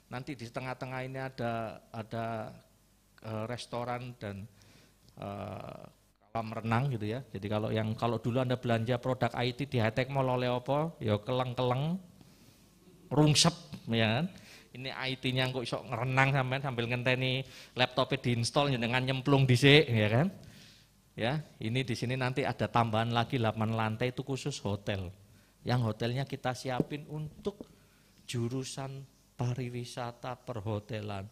H: nanti di tengah-tengah ini ada ada eh, restoran dan eh, kolam renang gitu ya. Jadi kalau yang kalau dulu Anda belanja produk IT di Hightech Mall oleh apa, ya keleng-keleng, rungsep ya kan. Ini IT-nya kok sok ngerenang sampean sambil ngenteni laptopnya diinstal ya dengan nyemplung dhisik ya kan. Ya, ini di sini nanti ada tambahan lagi 8 lantai itu khusus hotel. Yang hotelnya kita siapin untuk jurusan pariwisata perhotelan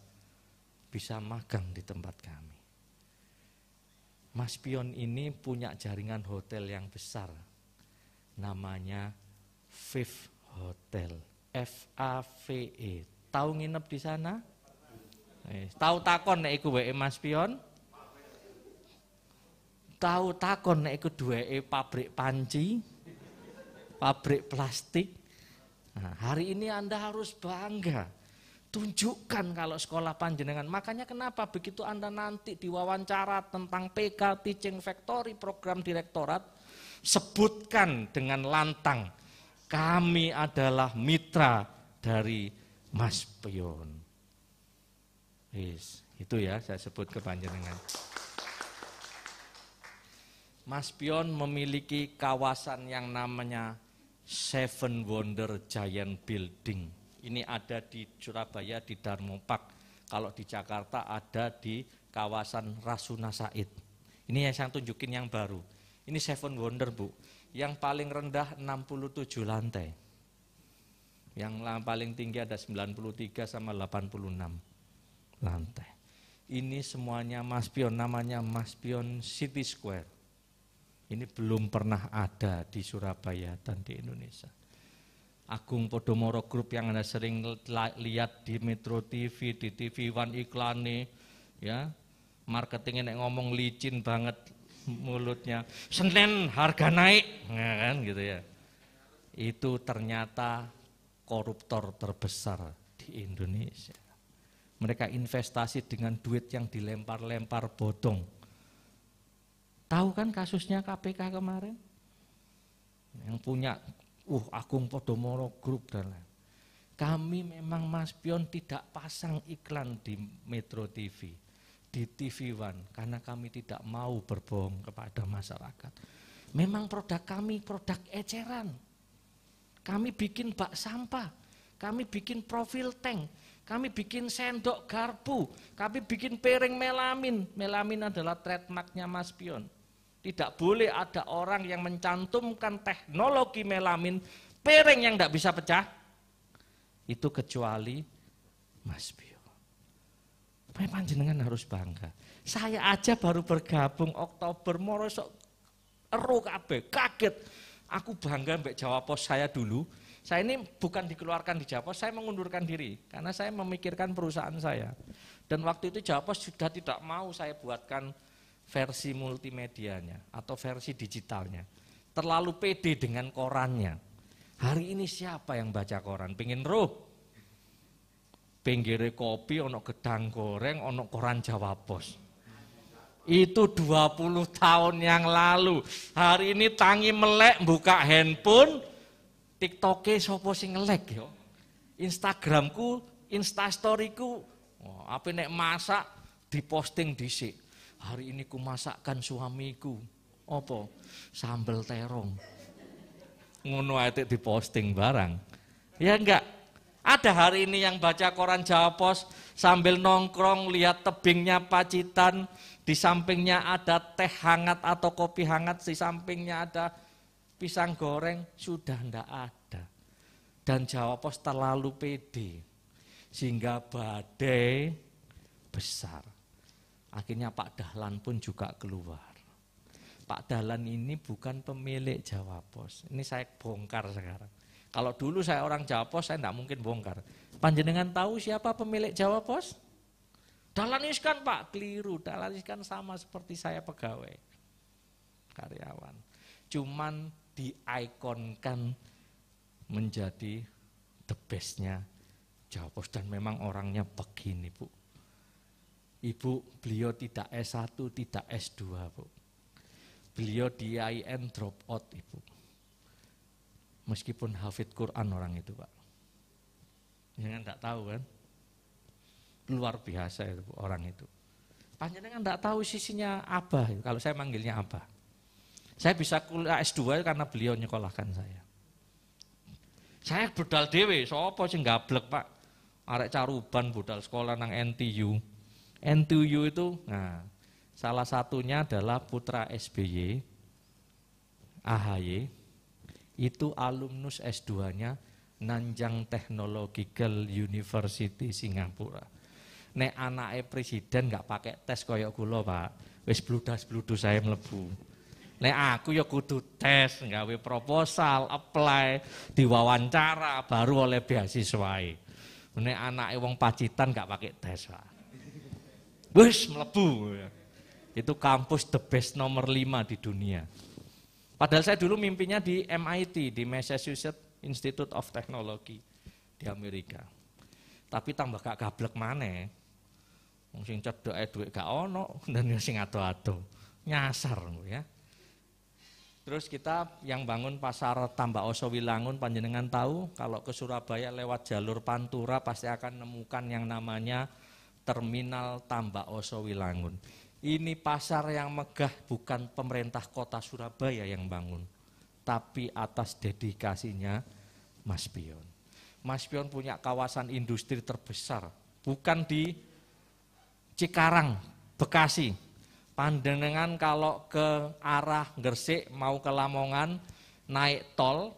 H: bisa magang di tempat kami. Mas Pion ini punya jaringan hotel yang besar. Namanya Fifth Hotel. F A V E. Tahu nginep di sana? Eh, tahu takon nek iku wae Mas Pion? Tahu takon nek iku duweke pabrik panci, pabrik plastik. Nah, hari ini Anda harus bangga Tunjukkan kalau sekolah panjenengan. Makanya kenapa begitu Anda nanti diwawancara tentang PK Teaching Factory program direktorat, sebutkan dengan lantang, kami adalah mitra dari Mas Pion. Yes, itu ya saya sebut ke panjenengan. Mas Pion memiliki kawasan yang namanya Seven Wonder Giant Building ini ada di Surabaya di Darmo Park. Kalau di Jakarta ada di kawasan Rasuna Said. Ini yang saya tunjukin yang baru. Ini Seven Wonder, Bu. Yang paling rendah 67 lantai. Yang paling tinggi ada 93 sama 86 lantai. Ini semuanya Mas Pion, namanya Mas Pion City Square. Ini belum pernah ada di Surabaya dan di Indonesia. Agung Podomoro Group yang Anda sering lihat di Metro TV, di TV One iklane, ya. Marketingnya nek ngomong licin banget mulutnya. Senin harga naik, nah kan gitu ya. Itu ternyata koruptor terbesar di Indonesia. Mereka investasi dengan duit yang dilempar-lempar bodong. Tahu kan kasusnya KPK kemarin? Yang punya uh Agung Podomoro Group dan lain. Kami memang Mas Pion tidak pasang iklan di Metro TV, di TV One, karena kami tidak mau berbohong kepada masyarakat. Memang produk kami produk eceran. Kami bikin bak sampah, kami bikin profil tank, kami bikin sendok garpu, kami bikin piring melamin. Melamin adalah trademarknya Mas Pion tidak boleh ada orang yang mencantumkan teknologi melamin piring yang tidak bisa pecah. Itu kecuali Mas Bio. Memang jenengan harus bangga. Saya aja baru bergabung Oktober morosok ero kabe, kaget. Aku bangga mbak Jawa Pos saya dulu. Saya ini bukan dikeluarkan di Jawa Pos, saya mengundurkan diri karena saya memikirkan perusahaan saya. Dan waktu itu Jawa Pos sudah tidak mau saya buatkan versi multimedianya atau versi digitalnya. Terlalu pede dengan korannya. Hari ini siapa yang baca koran? Pengen roh. Pinggir kopi, ono gedang goreng, ono koran Jawa Pos. Itu 20 tahun yang lalu. Hari ini tangi melek buka handphone, tiktoknya sopo sing ngelek yo. Instagramku, Instastoryku, oh, apa nek masak diposting sini hari ini ku masakkan suamiku. opo Sambel terong. Ngono di posting barang. Ya enggak? Ada hari ini yang baca koran Jawa Pos sambil nongkrong lihat tebingnya pacitan, di sampingnya ada teh hangat atau kopi hangat, di sampingnya ada pisang goreng, sudah ndak ada. Dan Jawa Pos terlalu pede sehingga badai besar. Akhirnya Pak Dahlan pun juga keluar. Pak Dahlan ini bukan pemilik Jawa Pos. Ini saya bongkar sekarang. Kalau dulu saya orang Jawa Pos, saya tidak mungkin bongkar. Panjenengan tahu siapa pemilik Jawa Pos? Dahlan Iskan Pak, keliru. Dahlan Iskan sama seperti saya pegawai. Karyawan. Cuman diikonkan menjadi the bestnya Jawa Pos. Dan memang orangnya begini Bu Ibu, beliau tidak S1, tidak S2, Bu. Beliau di IAIN drop out, Ibu. Meskipun hafid Quran orang itu, Pak. Jangan ya tidak tahu kan? Luar biasa itu Bu, orang itu. Panjenengan tidak tahu sisinya apa. kalau saya manggilnya apa? Saya bisa kuliah S2 karena beliau nyekolahkan saya. Saya budal dewe, sopo sing gablek, Pak. Arek caruban budal sekolah nang NTU And to you itu, nah, salah satunya adalah putra SBY, AHY, itu alumnus S2-nya Nanjang Technological University Singapura. Nek anaknya presiden nggak pakai tes koyok gula pak, wis bludas bludus saya melebu. Nek aku ya kudu tes, nggawe proposal, apply, diwawancara, baru oleh beasiswa. Nek anaknya wong pacitan nggak pakai tes pak. Wes melebu. Ya. Itu kampus the best nomor lima di dunia. Padahal saya dulu mimpinya di MIT, di Massachusetts Institute of Technology di Amerika. Tapi tambah gak gablek mana Wong sing cedhek duit gak ono dan sing ato-ato. Nyasar ya. Terus kita yang bangun pasar tambah Oso Wilangun panjenengan tahu kalau ke Surabaya lewat jalur Pantura pasti akan nemukan yang namanya Terminal Tambak Oso Wilangun. Ini pasar yang megah bukan pemerintah kota Surabaya yang bangun, tapi atas dedikasinya Mas Pion. Mas Pion punya kawasan industri terbesar, bukan di Cikarang, Bekasi. Pandenengan kalau ke arah Gresik mau ke Lamongan naik tol,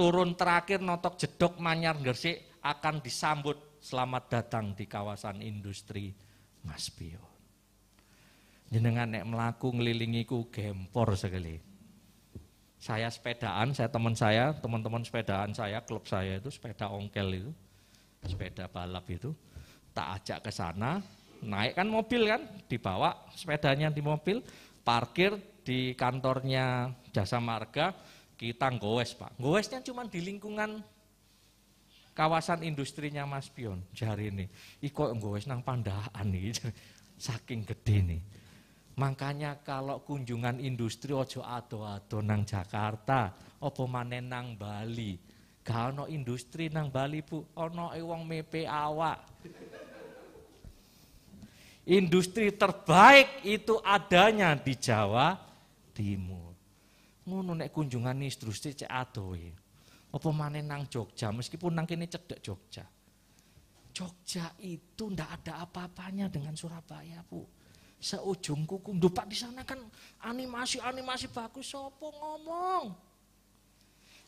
H: turun terakhir notok jedok manyar Gresik akan disambut Selamat datang di kawasan industri Mas Bio. Jenengan nek melaku ngelilingiku gempor sekali. Saya sepedaan, saya teman saya, teman-teman sepedaan saya, klub saya itu sepeda ongkel itu, sepeda balap itu, tak ajak ke sana, naik kan mobil kan, dibawa sepedanya di mobil, parkir di kantornya jasa marga, kita ngowes pak. Ngowesnya cuma di lingkungan kawasan industrinya Mas Pion jari ini iko enggowes nang pandaan nih saking gede nih makanya kalau kunjungan industri ojo ato ato nang Jakarta opo manen nang Bali kalau industri nang Bali bu ono ewang mepe awak industri terbaik itu adanya di Jawa Timur ngono nek kunjungan industri cek adoe apa mana nang Jogja meskipun nang kini cedek Jogja. Jogja itu ndak ada apa-apanya dengan Surabaya, Bu. Seujung kuku. dupak di sana kan animasi-animasi bagus sopo ngomong.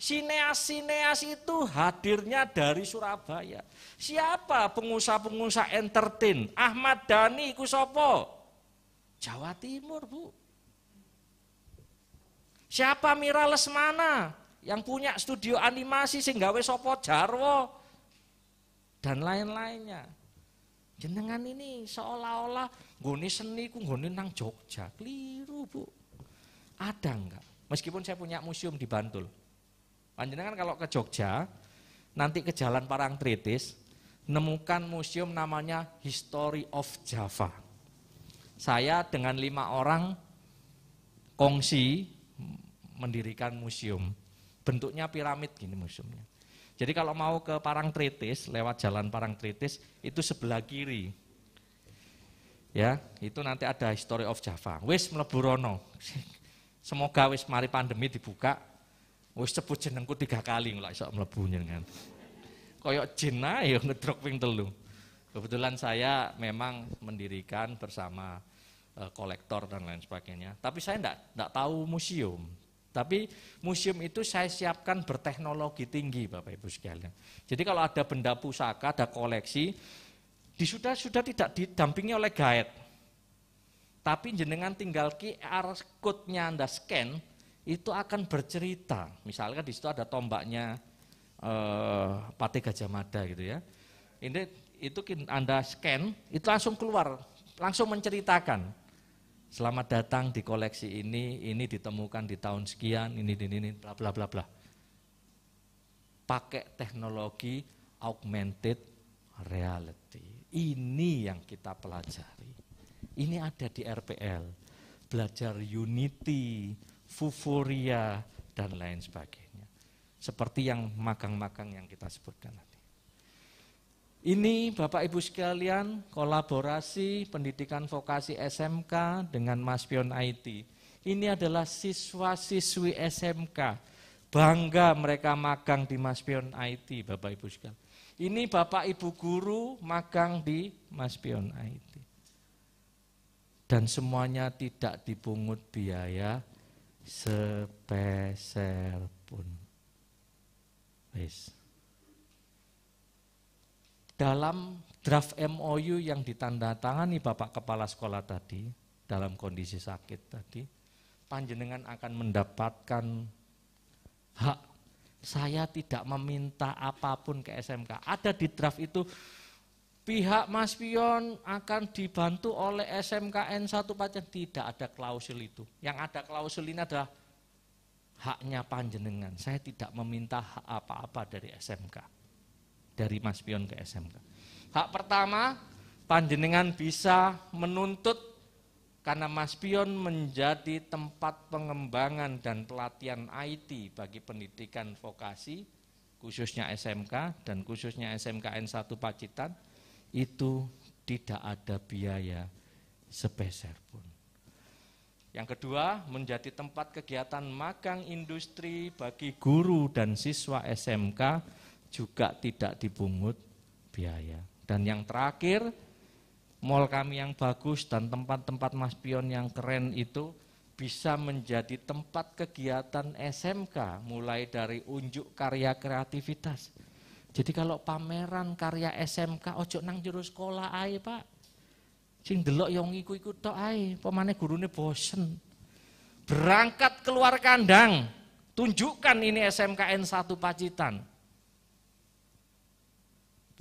H: Sineas-sineas itu hadirnya dari Surabaya. Siapa pengusaha-pengusaha entertain? Ahmad Dhani ku sopo? Jawa Timur, Bu. Siapa Mira Lesmana? yang punya studio animasi sing gawe sopo jarwo dan lain-lainnya jenengan ini seolah-olah goni seni ku goni nang Jogja keliru bu ada enggak meskipun saya punya museum di Bantul panjenengan kalau ke Jogja nanti ke Jalan Parang Tritis nemukan museum namanya History of Java saya dengan lima orang kongsi mendirikan museum bentuknya piramid gini museumnya. Jadi kalau mau ke Parang Tritis, lewat jalan Parang Tritis, itu sebelah kiri. Ya, itu nanti ada History of Java. Wis mlebu rono. Semoga wis mari pandemi dibuka. Wis sebut jenengku tiga kali nggak iso mlebu jenengan. Koyok jin ae ngedrop ping telu. Kebetulan saya memang mendirikan bersama eh, kolektor dan lain sebagainya. Tapi saya enggak, enggak tahu museum. Tapi museum itu saya siapkan berteknologi tinggi Bapak Ibu sekalian. Jadi kalau ada benda pusaka, ada koleksi, sudah sudah tidak didampingi oleh guide. Tapi jenengan tinggal QR code-nya Anda scan, itu akan bercerita. Misalkan di situ ada tombaknya eh, Pate Gajah Mada gitu ya. Ini itu Anda scan, itu langsung keluar, langsung menceritakan Selamat datang di koleksi ini, ini ditemukan di tahun sekian, ini ini ini bla bla bla bla. Pakai teknologi augmented reality. Ini yang kita pelajari. Ini ada di RPL. Belajar Unity, fufuria, dan lain sebagainya. Seperti yang magang-magang yang kita sebutkan ini Bapak Ibu sekalian kolaborasi pendidikan vokasi SMK dengan Mas Pion IT. Ini adalah siswa-siswi SMK. Bangga mereka magang di Mas Pion IT Bapak Ibu sekalian. Ini Bapak Ibu guru magang di Mas Pion IT. Dan semuanya tidak dipungut biaya sepeser pun. Peace dalam draft MOU yang ditandatangani Bapak Kepala Sekolah tadi, dalam kondisi sakit tadi, panjenengan akan mendapatkan hak. Saya tidak meminta apapun ke SMK. Ada di draft itu pihak Mas Pion akan dibantu oleh SMKN satu Pacen. Tidak ada klausul itu. Yang ada klausul ini adalah haknya panjenengan. Saya tidak meminta hak apa-apa dari SMK dari Mas Pion ke SMK. Hak pertama, panjenengan bisa menuntut karena Mas Pion menjadi tempat pengembangan dan pelatihan IT bagi pendidikan vokasi, khususnya SMK dan khususnya SMKN 1 Pacitan, itu tidak ada biaya sepeser pun. Yang kedua, menjadi tempat kegiatan magang industri bagi guru dan siswa SMK juga tidak dibungut biaya. Dan yang terakhir, mall kami yang bagus dan tempat-tempat mas pion yang keren itu bisa menjadi tempat kegiatan SMK mulai dari unjuk karya kreativitas. Jadi kalau pameran karya SMK ojo nang jurus sekolah ae, Pak. Sing delok yo ya ngiku iku tok ae, pemane gurune bosen. Berangkat keluar kandang, tunjukkan ini SMKN 1 Pacitan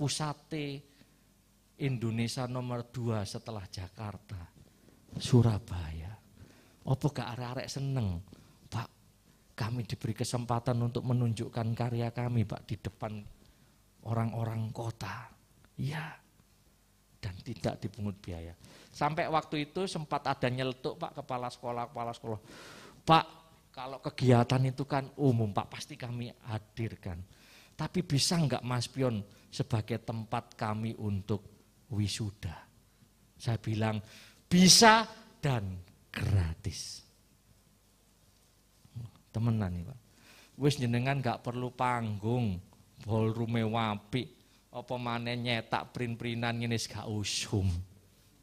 H: pusate Indonesia nomor dua setelah Jakarta,
B: Surabaya.
H: Apa gak arek-arek seneng? Pak, kami diberi kesempatan untuk menunjukkan karya kami, Pak, di depan orang-orang kota. Iya. Dan tidak dipungut biaya. Sampai waktu itu sempat ada nyeletuk Pak kepala sekolah, kepala sekolah. Pak, kalau kegiatan itu kan umum, Pak pasti kami hadirkan. Tapi bisa enggak Mas Pion sebagai tempat kami untuk wisuda. Saya bilang bisa dan gratis. Temenan nih Pak. Wis jenengan gak perlu panggung, ballroom wapi, apa mana nyetak print-printan ini gak usum.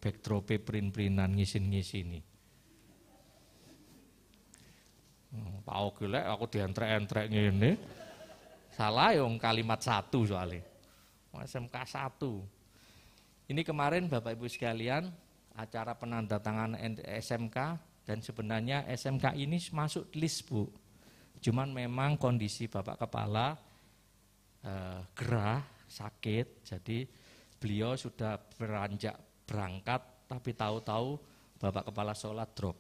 H: Backdrop print-printan ngisin-ngisini. Hmm, Pak Ogilek aku diantre entrek ini, Salah yang kalimat satu soalnya. SMK 1. Ini kemarin Bapak Ibu sekalian acara penandatangan SMK dan sebenarnya SMK ini masuk list Bu. Cuman memang kondisi Bapak Kepala eh, gerah, sakit, jadi beliau sudah beranjak berangkat tapi tahu-tahu Bapak Kepala sholat drop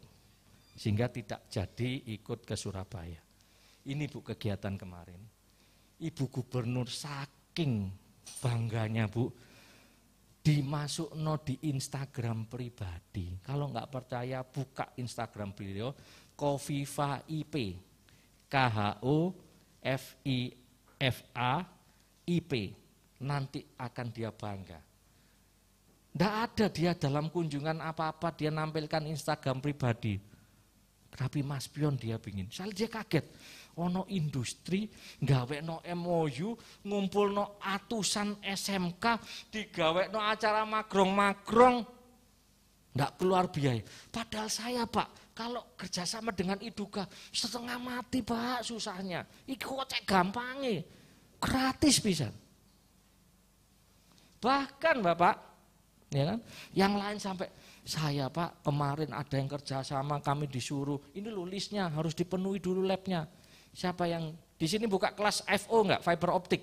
H: sehingga tidak jadi ikut ke Surabaya. Ini Bu kegiatan kemarin. Ibu Gubernur saking bangganya bu dimasuk no di Instagram pribadi kalau nggak percaya buka Instagram beliau Kofifa IP K H O F I F A IP nanti akan dia bangga tidak ada dia dalam kunjungan apa-apa dia nampilkan Instagram pribadi tapi Mas Pion dia pingin. Soalnya dia kaget ono industri no MOU ngumpul no atusan SMK no acara magrong-magrong ndak keluar biaya padahal saya Pak kalau kerjasama dengan Iduka setengah mati Pak susahnya iku kok gampangnya gratis bisa bahkan Bapak ya kan yang lain sampai saya pak kemarin ada yang kerjasama kami disuruh ini lulisnya harus dipenuhi dulu labnya Siapa yang di sini buka kelas FO enggak, fiber optik?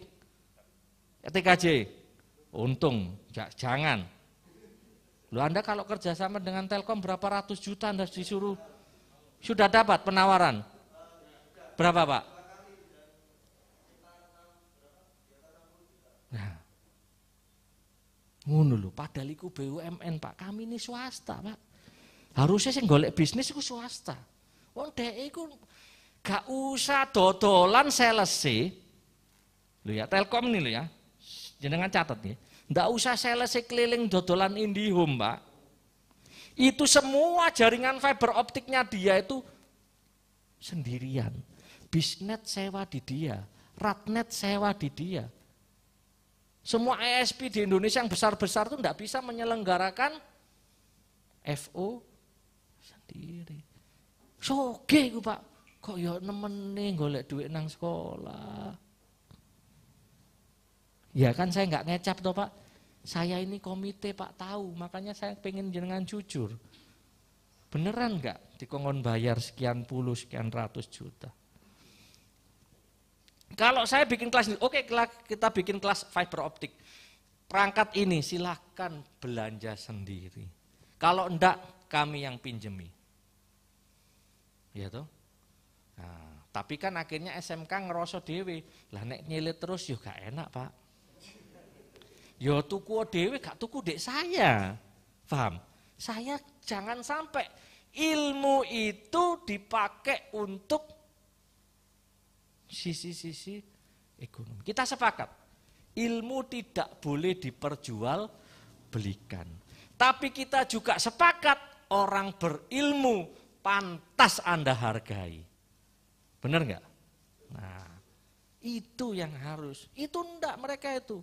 H: TKJ. Untung, jangan. Loh Anda kalau kerjasama dengan Telkom berapa ratus juta Anda disuruh sudah dapat penawaran? Berapa Pak? Nah, ngono lho, padahal iku BUMN Pak, kami ini swasta Pak. Harusnya sih golek bisnis iku swasta. Wong dhek iku Gak usah dodolan selesai. Lu ya, Telkom nih lu ya. Jenengan catat ya. nih. Gak usah selesai keliling dodolan Indihome, Pak. Itu semua jaringan fiber optiknya dia itu sendirian. Bisnet sewa di dia, Ratnet sewa di dia. Semua ISP di Indonesia yang besar-besar itu tidak bisa menyelenggarakan FO sendiri. Soge, Pak kok ya nih golek duit nang sekolah. Ya kan saya nggak ngecap toh Pak. Saya ini komite Pak tahu, makanya saya pengen jenengan jujur. Beneran nggak dikongon bayar sekian puluh, sekian ratus juta. Kalau saya bikin kelas ini, oke okay, kita bikin kelas fiber optik. Perangkat ini silahkan belanja sendiri. Kalau enggak, kami yang pinjemi. Ya toh? Nah, tapi kan akhirnya SMK ngerosot dewi, Lah nek nyilet terus yo ya gak enak pak. Yo ya tuku dewi gak tuku dek saya. Paham? Saya jangan sampai ilmu itu dipakai untuk sisi-sisi ekonomi. Kita sepakat, ilmu tidak boleh diperjual belikan. Tapi kita juga sepakat orang berilmu pantas Anda hargai. Benar nggak? Nah, itu yang harus. Itu enggak mereka itu.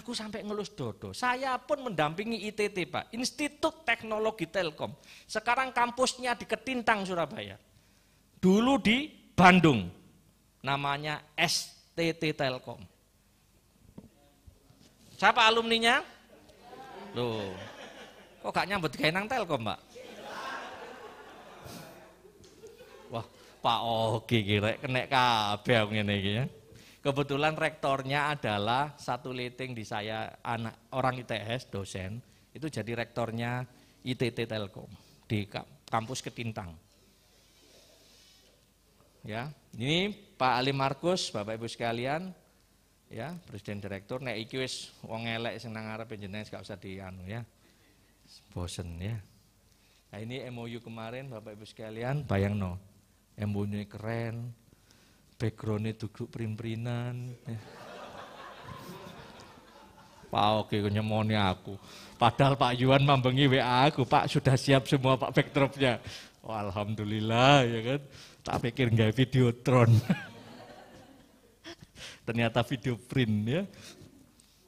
H: Aku sampai ngelus dodo. Saya pun mendampingi ITT Pak, Institut Teknologi Telkom. Sekarang kampusnya di Ketintang, Surabaya. Dulu di Bandung. Namanya STT Telkom. Siapa alumninya? Loh, kok gak nyambut kayak Telkom Pak? Pak oh, Oki kira kena kabeh ngene iki ya. Kebetulan rektornya adalah satu leting di saya anak orang ITS dosen itu jadi rektornya ITT Telkom di kampus Ketintang. Ya, ini Pak Ali Markus, Bapak Ibu sekalian, ya presiden direktur naik iki wis wong elek senang nang arep ya jenenge gak usah dianu ya. Bosen ya. Nah ini MOU kemarin Bapak Ibu sekalian bayangno embonnya keren, backgroundnya duduk perin-perinan. Pak oke nyemoni aku. Padahal Pak Yuan mambengi WA aku, Pak sudah siap semua Pak backdropnya. Oh, Alhamdulillah ya kan, tak pikir nggak videotron. Ternyata video print ya.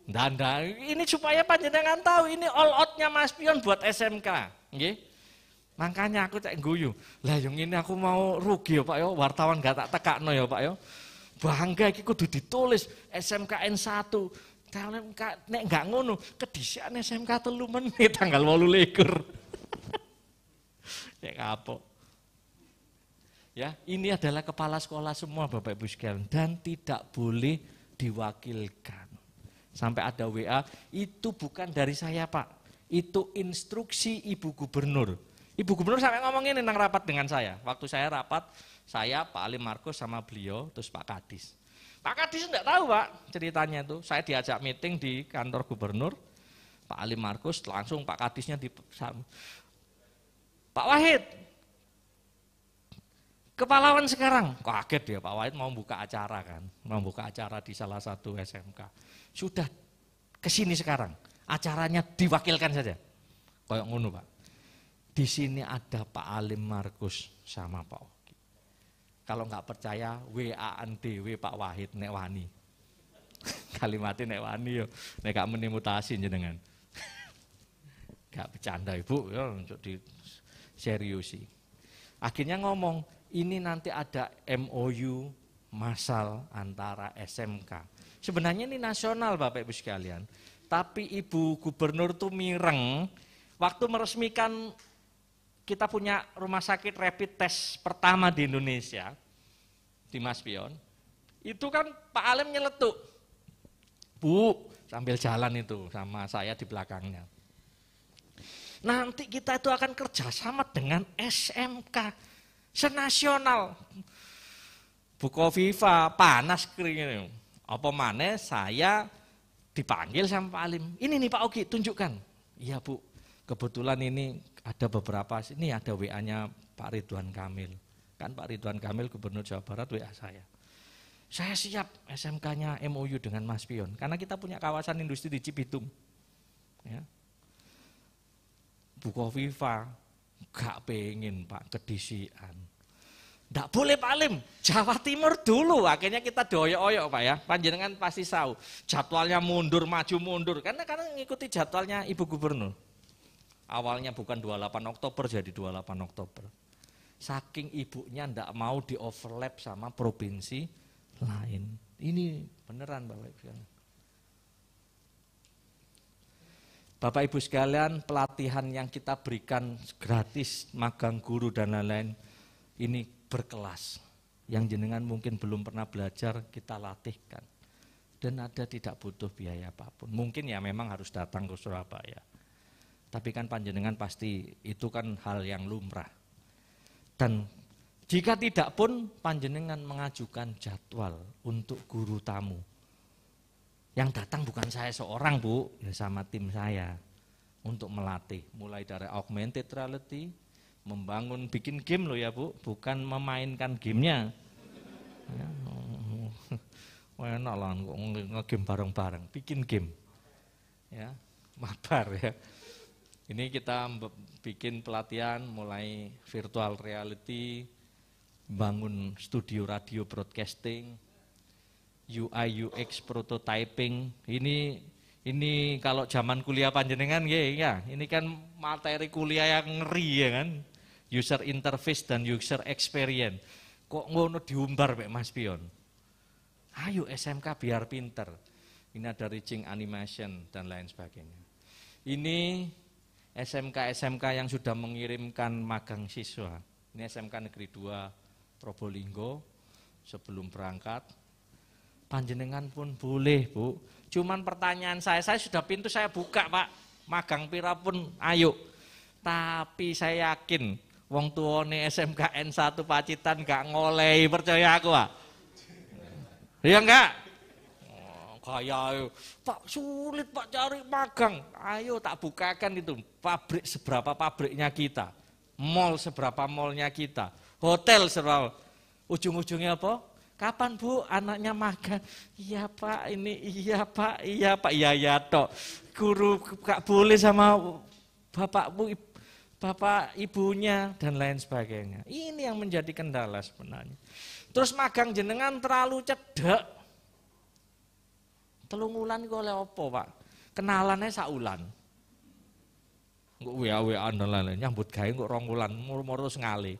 H: Dan, dan ini supaya panjenengan tahu ini all outnya Mas Pion buat SMK, Okay? Makanya aku cek guyu. Lah yang ini aku mau rugi ya Pak ya, wartawan gak tak no ya Pak ya. Bangga iki kudu ditulis SMKN 1. SMK nek gak ngono, kedisian SMK telu menit tanggal walu leger, ya kapok. Ya, ini adalah kepala sekolah semua Bapak Ibu sekalian dan tidak boleh diwakilkan. Sampai ada WA, itu bukan dari saya Pak, itu instruksi Ibu Gubernur Ibu Gubernur sampai ngomongin ini nang rapat dengan saya. Waktu saya rapat, saya Pak Ali Markus sama beliau, terus Pak Kadis. Pak Kadis enggak tahu Pak ceritanya itu. Saya diajak meeting di kantor gubernur, Pak Ali Markus langsung Pak Kadisnya di Pak Wahid, Kepalawan sekarang, kaget ya Pak Wahid mau buka acara kan, mau buka acara di salah satu SMK. Sudah kesini sekarang, acaranya diwakilkan saja. Koyok ngono Pak. Di sini ada Pak Alim Markus sama Pak Oki. Kalau nggak percaya, WA-an Pak Wahid nek wani. Kalimatnya nek wani yo, nek gak meni mutasi jenengan. gak bercanda Ibu, ya untuk di seriusi. Akhirnya ngomong, ini nanti ada MOU masal antara SMK. Sebenarnya ini nasional Bapak Ibu sekalian. Tapi Ibu Gubernur tuh mireng waktu meresmikan kita punya rumah sakit rapid test pertama di Indonesia, di Mas Pion, itu kan Pak Alim nyeletuk. Bu, sambil jalan itu sama saya di belakangnya. Nanti kita itu akan kerjasama dengan SMK senasional. Bu Kofifa panas kering. Apa mana saya dipanggil sama Pak Alim. Ini nih Pak Oki, tunjukkan. Iya Bu, kebetulan ini ada beberapa ini ada WA-nya Pak Ridwan Kamil. Kan Pak Ridwan Kamil Gubernur Jawa Barat WA saya. Saya siap SMK-nya MOU dengan Mas Pion karena kita punya kawasan industri di Cipitung, Ya. Bu Kofifa gak pengen Pak kedisian. Tidak boleh Pak Lim, Jawa Timur dulu. Akhirnya kita doyok-oyok Pak ya, panjenengan pasti tahu. Jadwalnya mundur, maju mundur. Karena karena ngikuti jadwalnya Ibu Gubernur. Awalnya bukan 28 Oktober jadi 28 Oktober. Saking ibunya ndak mau di overlap sama provinsi lain. Ini beneran Bapak Ibu sekalian. Bapak Ibu sekalian, pelatihan yang kita berikan gratis, magang guru dan lain-lain, ini berkelas. Yang jenengan mungkin belum pernah belajar, kita latihkan dan ada tidak butuh biaya apapun. Mungkin ya memang harus datang ke Surabaya. Tapi kan panjenengan pasti itu kan hal yang lumrah. Dan jika tidak pun panjenengan mengajukan jadwal untuk guru tamu. Yang datang bukan saya seorang bu, ya sama tim saya untuk melatih. Mulai dari augmented reality, membangun bikin game loh ya bu, bukan memainkan gamenya. Ya, enak lah, ngegame bareng-bareng, bikin game. Ya, mabar ya. Ini kita bikin pelatihan mulai virtual reality, bangun studio radio broadcasting, UI UX prototyping. Ini ini kalau zaman kuliah panjenengan ya, ya ini kan materi kuliah yang ngeri ya kan. User interface dan user experience. Kok ngono diumbar Pak Mas Pion? Ayo SMK biar pinter. Ini ada reaching animation dan lain sebagainya. Ini SMK-SMK yang sudah mengirimkan magang siswa. Ini SMK Negeri 2 Probolinggo sebelum berangkat. Panjenengan pun boleh, Bu. Cuman pertanyaan saya, saya sudah pintu saya buka, Pak. Magang pira pun ayo. Tapi saya yakin wong tuane SMKN 1 Pacitan gak ngoleh, percaya aku, Pak. Iya enggak? ayo Pak sulit Pak cari magang. Ayo tak bukakan itu pabrik seberapa pabriknya kita. Mall seberapa mallnya kita. Hotel seberapa. Ujung-ujungnya apa? Kapan Bu anaknya magang? Iya Pak, ini iya Pak, iya Pak, iya ya tok. Guru gak boleh sama bapak bu bapak ibunya dan lain sebagainya. Ini yang menjadi kendala sebenarnya. Terus magang jenengan terlalu cedek. Telung wulan iku oleh apa, Pak? kenalannya sak wulan. Engko WA-WA lan nyambut gawe engko rong wulan, moro ngali,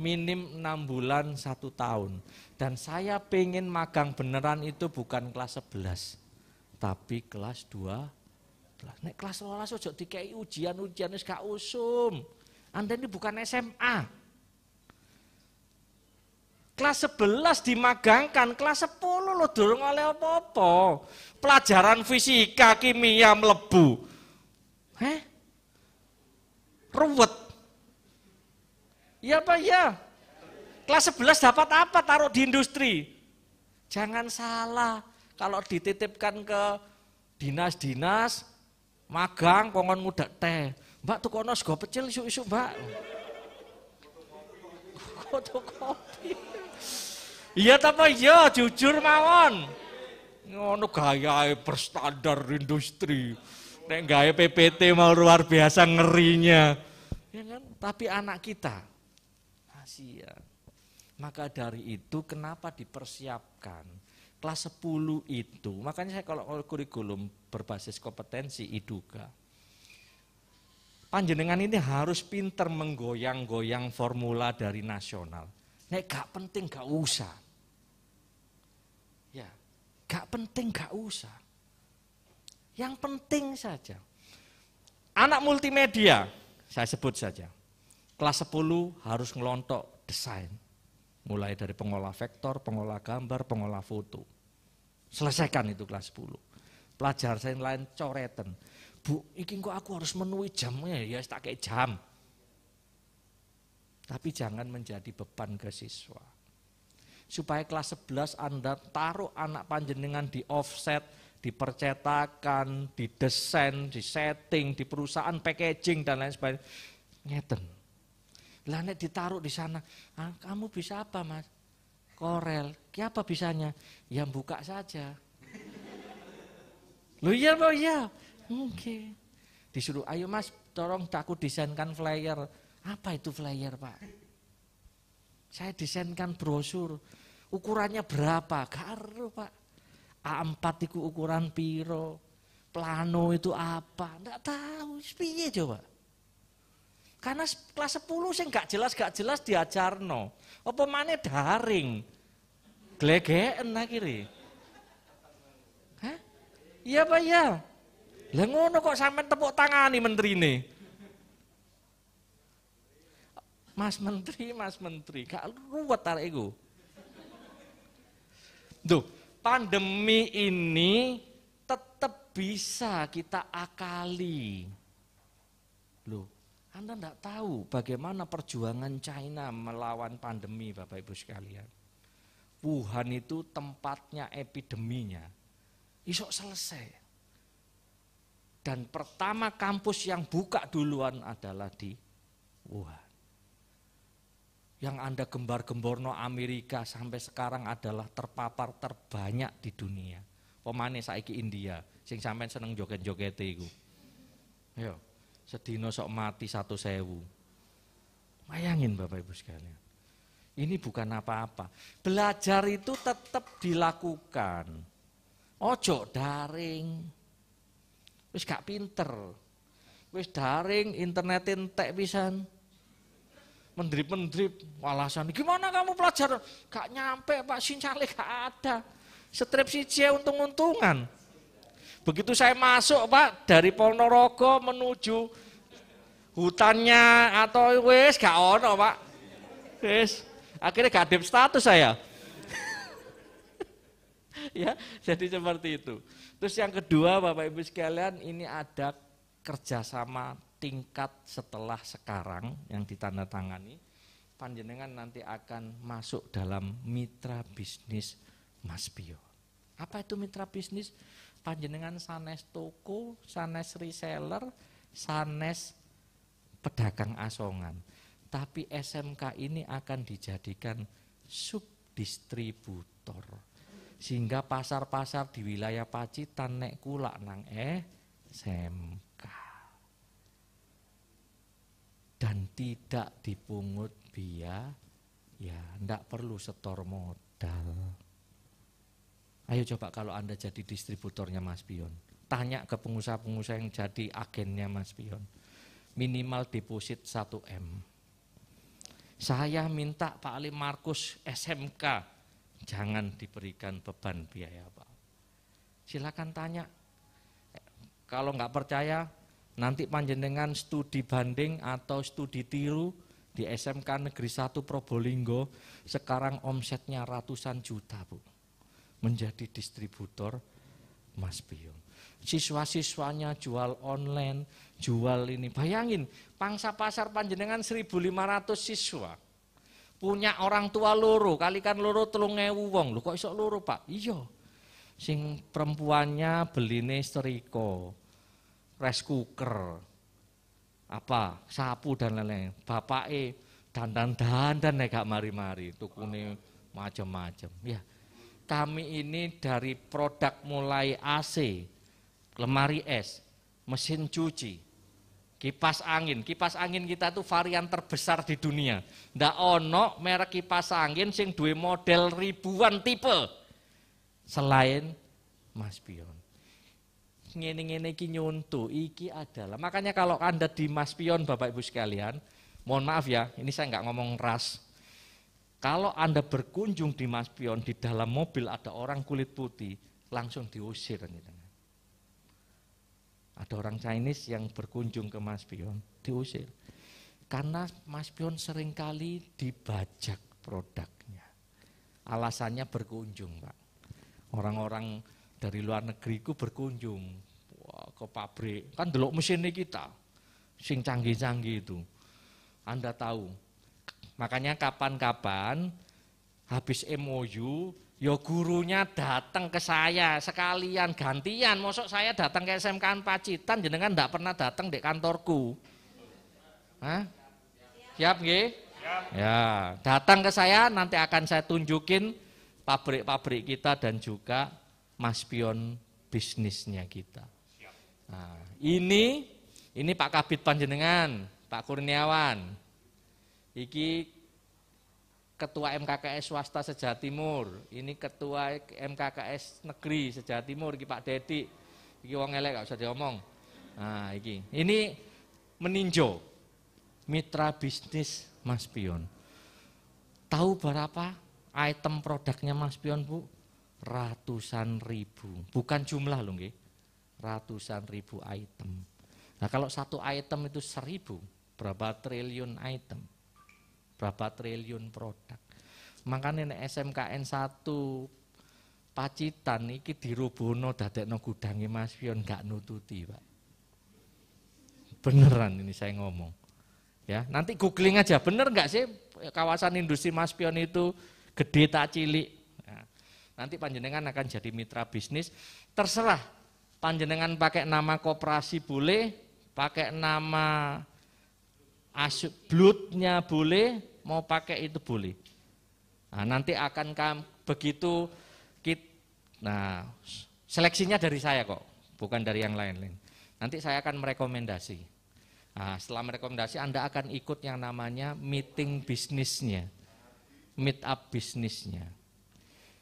H: Minim enam bulan satu tahun. Dan saya pengen magang beneran itu bukan kelas sebelas, tapi kelas dua. Nek kelas 12 ojo dikai ujian-ujian wis gak usum. Anda ini bukan SMA. Kelas 11 dimagangkan, kelas 10 lo dorong oleh apa-apa. Pelajaran fisika, kimia, melebu. Heh? Ruwet. Ya apa ya? Kelas 11 dapat apa taruh di industri? Jangan salah. Kalau dititipkan ke dinas-dinas, magang, kongon muda teh. Mbak tukonos, sego pecel isu-isu mbak. Kok kopi? Iya tapi iya jujur mawon. Ngono gaya berstandar industri. Nek gaya PPT mau luar biasa ngerinya. Ya kan? Tapi anak kita Asia. Maka dari itu kenapa dipersiapkan kelas 10 itu. Makanya saya kalau kurikulum berbasis kompetensi iduga. Panjenengan ini harus pinter menggoyang-goyang formula dari nasional. Nek gak penting gak usah. Gak penting gak usah. Yang penting saja. Anak multimedia, saya sebut saja. Kelas 10 harus ngelontok desain. Mulai dari pengolah vektor, pengolah gambar, pengolah foto. Selesaikan itu kelas 10. Pelajar saya yang lain coretan. Bu, ini kok aku harus menuhi jamnya ya tak kayak jam. Tapi jangan menjadi beban ke siswa supaya kelas 11 Anda taruh anak panjenengan di offset, dipercetakan, didesain, di di setting, di perusahaan packaging dan lain sebagainya. Ngeten. Lah nek ditaruh di sana, ah, kamu bisa apa, Mas? Korel. Ki apa bisanya? Ya buka saja. Lu iya, Pak, iya. oke. Disuruh, ayo Mas, tolong aku desainkan flyer. Apa itu flyer, Pak? Saya desainkan brosur ukurannya berapa? Karo pak. A4 itu ukuran piro, plano itu apa, Tidak tahu, piye coba. Karena kelas 10 sih enggak jelas, enggak jelas diajarno. Apa mana daring? Glegeen nah kiri. Hah? Iya Pak ya. Lah ngono kok sampean tepuk nih menteri ini. Mas menteri, mas menteri, gak ruwet tarik gue. Duh, pandemi ini tetap bisa kita akali. Loh, Anda tidak tahu bagaimana perjuangan China melawan pandemi Bapak Ibu sekalian. Wuhan itu tempatnya epideminya. Isok selesai. Dan pertama kampus yang buka duluan adalah di Wuhan yang Anda gembar-gemborno Amerika sampai sekarang adalah terpapar terbanyak di dunia. Pemane saiki India, sing sampean seneng joget joget itu, Ayo, sedino sok mati satu sewu. Bayangin Bapak Ibu sekalian. Ini bukan apa-apa. Belajar itu tetap dilakukan. Ojo daring. Wis gak pinter. Wis daring internetin tek pisan mendrip-mendrip alasan gimana kamu pelajar gak nyampe pak sinyalnya gak ada strip siji untung-untungan begitu saya masuk pak dari Ponorogo menuju hutannya atau wes gak ono pak wes akhirnya gak adem status saya ya jadi seperti itu terus yang kedua bapak ibu sekalian ini ada kerjasama tingkat setelah sekarang yang ditandatangani, panjenengan nanti akan masuk dalam mitra bisnis Mas Bio. Apa itu mitra bisnis? Panjenengan sanes toko, sanes reseller, sanes pedagang asongan. Tapi SMK ini akan dijadikan sub distributor, Sehingga pasar-pasar di wilayah Pacitan nek kulak nang eh SMK. dan tidak dipungut biaya, ya ndak perlu setor modal. Ayo coba kalau Anda jadi distributornya Mas Pion, tanya ke pengusaha-pengusaha yang jadi agennya Mas Pion. Minimal deposit 1M. Saya minta Pak Ali Markus SMK, jangan diberikan beban biaya Pak. Silakan tanya. Kalau nggak percaya, Nanti panjenengan studi banding atau studi tiru di SMK Negeri 1 Probolinggo sekarang omsetnya ratusan juta, Bu. Menjadi distributor Mas Bio. Siswa-siswanya jual online, jual ini. Bayangin, pangsa pasar panjenengan 1.500 siswa. Punya orang tua loro, kalikan loro telung ewu wong. Loh kok isok loro pak? Iya. Sing perempuannya beline seriko, rice cooker, apa sapu dan lain-lain. Bapak e dan dan dan gak mari-mari, tukune macam-macam. Ya, kami ini dari produk mulai AC, lemari es, mesin cuci, kipas angin. Kipas angin kita tuh varian terbesar di dunia. Ndak ono merek kipas angin sing dua model ribuan tipe selain Mas Pion ngene-ngene iki nyontoh, iki adalah. Makanya kalau Anda di Mas Pion Bapak Ibu sekalian, mohon maaf ya, ini saya nggak ngomong ras. Kalau Anda berkunjung di Mas Pion, di dalam mobil ada orang kulit putih, langsung diusir. Ada orang Chinese yang berkunjung ke Mas Pion, diusir. Karena Mas Pion seringkali dibajak produknya. Alasannya berkunjung, Pak. Orang-orang dari luar negeri ku berkunjung Wah, ke pabrik kan delok mesinnya kita sing canggih-canggih itu Anda tahu makanya kapan-kapan habis MOU ya gurunya datang ke saya sekalian gantian mosok saya datang ke SMK Pacitan jenengan ndak pernah datang di kantorku Hah? siap nggih ya datang ke saya nanti akan saya tunjukin pabrik-pabrik kita dan juga mas pion bisnisnya kita. Nah, ini ini Pak Kabit Panjenengan, Pak Kurniawan. Iki Ketua MKKS swasta Sejati Timur, ini Ketua MKKS negeri Sejati Timur, iki Pak Dedi. Iki wong elek gak usah diomong. Nah, iki. Ini meninjau mitra bisnis Mas Pion. Tahu berapa item produknya Mas Pion, Bu? ratusan ribu, bukan jumlah loh nggih. Ratusan ribu item. Nah, kalau satu item itu seribu, berapa triliun item? Berapa triliun produk? Makanya nek SMKN satu Pacitan iki dirubono dadekno gudange Mas Pion gak nututi, Pak. Beneran ini saya ngomong. Ya, nanti googling aja bener nggak sih kawasan industri Mas Pion itu gede tak cilik Nanti panjenengan akan jadi mitra bisnis. Terserah panjenengan pakai nama koperasi boleh, pakai nama asup blutnya boleh, mau pakai itu boleh. Nah, nanti akan kam, begitu kit, nah seleksinya dari saya kok, bukan dari yang lain-lain. Nanti saya akan merekomendasi. Nah, setelah merekomendasi Anda akan ikut yang namanya meeting bisnisnya, meet up bisnisnya.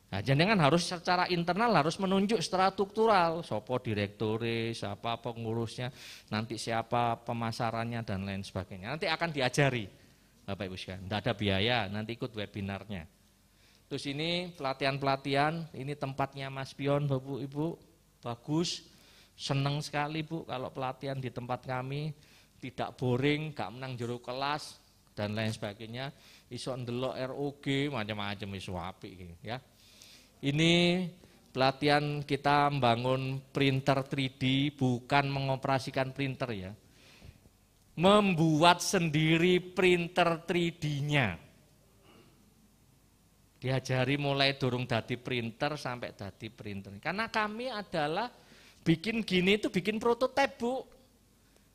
H: Nah, jenengan harus secara internal harus menunjuk secara struktural, sopo direktore, siapa pengurusnya, nanti siapa pemasarannya dan lain sebagainya. Nanti akan diajari Bapak Ibu sekalian. Tidak ada biaya, nanti ikut webinarnya. Terus ini pelatihan-pelatihan, ini tempatnya Mas Pion Bapak Ibu, bagus, seneng sekali Bu kalau pelatihan di tempat kami, tidak boring, gak menang juru kelas dan lain sebagainya. Iso ndelok ROG macam-macam iso apik ya. Ini pelatihan kita membangun printer 3D bukan mengoperasikan printer ya. Membuat sendiri printer 3D-nya. Diajari mulai dorong dati printer sampai dati printer. Karena kami adalah bikin gini itu bikin prototipe bu.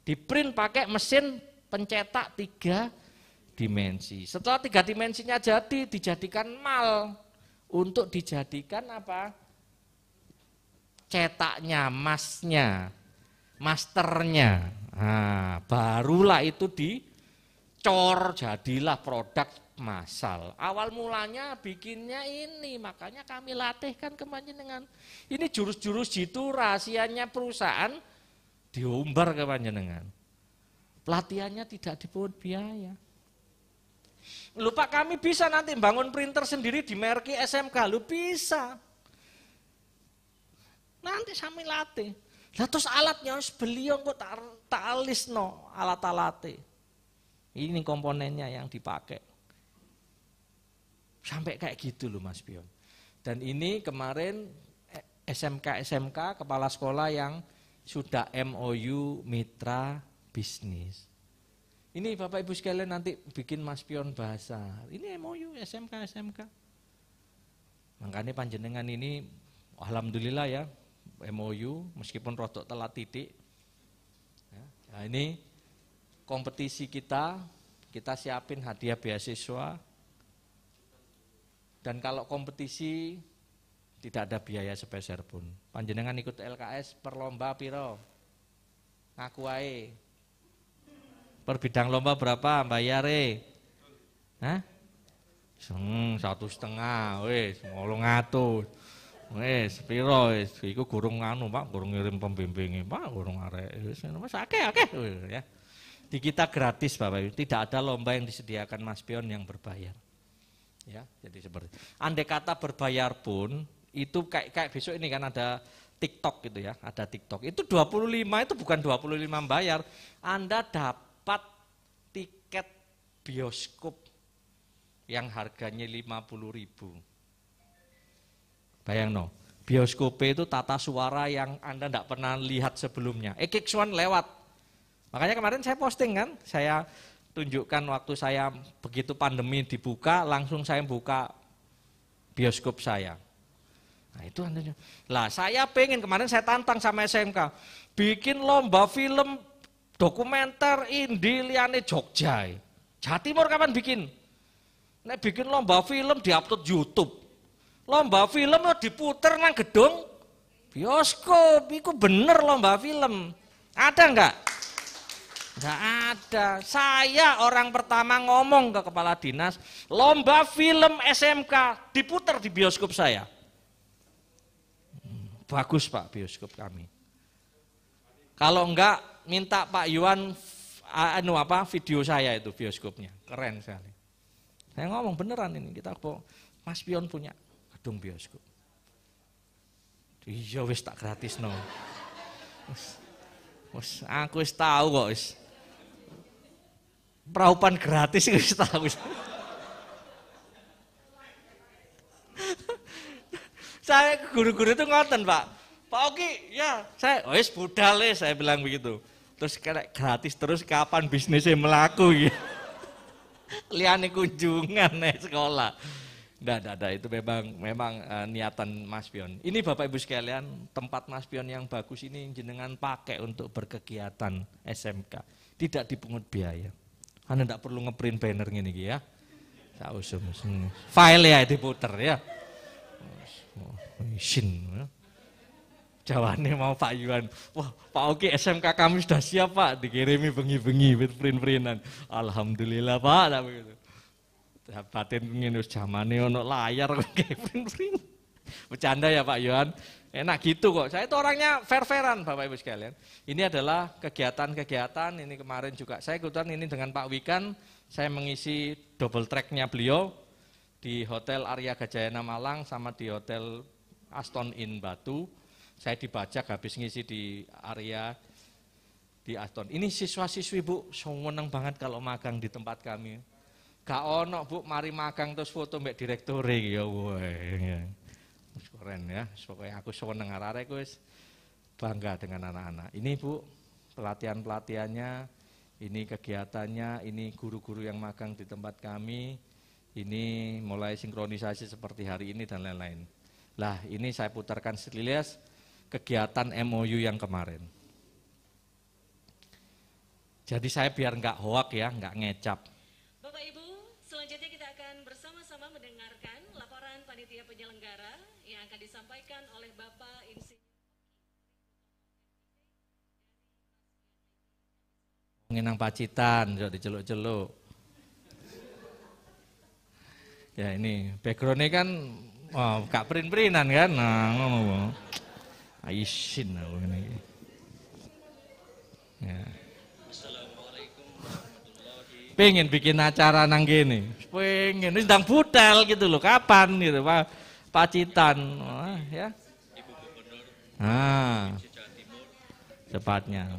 H: Di print pakai mesin pencetak tiga dimensi. Setelah tiga dimensinya jadi dijadikan mal untuk dijadikan apa? Cetaknya, masnya, masternya. Nah, barulah itu dicor, jadilah produk masal. Awal mulanya bikinnya ini, makanya kami latihkan dengan Ini jurus-jurus itu rahasianya perusahaan diumbar dengan Pelatihannya tidak dipungut biaya. Lupa kami bisa nanti bangun printer sendiri di merki SMK, lu bisa. Nanti sami latih. Lah terus alatnya harus yang kok tak ta alis no alat alat Ini komponennya yang dipakai. Sampai kayak gitu loh Mas Bion. Dan ini kemarin eh, SMK-SMK kepala sekolah yang sudah MOU mitra bisnis. Ini Bapak Ibu sekalian nanti bikin mas pion bahasa.
F: Ini MOU SMK SMK.
H: Makanya panjenengan ini alhamdulillah ya MOU meskipun rotok telat titik. Nah, ini kompetisi kita, kita siapin hadiah beasiswa. Dan kalau kompetisi tidak ada biaya sepeser pun. Panjenengan ikut LKS perlomba piro? Ngaku Per bidang lomba berapa bayar eh seng hmm, satu setengah, wes ngolong ngatur, wes piro wes iku gurung anu, Pak, gurung ngirim pembimbingnya Pak, gurung arek. wes wis oke akeh ya. Di kita gratis, Bapak Ibu. Tidak ada lomba yang disediakan Mas Pion yang berbayar. Ya, jadi seperti andai kata berbayar pun itu kayak kayak besok ini kan ada TikTok gitu ya, ada TikTok. Itu 25 itu bukan 25 bayar. Anda dapat bioskop yang harganya lima puluh ribu. Bayang no, bioskop itu tata suara yang Anda tidak pernah lihat sebelumnya. Ekix eh, One lewat. Makanya kemarin saya posting kan, saya tunjukkan waktu saya begitu pandemi dibuka, langsung saya buka bioskop saya. Nah itu Anda, lah saya pengen, kemarin saya tantang sama SMK, bikin lomba film dokumenter Indi liane Jogja. Jatimur kapan bikin? Nek bikin lomba film di upload YouTube. Lomba film diputer nang gedung bioskop. Iku bener lomba film. Ada enggak? Enggak ada. Saya orang pertama ngomong ke kepala dinas, lomba film SMK diputer di bioskop saya. Bagus Pak bioskop kami. Kalau enggak minta Pak Yuan anu apa video saya itu bioskopnya. Keren sekali. Saya ngomong beneran ini kita kok Mas Pion punya gedung bioskop. Iya wis tak gratis no. Wis aku wis tahu kok wis. Praupan gratis wis tahu. saya guru-guru itu ngoten, Pak. Pak Oki, ya, saya wis budal saya bilang begitu. Terus kena gratis terus kapan bisnisnya melaku ya? Liane kunjungan nih sekolah. Nggak, nggak, nggak. Itu memang memang eh, niatan Mas Pion. Ini Bapak Ibu sekalian, tempat Mas Pion yang bagus ini jenengan pakai untuk berkegiatan SMK. Tidak dipungut biaya. Anda tidak perlu ngeprint banner ini ya. Tak usum. File ya diputer ya. Isin. Ya jawane mau Pak Yuan. Wah, Pak Oki SMK kami sudah siap Pak, dikirimi bengi-bengi wit print-printan. Alhamdulillah Pak, tapi gitu. Ya, batin ngene wis jamane ono layar kayak print-print. Bercanda ya Pak Yuan. Enak gitu kok. Saya itu orangnya fair-fairan Bapak Ibu sekalian. Ini adalah kegiatan-kegiatan ini kemarin juga. Saya ikutan ini dengan Pak Wikan, saya mengisi double tracknya beliau di Hotel Arya Gajayana Malang sama di Hotel Aston Inn Batu saya dibajak habis ngisi di area di Aston. Ini siswa-siswi Bu, seneng banget kalau magang di tempat kami. Gak ono Bu, mari magang terus foto mbak direktur iya, ya woi. Keren ya, pokoknya aku seneng arah guys bangga dengan anak-anak. Ini Bu, pelatihan-pelatihannya, ini kegiatannya, ini guru-guru yang magang di tempat kami, ini mulai sinkronisasi seperti hari ini dan lain-lain. Lah ini saya putarkan sekilas kegiatan MOU yang kemarin. Jadi saya biar nggak hoak ya, nggak ngecap.
I: Bapak Ibu, selanjutnya kita akan bersama-sama mendengarkan laporan panitia penyelenggara yang akan disampaikan oleh Bapak Insinyur.
H: Menginang pacitan, jadi celuk-celuk. Ya ini backgroundnya kan oh, kak perin-perinan kan, nah -ngomong. Aisyin aku ngene iki. Ya. Pengen bikin acara nang kene. Pengen wis ndang budal gitu loh. Kapan gitu Pak Pacitan. Wah, ya. Ah. Cepatnya.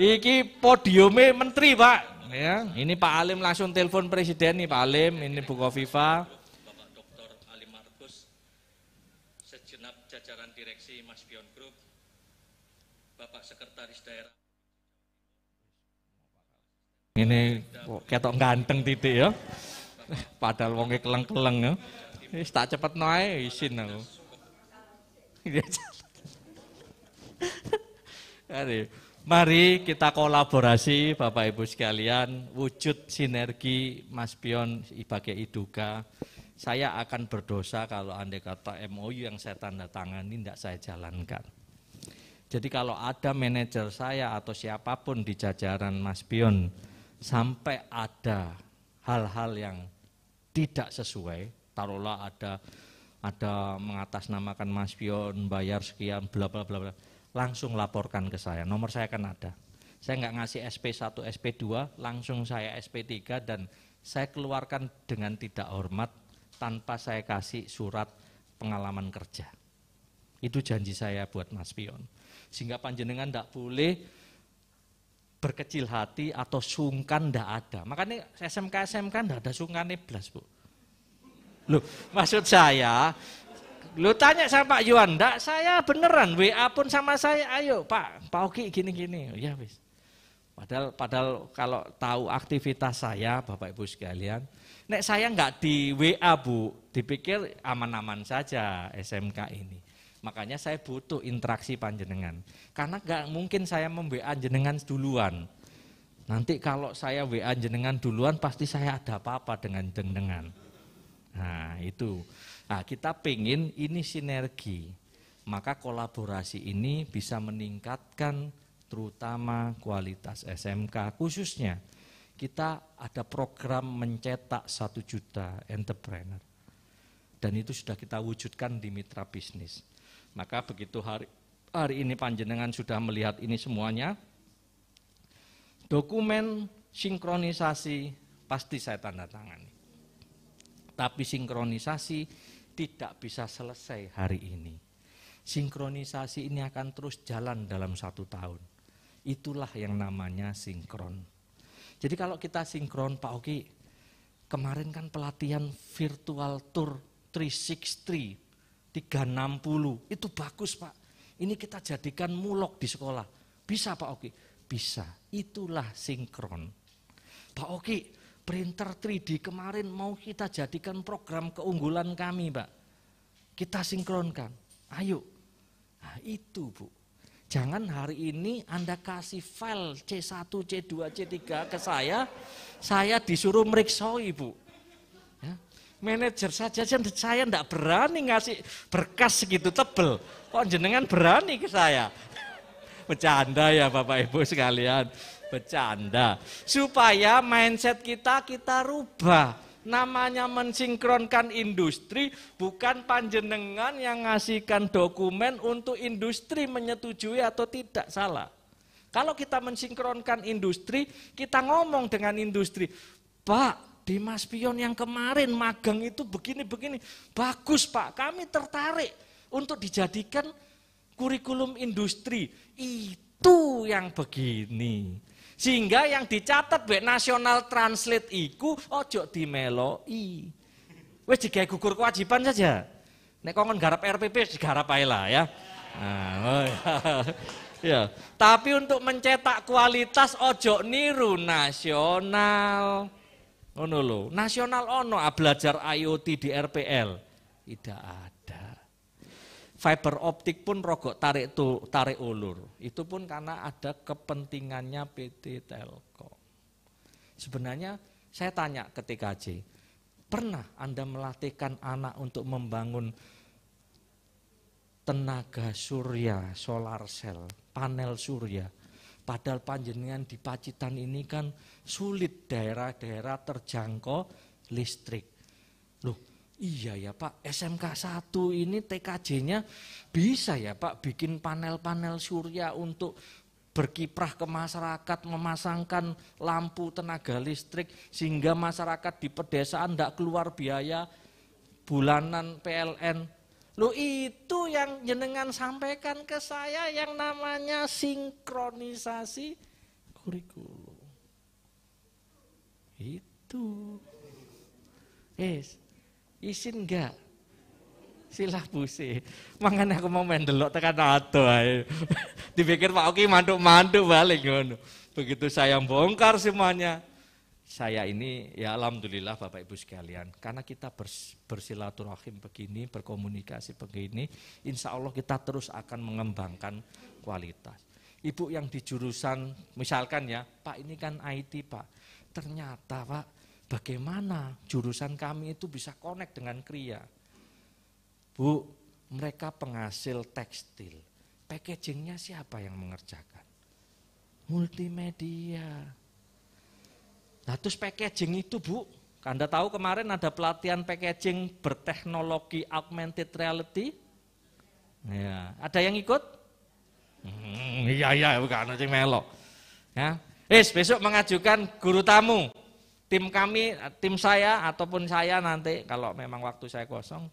H: Iki podiumnya menteri, Pak. Ya, ini Pak Alim langsung telepon presiden nih Pak Alim, ini Bu Kofifa. Bapak Dr. Alim Markus sejenak jajaran direksi Mas Pion. Bapak Sekretaris Daerah. Ini ketok ganteng titik ya. Padahal wonge keleng-keleng ya. Wis tak cepet noe isin aku. Iya. Mari kita kolaborasi Bapak Ibu sekalian, wujud sinergi Mas Pion sebagai iduka. Saya akan berdosa kalau andai kata MOU yang saya tanda tangani tidak saya jalankan. Jadi kalau ada manajer saya atau siapapun di jajaran Mas Bion sampai ada hal-hal yang tidak sesuai, taruhlah ada ada mengatasnamakan Mas Bion bayar sekian bla bla bla bla, langsung laporkan ke saya. Nomor saya akan ada. Saya nggak ngasih SP1, SP2, langsung saya SP3 dan saya keluarkan dengan tidak hormat tanpa saya kasih surat pengalaman kerja. Itu janji saya buat Mas Pion. Sehingga panjenengan tidak boleh berkecil hati atau sungkan tidak ada. Makanya SMK-SMK kan tidak ada sungkan iblas, Bu. Loh, maksud saya, lu tanya sama Pak Yuan, ndak saya beneran WA pun sama saya, ayo Pak, Pak Oki gini-gini, ya wis. Padahal, padahal kalau tahu aktivitas saya, Bapak Ibu sekalian, nek saya nggak di WA Bu, dipikir aman-aman saja SMK ini. Makanya saya butuh interaksi panjenengan. Karena gak mungkin saya memba jenengan duluan. Nanti kalau saya WA jenengan duluan pasti saya ada apa-apa dengan jenengan. Nah itu. Nah kita pengen ini sinergi. Maka kolaborasi ini bisa meningkatkan terutama kualitas SMK khususnya. Kita ada program mencetak satu juta entrepreneur. Dan itu sudah kita wujudkan di mitra bisnis maka begitu hari, hari ini panjenengan sudah melihat ini semuanya, dokumen sinkronisasi pasti saya tanda tangan. Tapi sinkronisasi tidak bisa selesai hari ini. Sinkronisasi ini akan terus jalan dalam satu tahun. Itulah yang namanya sinkron. Jadi kalau kita sinkron Pak Oki, kemarin kan pelatihan virtual tour 363 360. Itu bagus Pak. Ini kita jadikan mulok di sekolah. Bisa Pak Oki? Bisa. Itulah sinkron. Pak Oki, printer 3D kemarin mau kita jadikan program keunggulan kami Pak. Kita sinkronkan. Ayo. Nah, itu Bu. Jangan hari ini Anda kasih file C1, C2, C3 ke saya, saya disuruh meriksa Ibu manajer saja saya tidak berani ngasih berkas segitu tebel. Kok jenengan berani ke saya? Bercanda ya Bapak Ibu sekalian. Bercanda. Supaya mindset kita kita rubah. Namanya mensinkronkan industri bukan panjenengan yang ngasihkan dokumen untuk industri menyetujui atau tidak salah. Kalau kita mensinkronkan industri, kita ngomong dengan industri, Pak, di Pion yang kemarin magang itu begini-begini. Bagus Pak, kami tertarik untuk dijadikan kurikulum industri. Itu yang begini. Sehingga yang dicatat baik Nasional Translate iku ojo meloi. Wes jika gugur kewajiban saja. Nek kongkon garap RPP garap ae lah ya. ya. ya. Tapi untuk mencetak kualitas ojo niru nasional. Ono lo, nasional ono ah, belajar IoT di RPL. Tidak ada. Fiber optik pun rokok tarik tu, tarik ulur. Itu pun karena ada kepentingannya PT Telkom. Sebenarnya saya tanya ke TKJ, pernah Anda melatihkan anak untuk membangun tenaga surya, solar cell, panel surya. Padahal panjenengan di Pacitan ini kan sulit daerah-daerah terjangkau listrik. Loh, iya ya Pak, SMK 1 ini TKJ-nya bisa ya Pak bikin panel-panel surya untuk berkiprah ke masyarakat, memasangkan lampu tenaga listrik sehingga masyarakat di pedesaan tidak keluar biaya bulanan PLN. Lo itu yang jenengan sampaikan ke saya yang namanya sinkronisasi kurikulum. Tuh. Yes. Isin enggak? Silah busi. Mangan aku mau main delok tekan ato ae. Dipikir Pak Oki manduk-manduk balik ngono. Begitu saya bongkar semuanya, saya ini ya alhamdulillah Bapak Ibu sekalian karena kita bers, bersilaturahim begini, berkomunikasi begini, insya Allah kita terus akan mengembangkan kualitas. Ibu yang di jurusan misalkan ya, Pak ini kan IT Pak, ternyata Pak bagaimana jurusan kami itu bisa connect dengan kriya. Bu, mereka penghasil tekstil. Packagingnya siapa yang mengerjakan? Multimedia. Nah terus packaging itu bu, Anda tahu kemarin ada pelatihan packaging berteknologi augmented reality? Ya, ada yang ikut? Hmm, iya iya bukan anjing melok. Ya. Eh, besok mengajukan guru tamu tim kami, tim saya ataupun saya nanti kalau memang waktu saya kosong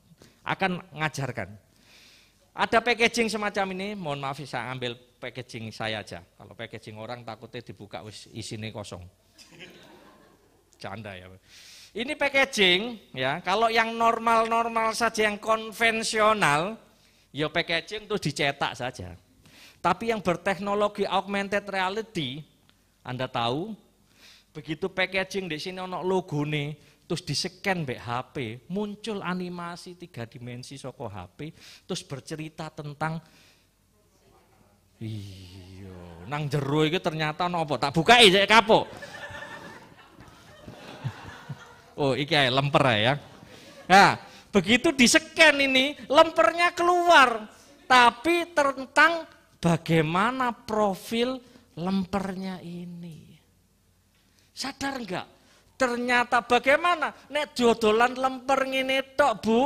H: akan ngajarkan. Ada packaging semacam ini, mohon maaf saya ambil packaging saya aja. Kalau packaging orang takutnya dibuka isinya kosong. Canda ya. Ini packaging ya, kalau yang normal-normal saja yang konvensional, ya packaging itu dicetak saja. Tapi yang berteknologi augmented reality, Anda tahu Begitu packaging di sini ono logo nih, terus di scan mbek HP, muncul animasi tiga dimensi soko HP, terus bercerita tentang
B: Iya, nang jero
H: itu ternyata nopo tak buka aja kapo, Oh, iki ay, lemper ya. Nah, begitu di-scan ini, lempernya keluar. Tapi tentang bagaimana profil lempernya ini. Sadar enggak? Ternyata bagaimana? Nek jodolan lemper ngene tok, Bu.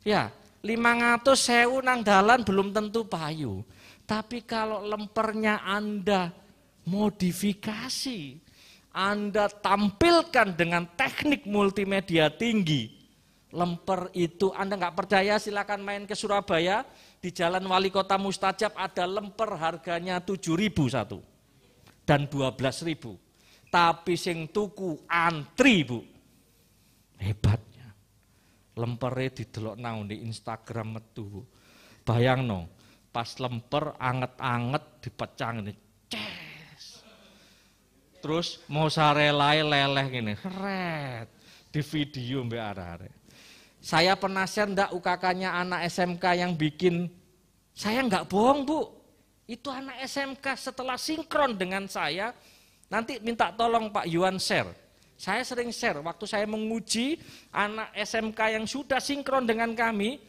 H: Ya, 500 sewu nang dalan belum tentu payu. Tapi kalau lempernya Anda modifikasi, Anda tampilkan dengan teknik multimedia tinggi, lemper itu. Anda nggak percaya silakan main ke Surabaya di Jalan Wali Kota Mustajab ada lemper harganya 7.000 satu dan 12.000. Tapi sing tuku antri, Bu. Hebatnya. Lempere didelokno di Instagram metu, Bu. Bayangno, pas lemper anget-anget dipecang ini Cess. Terus mau sarelai leleh gini, red. Di video mbak arek Saya penasaran ndak UKK-nya anak SMK yang bikin. Saya nggak bohong, Bu. Itu anak SMK setelah sinkron dengan saya, Nanti minta tolong Pak Yuan share. Saya sering share waktu saya menguji anak SMK yang sudah sinkron dengan kami,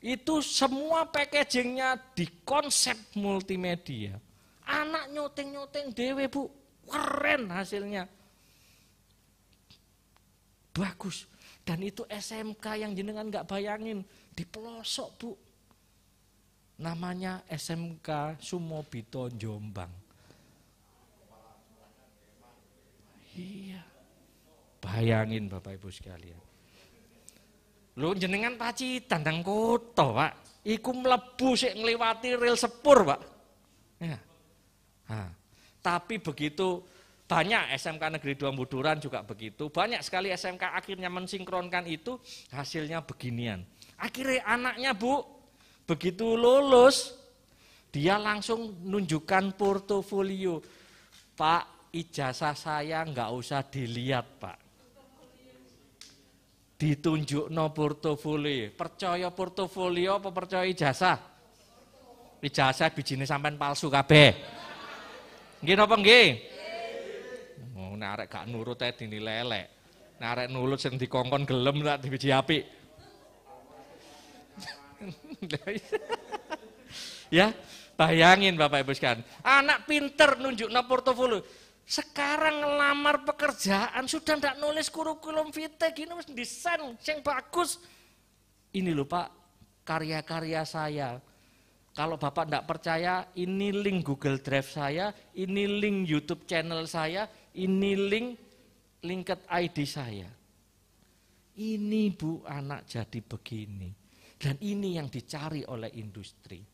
H: itu semua packagingnya di konsep multimedia. Anak nyoteng-nyoteng dewe bu, keren hasilnya. Bagus. Dan itu SMK yang jenengan nggak bayangin, di pelosok bu. Namanya SMK Sumobito Jombang. Iya. Bayangin Bapak Ibu sekalian. Lu jenengan pacitan dan kota, Pak. Iku mlebu sik ngliwati rel sepur, Pak. Ya. Ha. tapi begitu banyak SMK Negeri Dua Muduran juga begitu. Banyak sekali SMK akhirnya mensinkronkan itu hasilnya beginian. Akhirnya anaknya, Bu, begitu lulus dia langsung nunjukkan portofolio. Pak, ijazah saya nggak usah dilihat pak ditunjuk no portofolio percaya portofolio apa percaya ijazah ijazah bijinya sampai palsu kabeh nggih apa nggih oh, ini gak nurut ya dinilai elek narek nulut nurut sing dikongkon gelem tak biji api ya bayangin Bapak Ibu sekalian anak pinter nunjuk no portofolio sekarang ngelamar pekerjaan sudah ndak nulis kurikulum vitae gini wis desain yang bagus. Ini loh Pak, karya-karya saya. Kalau Bapak tidak percaya, ini link Google Drive saya, ini link YouTube channel saya, ini link linket ID saya. Ini Bu anak jadi begini. Dan ini yang dicari oleh industri.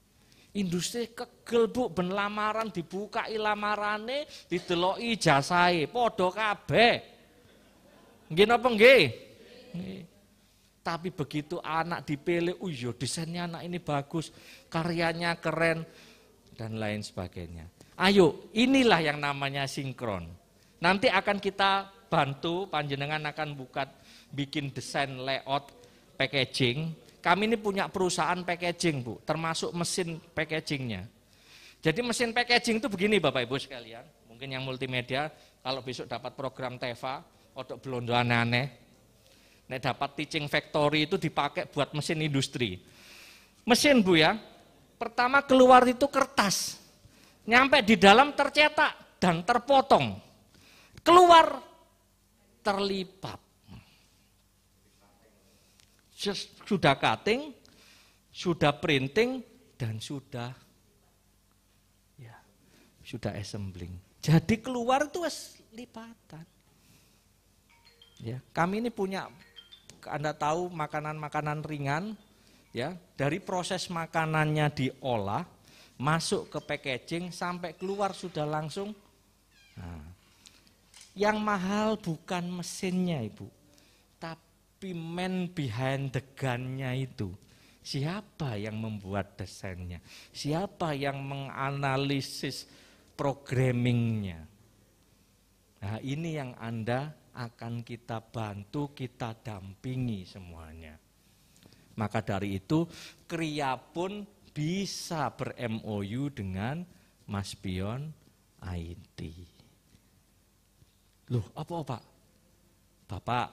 H: Industri kegel Bu ben lamaran dibuka lamarane dideloki jasai podo kabe gini apa Tapi begitu anak dipilih, uyo desainnya anak ini bagus, karyanya keren, dan lain sebagainya. Ayo, inilah yang namanya sinkron. Nanti akan kita bantu, panjenengan akan buka, bikin desain layout packaging, kami ini punya perusahaan packaging, Bu, termasuk mesin packagingnya. Jadi mesin packaging itu begini Bapak Ibu sekalian, mungkin yang multimedia, kalau besok dapat program Teva, untuk belondo aneh-aneh, Nek dapat teaching factory itu dipakai buat mesin industri. Mesin Bu ya, pertama keluar itu kertas, nyampe di dalam tercetak dan terpotong. Keluar terlipat. Just sudah cutting, sudah printing, dan sudah ya, sudah assembling. Jadi keluar itu lipatan. Ya, kami ini punya Anda tahu makanan-makanan ringan ya, dari proses makanannya diolah masuk ke packaging sampai keluar sudah langsung. Nah, yang mahal bukan mesinnya, Ibu tapi man behind the gun itu siapa yang membuat desainnya siapa yang menganalisis programmingnya nah ini yang anda akan kita bantu kita dampingi semuanya maka dari itu kria pun bisa ber MOU dengan Mas Pion IT.
A: Loh, apa apa?
H: Bapak,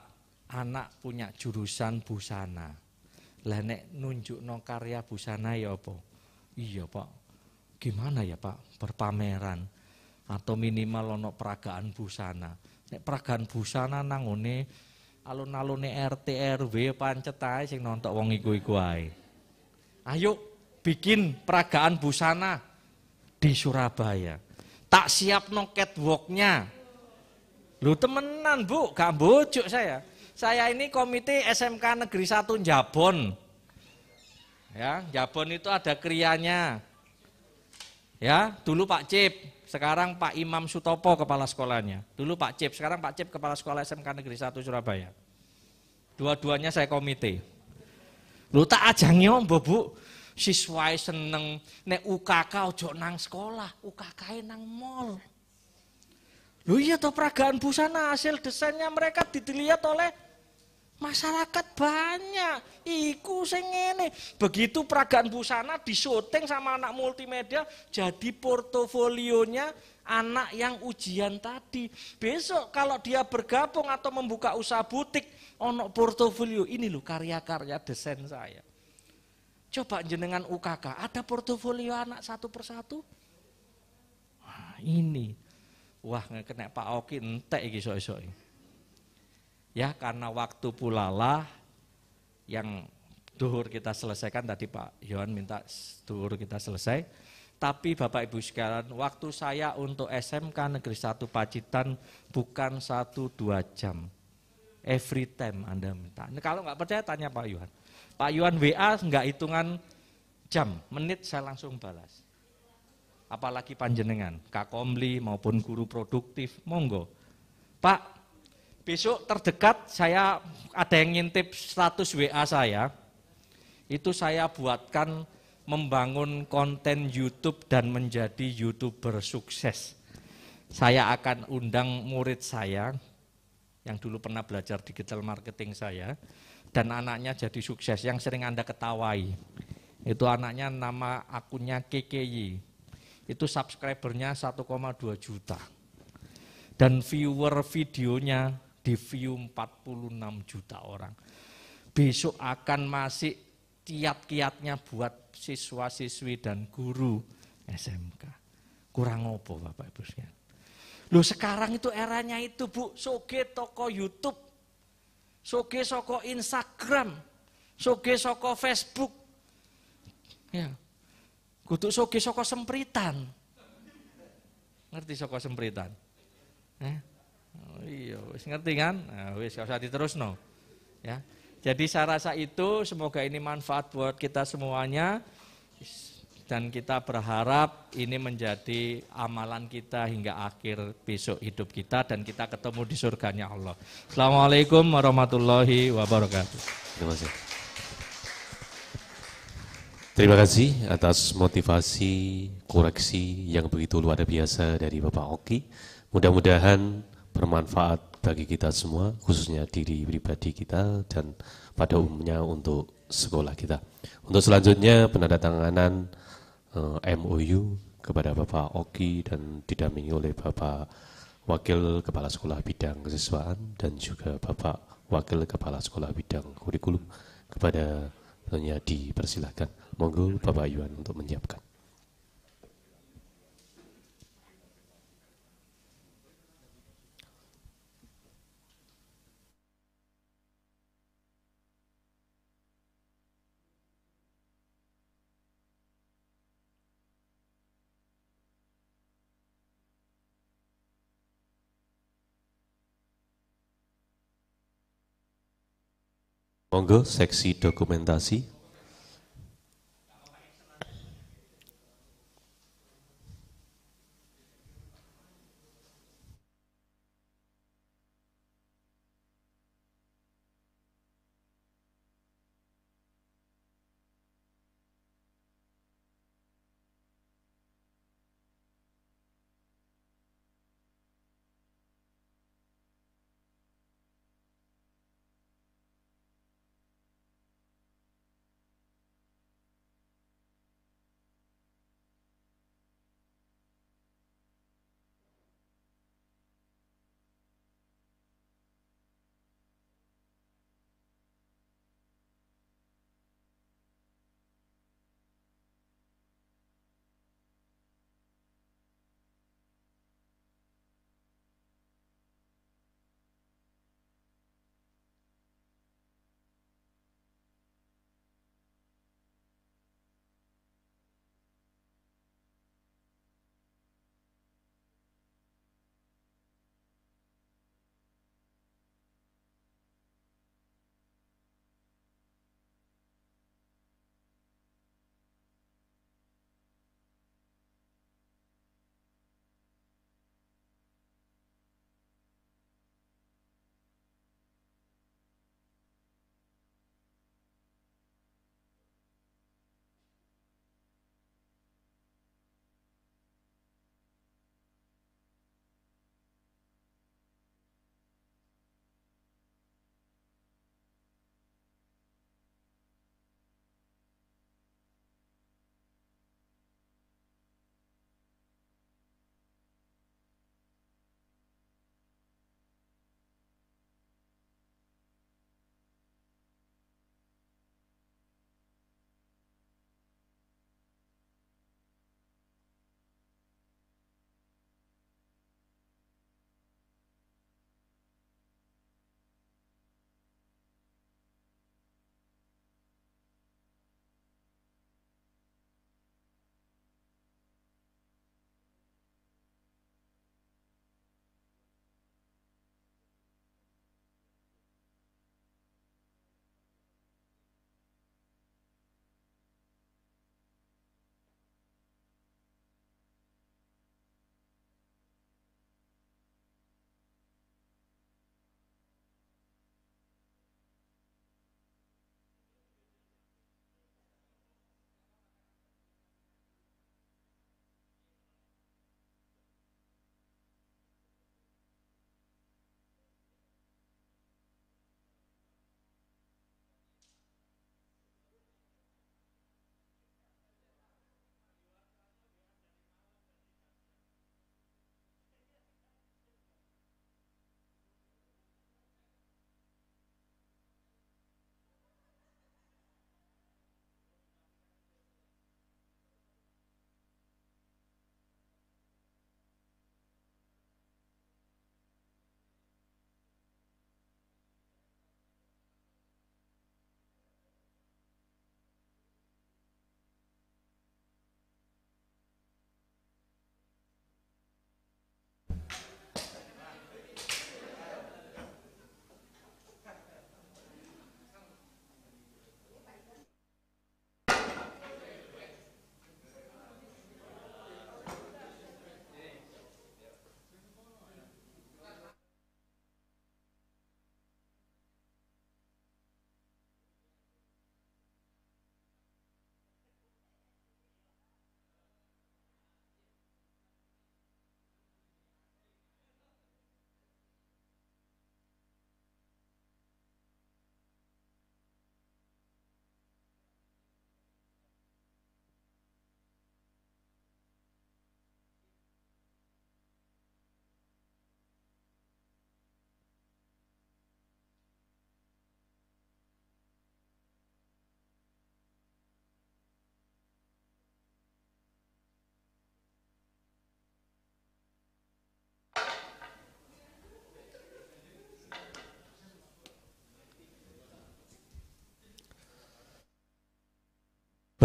H: anak punya jurusan busana. Lah nek no karya busana ya apa? Iya, Pak. Gimana ya, Pak? Berpameran atau minimal ono peragaan busana. Nek peragaan busana nangone alun-alune RT RW pancet ae sing nontok wong iku-iku ae. Ayo bikin peragaan busana di Surabaya. Tak siap no catwalknya. Lu temenan bu, gak bojuk saya saya ini komite SMK Negeri 1 Jabon. Ya, Jabon itu ada krianya. Ya, dulu Pak Cip, sekarang Pak Imam Sutopo kepala sekolahnya. Dulu Pak Cip, sekarang Pak Cip kepala sekolah SMK Negeri 1 Surabaya. Dua-duanya saya komite. Lu tak ajangnya om Bu. Siswa seneng nek UKK ojo nang sekolah, UKK e nang mall. Lu iya toh peragaan busana hasil desainnya mereka dilihat oleh Masyarakat banyak, iku sing ini. Begitu peragaan busana disoteng sama anak multimedia jadi portofolionya anak yang ujian tadi. Besok kalau dia bergabung atau membuka usaha butik, ono portofolio ini loh karya-karya desain saya. Coba jenengan UKK, ada portofolio anak satu persatu? Wah, ini. Wah, kena Pak Oki entek iki sok-sok. Ya karena waktu pulalah yang duhur kita selesaikan tadi Pak Yohan minta duhur kita selesai. Tapi Bapak Ibu sekalian, waktu saya untuk SMK Negeri 1 Pacitan bukan 1-2 jam. Every time Anda minta. Nah, kalau nggak percaya tanya Pak Yohan. Pak Yohan WA nggak hitungan jam, menit saya langsung balas. Apalagi panjenengan, Kak Komli maupun guru produktif, monggo. Pak, Besok terdekat saya ada yang ngintip status WA saya. Itu saya buatkan membangun konten YouTube dan menjadi YouTuber sukses. Saya akan undang murid saya yang dulu pernah belajar digital marketing saya dan anaknya jadi sukses yang sering Anda ketawai. Itu anaknya nama akunnya KKY itu subscribernya 1,2 juta. Dan viewer videonya di view 46 juta orang. Besok akan masih kiat-kiatnya buat siswa-siswi dan guru SMK. Kurang opo Bapak Ibu sekalian. Loh sekarang itu eranya itu Bu, soge toko YouTube, soge soko Instagram, soge soko Facebook. Ya. Kutuk soge soko sempritan. Ngerti soko sempritan? Eh? Iya, wis ngerti kan? Nah, wis gak usah diterusno. Ya. Jadi saya rasa itu semoga ini manfaat buat kita semuanya dan kita berharap ini menjadi amalan kita hingga akhir besok hidup kita dan kita ketemu di surganya Allah. Assalamualaikum warahmatullahi wabarakatuh.
A: Terima kasih. Terima kasih atas motivasi, koreksi yang begitu luar biasa dari Bapak Oki. Mudah-mudahan bermanfaat bagi kita semua, khususnya diri pribadi kita dan pada umumnya untuk sekolah kita. Untuk selanjutnya penandatanganan uh, eh, MOU kepada Bapak Oki dan didampingi oleh Bapak Wakil Kepala Sekolah Bidang Kesiswaan dan juga Bapak Wakil Kepala Sekolah Bidang Kurikulum kepada tentunya dipersilahkan. Monggo Bapak Yuan untuk menyiapkan. Monggo seksi dokumentasi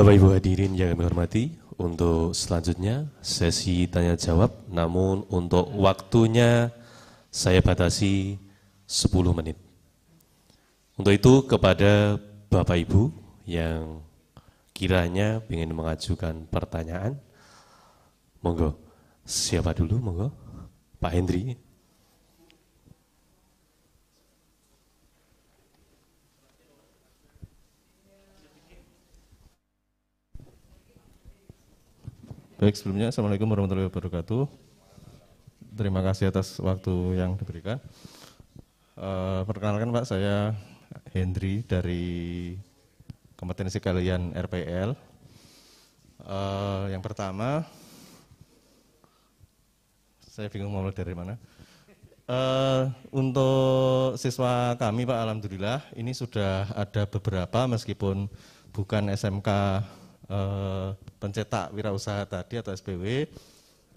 A: Bapak Ibu hadirin yang kami hormati, untuk selanjutnya sesi tanya jawab, namun untuk waktunya saya batasi 10 menit. Untuk itu kepada Bapak Ibu yang kiranya ingin mengajukan pertanyaan, monggo siapa dulu monggo Pak Hendri.
J: Baik, sebelumnya Assalamualaikum warahmatullahi wabarakatuh. Terima kasih atas waktu yang diberikan. Uh, perkenalkan Pak, saya Hendri dari kompetensi kalian RPL. Uh, eh, yang pertama, saya bingung mau mulai dari mana. Uh, untuk siswa kami Pak, Alhamdulillah ini sudah ada beberapa meskipun bukan SMK eh, pencetak wirausaha tadi atau SPW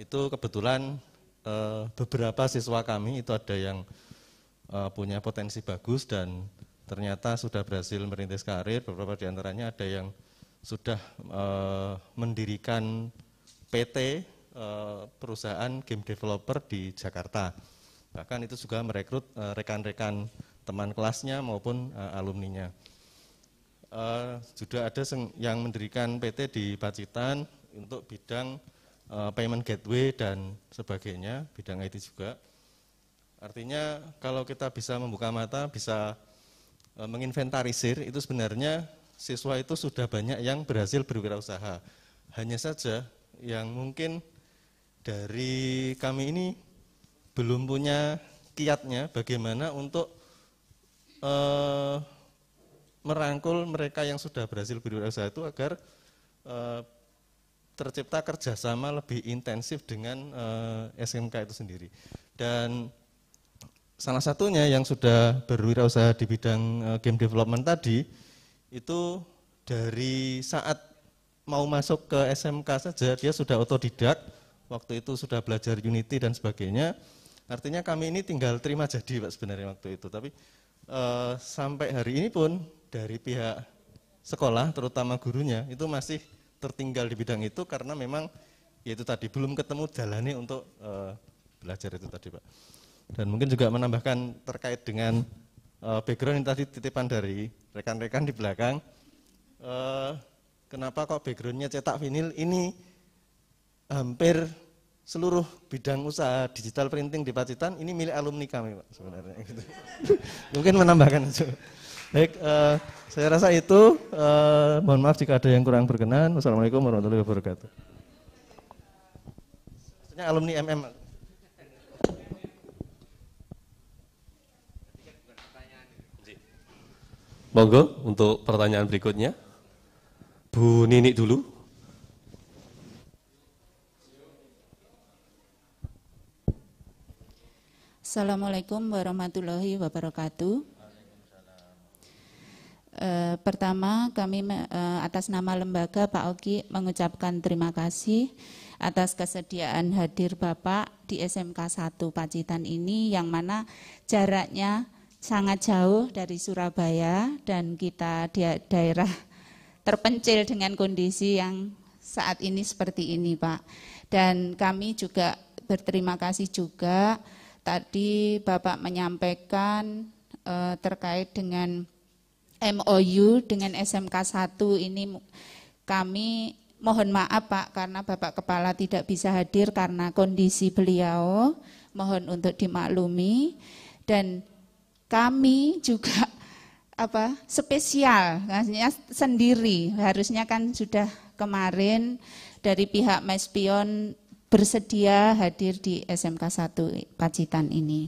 J: itu kebetulan eh, beberapa siswa kami itu ada yang eh, punya potensi bagus dan ternyata sudah berhasil merintis karir beberapa diantaranya ada yang sudah eh, mendirikan PT eh, perusahaan game developer di Jakarta bahkan itu juga merekrut eh, rekan-rekan teman kelasnya maupun eh, alumninya uh, sudah ada yang mendirikan PT di Pacitan untuk bidang uh, payment gateway dan sebagainya, bidang IT juga. Artinya kalau kita bisa membuka mata, bisa uh, menginventarisir, itu sebenarnya siswa itu sudah banyak yang berhasil berwirausaha. Hanya saja yang mungkin dari kami ini belum punya kiatnya bagaimana untuk uh, merangkul mereka yang sudah berhasil berwirausaha itu agar e, tercipta kerjasama lebih intensif dengan e, eh, SMK itu sendiri. Dan salah satunya yang sudah berwirausaha di bidang e, game development tadi itu dari saat mau masuk ke SMK saja dia sudah otodidak, waktu itu sudah belajar Unity dan sebagainya. Artinya kami ini tinggal terima jadi Pak sebenarnya waktu itu, tapi e, sampai hari ini pun dari pihak sekolah, terutama gurunya, itu masih tertinggal di bidang itu karena memang yaitu tadi belum ketemu jalannya untuk uh, belajar itu tadi Pak. Dan mungkin juga menambahkan terkait dengan uh, background yang tadi titipan dari rekan-rekan di belakang, uh, kenapa kok backgroundnya cetak vinil ini hampir seluruh bidang usaha digital printing di Pacitan ini milik alumni kami Pak sebenarnya. Gitu. mungkin menambahkan itu. Baik, uh, saya rasa itu. Uh, mohon maaf jika ada yang kurang berkenan. Wassalamualaikum warahmatullahi wabarakatuh. Sebenarnya alumni MM.
A: Monggo untuk pertanyaan berikutnya. Bu Nini dulu.
I: Assalamualaikum warahmatullahi wabarakatuh. Eh, pertama, kami e, atas nama lembaga Pak Oki mengucapkan terima kasih atas kesediaan hadir Bapak di SMK 1 Pacitan ini yang mana jaraknya sangat jauh dari Surabaya dan kita di daerah terpencil dengan kondisi yang saat ini seperti ini Pak. Dan kami juga berterima kasih juga tadi Bapak menyampaikan e, terkait dengan MOU dengan SMK 1 ini kami mohon maaf Pak karena Bapak Kepala tidak bisa hadir karena kondisi beliau mohon untuk dimaklumi dan kami juga apa spesial maksudnya sendiri harusnya kan sudah kemarin dari pihak Mespion bersedia hadir di SMK 1 Pacitan ini.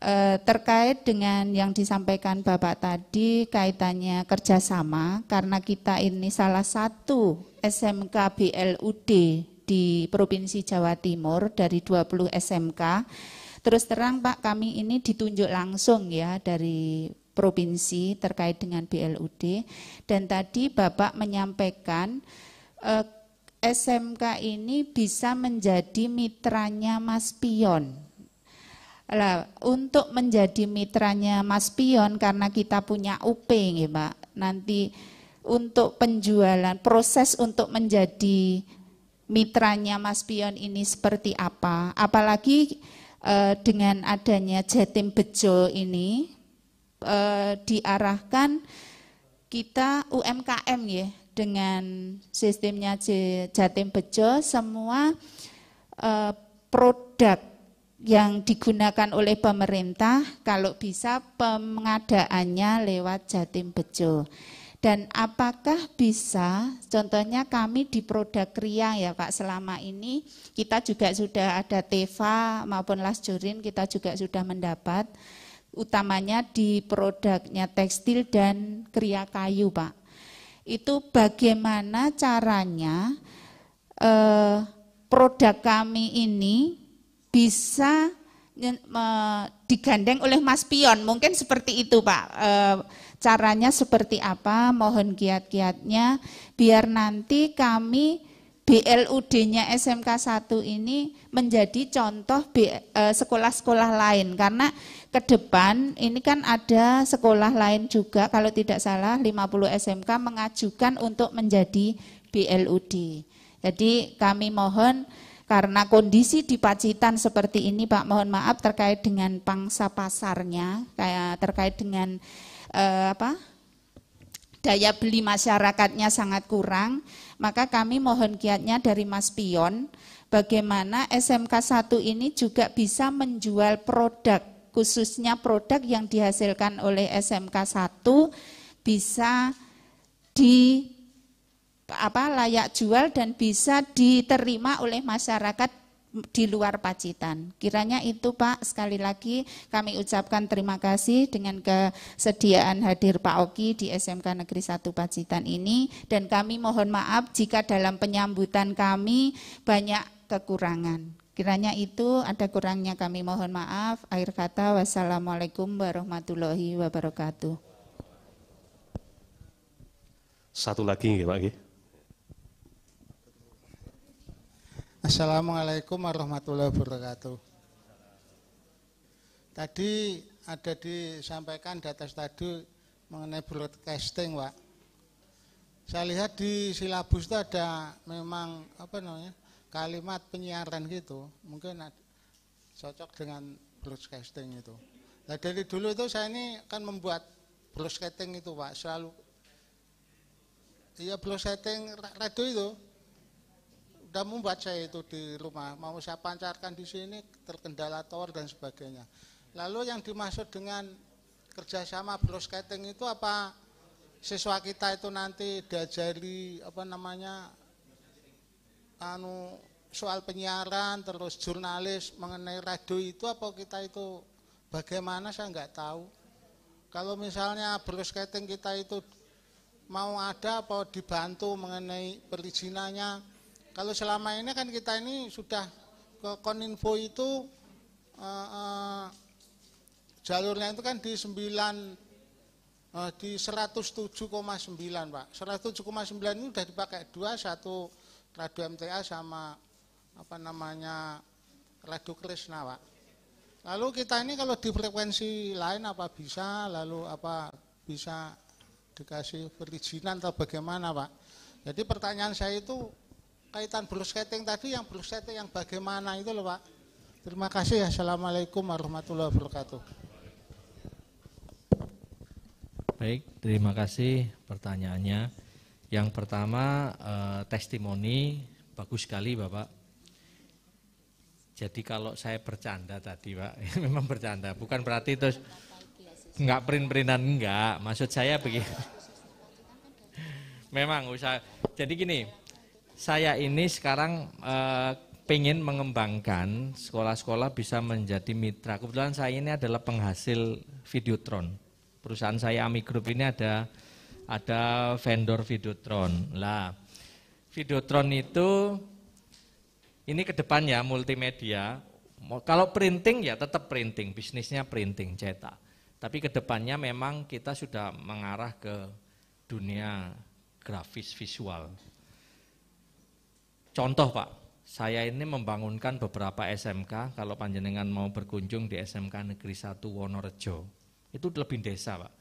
I: Eh, terkait dengan yang disampaikan Bapak tadi kaitannya kerjasama karena kita ini salah satu SMK BLUD di Provinsi Jawa Timur dari 20 SMK. Terus terang Pak kami ini ditunjuk langsung ya dari provinsi terkait dengan BLUD dan tadi Bapak menyampaikan eh, SMK ini bisa menjadi mitranya Mas Pion lah, untuk menjadi mitranya Mas Pion karena kita punya UP nggih, Pak. Nanti untuk penjualan, proses untuk menjadi mitranya Mas Pion ini seperti apa? Apalagi eh, dengan adanya Jatim Bejo ini eh, diarahkan kita UMKM ya dengan sistemnya Jatim Bejo semua eh, produk yang digunakan oleh pemerintah kalau bisa pengadaannya lewat Jatim Bejo. Dan apakah bisa, contohnya kami di produk kriang ya Pak, selama ini kita juga sudah ada Teva maupun Lasjurin kita juga sudah mendapat, utamanya di produknya tekstil dan kria kayu Pak. Itu bagaimana caranya eh, produk kami ini bisa digandeng oleh Mas Pion. Mungkin seperti itu Pak. E, caranya seperti apa? Mohon kiat-kiatnya biar nanti kami BLUD-nya SMK 1 ini menjadi contoh e, sekolah-sekolah lain karena ke depan ini kan ada sekolah lain juga kalau tidak salah 50 SMK mengajukan untuk menjadi BLUD. Jadi kami mohon karena kondisi di Pacitan seperti ini, Pak, mohon maaf terkait dengan pangsa pasarnya, kayak terkait dengan eh, apa daya beli masyarakatnya sangat kurang, maka kami mohon kiatnya dari Mas Pion, bagaimana SMK 1 ini juga bisa menjual produk, khususnya produk yang dihasilkan oleh SMK 1 bisa di apa layak jual dan bisa diterima oleh masyarakat di luar Pacitan. Kiranya itu Pak, sekali lagi kami ucapkan terima kasih dengan kesediaan hadir Pak Oki di SMK Negeri 1 Pacitan ini dan kami mohon maaf jika dalam penyambutan kami banyak kekurangan. Kiranya itu ada kurangnya kami mohon maaf. Akhir kata wassalamualaikum warahmatullahi wabarakatuh.
A: Satu lagi Pak
F: Assalamualaikum warahmatullahi wabarakatuh. Tadi ada disampaikan data tadi mengenai broadcasting, Pak. Saya lihat di silabus itu ada memang apa namanya kalimat penyiaran gitu, mungkin cocok dengan broadcasting itu. Nah dari dulu itu saya ini kan membuat broadcasting itu, Pak, selalu. Iya broadcasting radio itu kamu membaca itu di rumah, mau saya pancarkan di sini terkendala tower dan sebagainya. Lalu yang dimaksud dengan kerjasama broadcasting itu apa siswa kita itu nanti diajari apa namanya anu soal penyiaran terus jurnalis mengenai radio itu apa kita itu bagaimana saya nggak tahu kalau misalnya broadcasting kita itu mau ada apa dibantu mengenai perizinannya kalau selama ini kan kita ini sudah ke Koninfo itu uh, uh, jalurnya itu kan di 9 uh, eh, di 107,9 Pak. 107,9 ini sudah dipakai dua satu radio MTA sama apa namanya radio Krishna Pak. Lalu kita ini kalau di frekuensi lain apa bisa lalu apa bisa dikasih perizinan atau bagaimana Pak? Jadi pertanyaan saya itu kaitan bruschetting tadi yang bruschetting yang bagaimana itu loh Pak. Terima kasih. Ya. Assalamualaikum warahmatullahi wabarakatuh.
H: Baik, terima kasih pertanyaannya. Yang pertama eh, testimoni bagus sekali Bapak. Jadi kalau saya bercanda tadi Pak, memang bercanda, bukan berarti terus enggak print-printan enggak. Maksud saya begini. Memang usaha. Jadi gini, saya ini sekarang eh, pengen mengembangkan sekolah-sekolah bisa menjadi mitra. Kebetulan saya ini adalah penghasil videotron. Perusahaan saya Ami Group ini ada ada vendor videotron. Lah, videotron itu ini ke depan ya multimedia. Kalau printing ya tetap printing, bisnisnya printing cetak. Tapi ke depannya memang kita sudah mengarah ke dunia grafis visual. Contoh Pak, saya ini membangunkan beberapa SMK, kalau panjenengan mau berkunjung di SMK Negeri 1 Wonorejo, itu lebih desa Pak.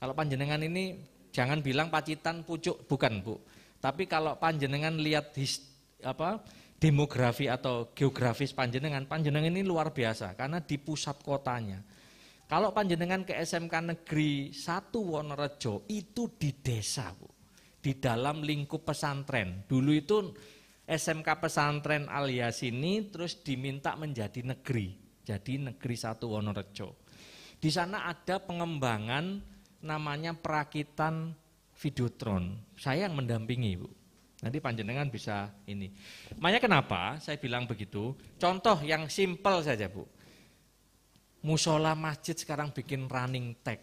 H: Kalau panjenengan ini jangan bilang pacitan pucuk, bukan Bu. Tapi kalau panjenengan lihat his, apa demografi atau geografis panjenengan, panjenengan ini luar biasa karena di pusat kotanya. Kalau panjenengan ke SMK Negeri 1 Wonorejo itu di desa, Bu. Di dalam lingkup pesantren. Dulu itu SMK Pesantren alias ini terus diminta menjadi negeri, jadi negeri satu Wonorejo. Di sana ada pengembangan namanya perakitan videotron. Saya yang mendampingi, Bu. Nanti panjenengan bisa ini. Makanya kenapa saya bilang begitu? Contoh yang simpel saja, Bu. Musola masjid sekarang bikin running tag,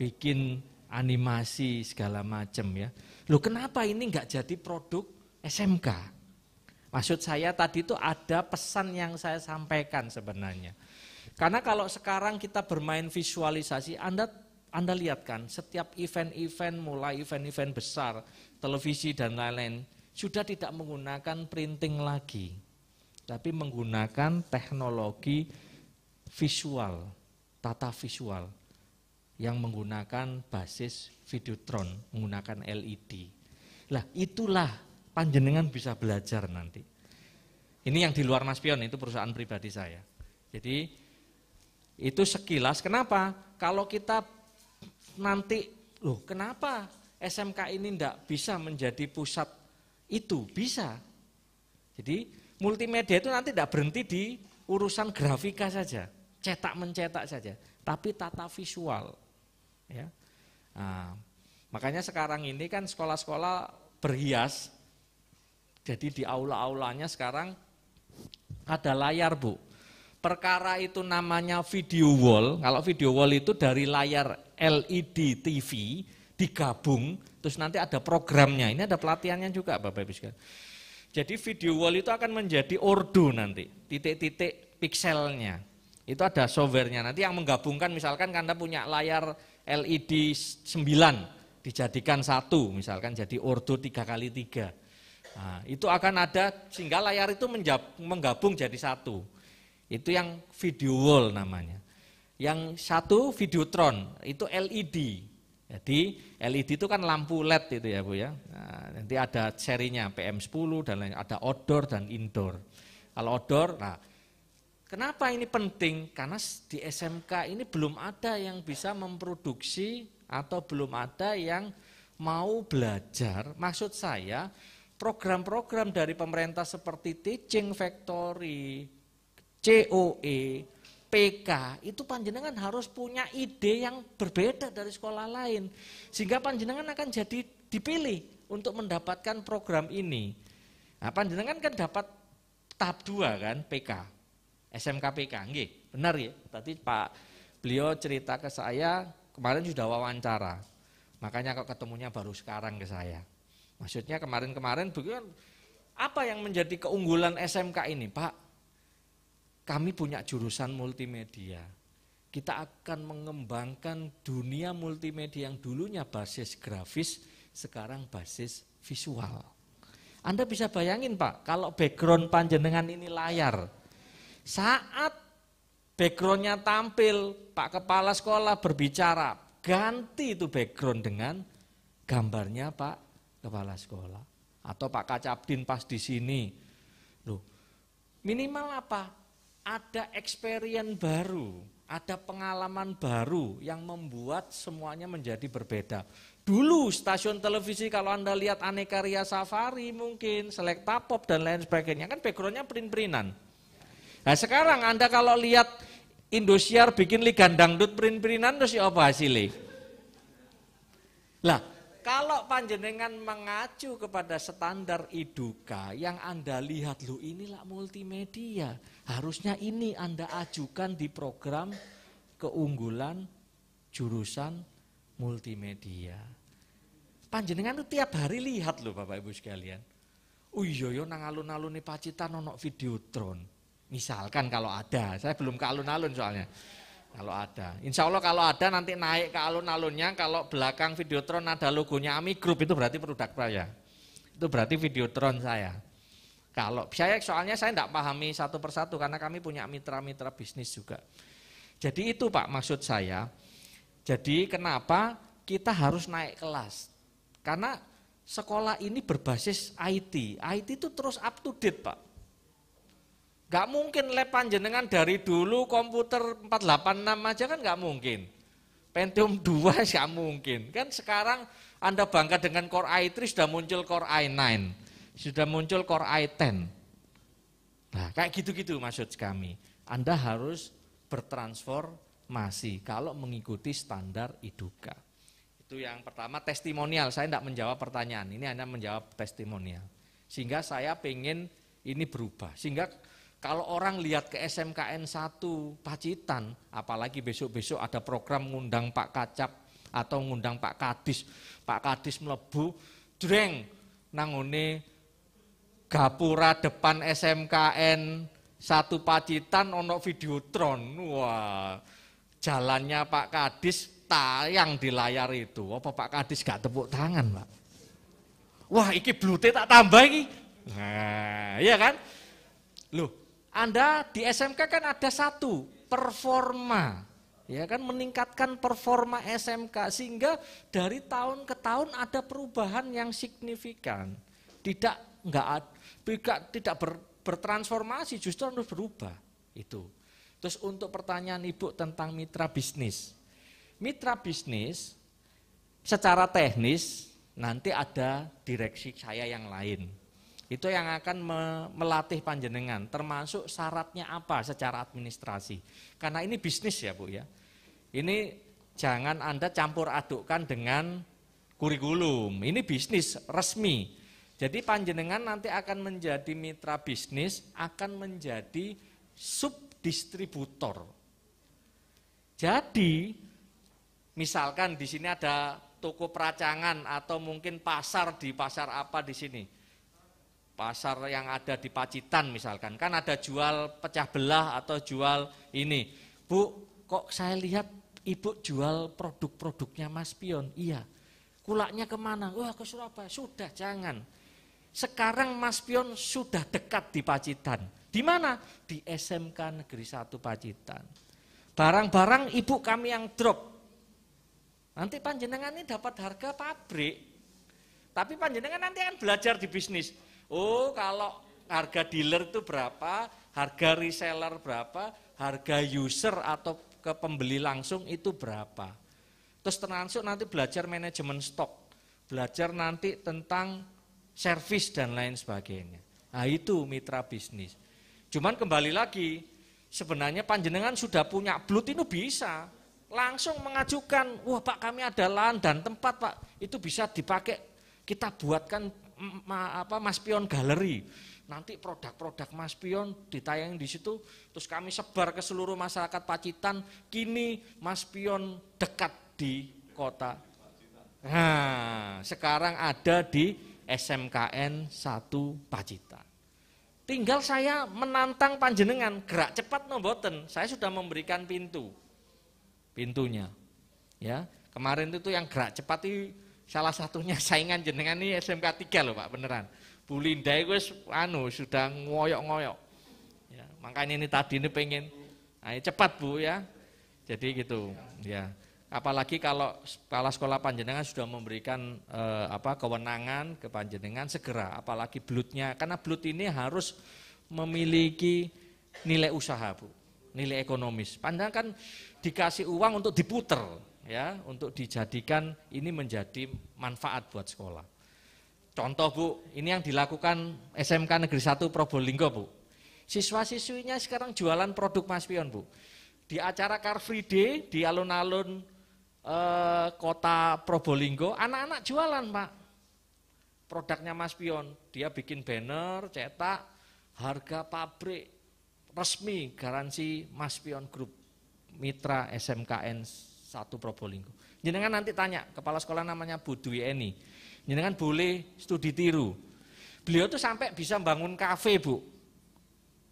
H: bikin animasi segala macam ya. Loh kenapa ini nggak jadi produk SMK. Maksud saya tadi itu ada pesan yang saya sampaikan sebenarnya. Karena kalau sekarang kita bermain visualisasi, Anda Anda lihat kan, setiap event-event mulai event-event besar, televisi dan lain-lain, sudah tidak menggunakan printing lagi. Tapi menggunakan teknologi visual, tata visual yang menggunakan basis videotron, menggunakan LED. Lah itulah panjenengan bisa belajar nanti. Ini yang di luar Mas Pion, itu perusahaan pribadi saya. Jadi itu sekilas, kenapa? Kalau kita nanti, loh kenapa SMK ini tidak bisa menjadi pusat itu? Bisa. Jadi multimedia itu nanti tidak berhenti di urusan grafika saja, cetak mencetak saja, tapi tata visual. Ya. Nah, makanya sekarang ini kan sekolah-sekolah berhias jadi di aula-aulanya sekarang ada layar, Bu. Perkara itu namanya video wall. Kalau video wall itu dari layar LED TV digabung, terus nanti ada programnya. Ini ada pelatihannya juga, Bapak Ibu sekalian. Jadi video wall itu akan menjadi ordo nanti, titik-titik pikselnya. Itu ada softwarenya. Nanti yang menggabungkan misalkan Anda punya layar LED 9 dijadikan satu, misalkan jadi ordo tiga kali tiga. Nah, itu akan ada sehingga layar itu menjab, menggabung jadi satu. Itu yang video wall namanya. Yang satu videotron itu LED. Jadi LED itu kan lampu LED itu ya Bu ya. Nah, nanti ada serinya PM10 dan lain ada outdoor dan indoor. Kalau outdoor, nah kenapa ini penting? Karena di SMK ini belum ada yang bisa memproduksi atau belum ada yang mau belajar. Maksud saya program-program dari pemerintah seperti Teaching Factory, COE, PK, itu panjenengan harus punya ide yang berbeda dari sekolah lain. Sehingga panjenengan akan jadi dipilih untuk mendapatkan program ini. Nah, panjenengan kan dapat tahap dua kan, PK, SMK PK nggih, benar ya? Tadi Pak beliau cerita ke saya, kemarin sudah wawancara, makanya kok ketemunya baru sekarang ke saya. Maksudnya kemarin-kemarin bukan apa yang menjadi keunggulan SMK ini, Pak? Kami punya jurusan multimedia. Kita akan mengembangkan dunia multimedia yang dulunya basis grafis, sekarang basis visual. Anda bisa bayangin Pak, kalau background panjenengan ini layar, saat backgroundnya tampil, Pak Kepala Sekolah berbicara, ganti itu background dengan gambarnya Pak kepala sekolah atau Pak Kacabdin pas di sini. Loh, minimal apa? Ada experience baru, ada pengalaman baru yang membuat semuanya menjadi berbeda. Dulu stasiun televisi kalau Anda lihat aneka ria safari mungkin, selekta pop dan lain sebagainya, kan backgroundnya print-printan. Nah sekarang Anda kalau lihat Indosiar bikin Ligandang Dut print-printan terus ya apa hasilnya? Lah, kalau panjenengan mengacu kepada standar iduka yang Anda lihat lu inilah multimedia. Harusnya ini Anda ajukan di program keunggulan jurusan multimedia. Panjenengan itu tiap hari lihat loh Bapak Ibu sekalian. Oh iya, yo nang alun-alun Pacitan nonok videotron. Misalkan kalau ada, saya belum ke alun-alun soalnya. Kalau ada. Insya Allah kalau ada nanti naik ke alun-alunnya, kalau belakang Videotron ada logonya Ami Group itu berarti produk saya. Itu berarti Videotron saya. Kalau saya soalnya saya tidak pahami satu persatu karena kami punya mitra-mitra bisnis juga. Jadi itu Pak maksud saya. Jadi kenapa kita harus naik kelas? Karena sekolah ini berbasis IT. IT itu terus up to date Pak. Gak mungkin lab panjenengan dari dulu komputer 486 aja kan gak mungkin. Pentium 2 gak mungkin. Kan sekarang Anda bangga dengan Core i3 sudah muncul Core i9. Sudah muncul Core i10. Nah kayak gitu-gitu maksud kami. Anda harus bertransformasi kalau mengikuti standar iduka. Itu yang pertama testimonial. Saya tidak menjawab pertanyaan. Ini hanya menjawab testimonial. Sehingga saya pengen ini berubah. Sehingga kalau orang lihat ke SMKN 1 Pacitan, apalagi besok-besok ada program ngundang Pak Kacap atau ngundang Pak Kadis. Pak Kadis melebu, dreng, nangone gapura depan SMKN 1 Pacitan ono videotron. Wah, jalannya Pak Kadis tayang di layar itu. Apa Pak Kadis gak tepuk tangan, Pak? Wah, iki blute tak tambah iki. Nah, iya kan? Loh, anda di SMK kan ada satu performa, ya kan meningkatkan performa SMK sehingga dari tahun ke tahun ada perubahan yang signifikan. Tidak enggak tidak tidak ber, bertransformasi justru harus berubah itu. Terus untuk pertanyaan Ibu tentang mitra bisnis. Mitra bisnis secara teknis nanti ada direksi saya yang lain itu yang akan me melatih panjenengan, termasuk syaratnya apa secara administrasi. Karena ini bisnis ya Bu ya. Ini jangan Anda campur adukkan dengan kurikulum, ini bisnis resmi. Jadi panjenengan nanti akan menjadi mitra bisnis, akan menjadi sub distributor. Jadi misalkan di sini ada toko peracangan atau mungkin pasar di pasar apa di sini pasar yang ada di Pacitan misalkan, kan ada jual pecah belah atau jual ini. Bu, kok saya lihat ibu jual produk-produknya Mas Pion? Iya. Kulaknya kemana? Wah ke Surabaya. Sudah, jangan. Sekarang Mas Pion sudah dekat di Pacitan. Di mana? Di SMK Negeri 1 Pacitan. Barang-barang ibu kami yang drop. Nanti panjenengan ini dapat harga pabrik. Tapi panjenengan nanti akan belajar di bisnis Oh, kalau harga dealer itu berapa, harga reseller berapa, harga user atau ke pembeli langsung itu berapa. Terus termasuk nanti belajar manajemen stok, belajar nanti tentang servis dan lain sebagainya. Nah itu mitra bisnis. Cuman kembali lagi, sebenarnya panjenengan sudah punya blut itu bisa. Langsung mengajukan, wah pak kami ada lahan dan tempat pak, itu bisa dipakai, kita buatkan ma, apa Mas Pion Galeri. Nanti produk-produk Mas Pion ditayang di situ, terus kami sebar ke seluruh masyarakat Pacitan. Kini Mas Pion dekat di kota. Nah, sekarang ada di SMKN 1 Pacitan. Tinggal saya menantang panjenengan, gerak cepat no button Saya sudah memberikan pintu. Pintunya. Ya, kemarin itu yang gerak cepat itu salah satunya saingan jenengan ini SMK 3 loh Pak, beneran. Bu Linda itu anu, sudah ngoyok-ngoyok. Ya, makanya ini tadi ini pengen, ayo nah, cepat Bu ya. Jadi gitu, ya. Apalagi kalau kepala sekolah panjenengan sudah memberikan eh, apa kewenangan ke panjenengan segera, apalagi blutnya, karena blut ini harus memiliki nilai usaha Bu, nilai ekonomis. Panjenengan kan dikasih uang untuk diputer, ya untuk dijadikan ini menjadi manfaat buat sekolah. Contoh Bu, ini yang dilakukan SMK Negeri 1 Probolinggo Bu. Siswa-siswinya sekarang jualan produk Mas Pion Bu. Di acara Car Free Day di alun-alun eh, kota Probolinggo, anak-anak jualan Pak. Produknya Mas Pion, dia bikin banner, cetak, harga pabrik resmi garansi Mas Pion Group mitra SMKN satu Probolinggo. Jenengan nanti tanya, kepala sekolah namanya Bu Dwi Eni. Jenengan boleh studi tiru. Beliau tuh sampai bisa bangun kafe, Bu.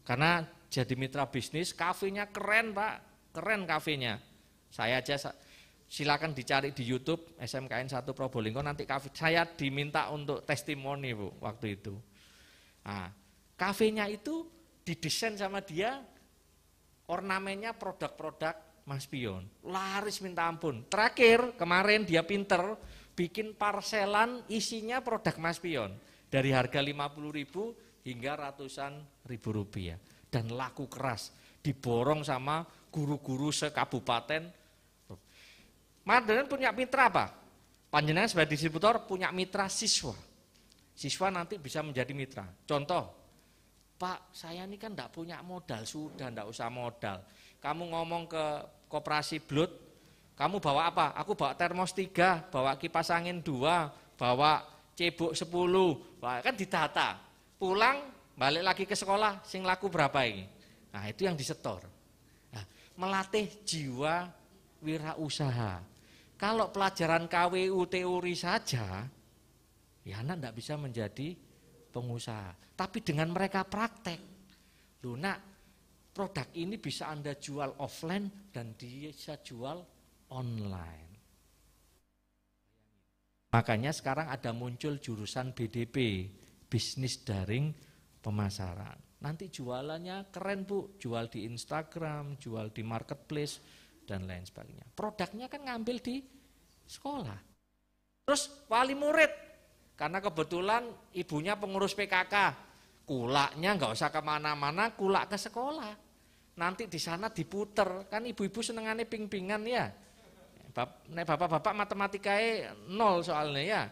H: Karena jadi mitra bisnis, kafenya keren, Pak. Keren kafenya. Saya aja silakan dicari di YouTube SMKN 1 Probolinggo nanti kafe saya diminta untuk testimoni, Bu, waktu itu. Nah, kafenya itu didesain sama dia ornamennya produk-produk Mas Pion. Laris minta ampun. Terakhir kemarin dia pinter bikin parselan isinya produk Mas Pion dari harga 50.000 hingga ratusan ribu rupiah dan laku keras diborong sama guru-guru sekabupaten. Madelen punya mitra apa? Panjenengan sebagai distributor punya mitra siswa. Siswa nanti bisa menjadi mitra. Contoh, Pak, saya ini kan enggak punya modal, sudah enggak usah modal. Kamu ngomong ke koperasi Blut, kamu bawa apa? Aku bawa termos 3, bawa kipas angin 2, bawa cebok 10. kan ditata. Pulang, balik lagi ke sekolah, sing laku berapa ini? Nah, itu yang disetor. Nah, melatih jiwa wirausaha. Kalau pelajaran KWU teori saja, ya anak tidak bisa menjadi pengusaha. Tapi dengan mereka praktek, lunak produk ini bisa Anda jual offline dan bisa jual online. Makanya sekarang ada muncul jurusan BDP, bisnis daring pemasaran. Nanti jualannya keren bu, jual di Instagram, jual di marketplace, dan lain sebagainya. Produknya kan ngambil di sekolah. Terus wali murid, karena kebetulan ibunya pengurus PKK, Kulaknya nggak usah kemana-mana, kulak ke sekolah. Nanti di sana diputer, kan ibu-ibu senengannya ping-pingan ya. Bap, nek bapak-bapak matematikanya nol soalnya ya.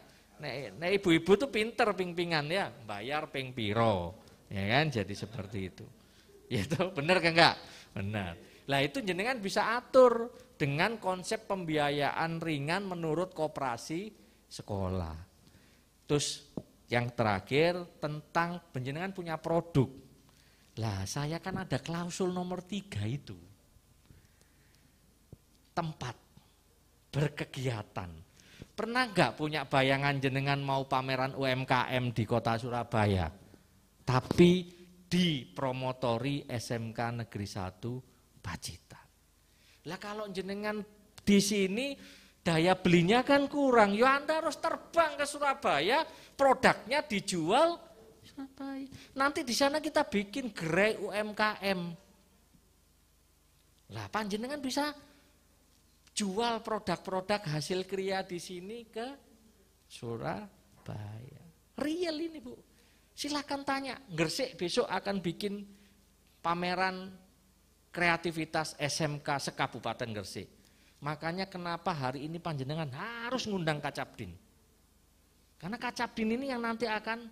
H: Nek, nek ibu-ibu tuh pinter ping-pingan ya, bayar ping piro. Ya kan, jadi seperti itu. Ya itu benar kan enggak? Benar. Lah itu jenengan bisa atur dengan konsep pembiayaan ringan menurut koperasi sekolah. Terus yang terakhir tentang penjenengan punya produk. Lah saya kan ada klausul nomor tiga itu. Tempat berkegiatan. Pernah nggak punya bayangan jenengan mau pameran UMKM di kota Surabaya? Tapi dipromotori SMK Negeri 1 Pacitan. Lah kalau jenengan di sini daya belinya kan kurang. Ya Anda harus terbang ke Surabaya, produknya dijual
K: Surabaya.
H: Nanti di sana kita bikin gerai UMKM. Lah panjenengan bisa jual produk-produk hasil kriya di sini ke Surabaya. Real ini Bu. Silahkan tanya, Gersik besok akan bikin pameran kreativitas SMK sekabupaten Gersik. Makanya kenapa hari ini panjenengan harus ngundang Kacapdin, Karena Kacapdin ini yang nanti akan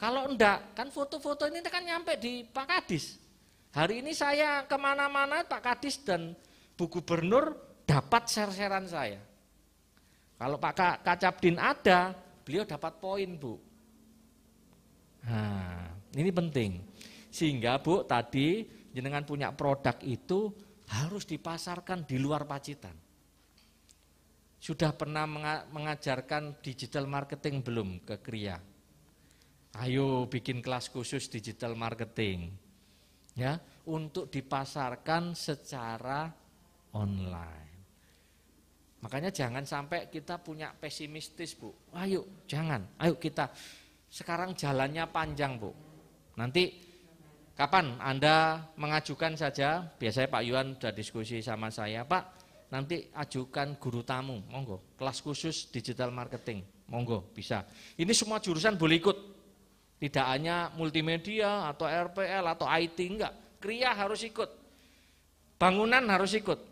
H: kalau enggak, kan foto-foto ini kan nyampe di Pak Kadis. Hari ini saya kemana-mana Pak Kadis dan Bu Gubernur dapat serseran saya. Kalau Pak Kacapdin ada, beliau dapat poin Bu. Nah, ini penting. Sehingga Bu tadi jenengan punya produk itu harus dipasarkan di luar Pacitan. Sudah pernah mengajarkan digital marketing belum ke Kriya? Ayo bikin kelas khusus digital marketing. Ya, untuk dipasarkan secara online. Makanya jangan sampai kita punya pesimistis, Bu. Ayo, jangan. Ayo kita sekarang jalannya panjang, Bu. Nanti Kapan Anda mengajukan saja, biasanya Pak Yuan sudah diskusi sama saya, Pak, nanti ajukan guru tamu, monggo, kelas khusus digital marketing, monggo, bisa. Ini semua jurusan boleh ikut, tidak hanya multimedia atau RPL atau IT, enggak, Kria harus ikut, bangunan harus ikut.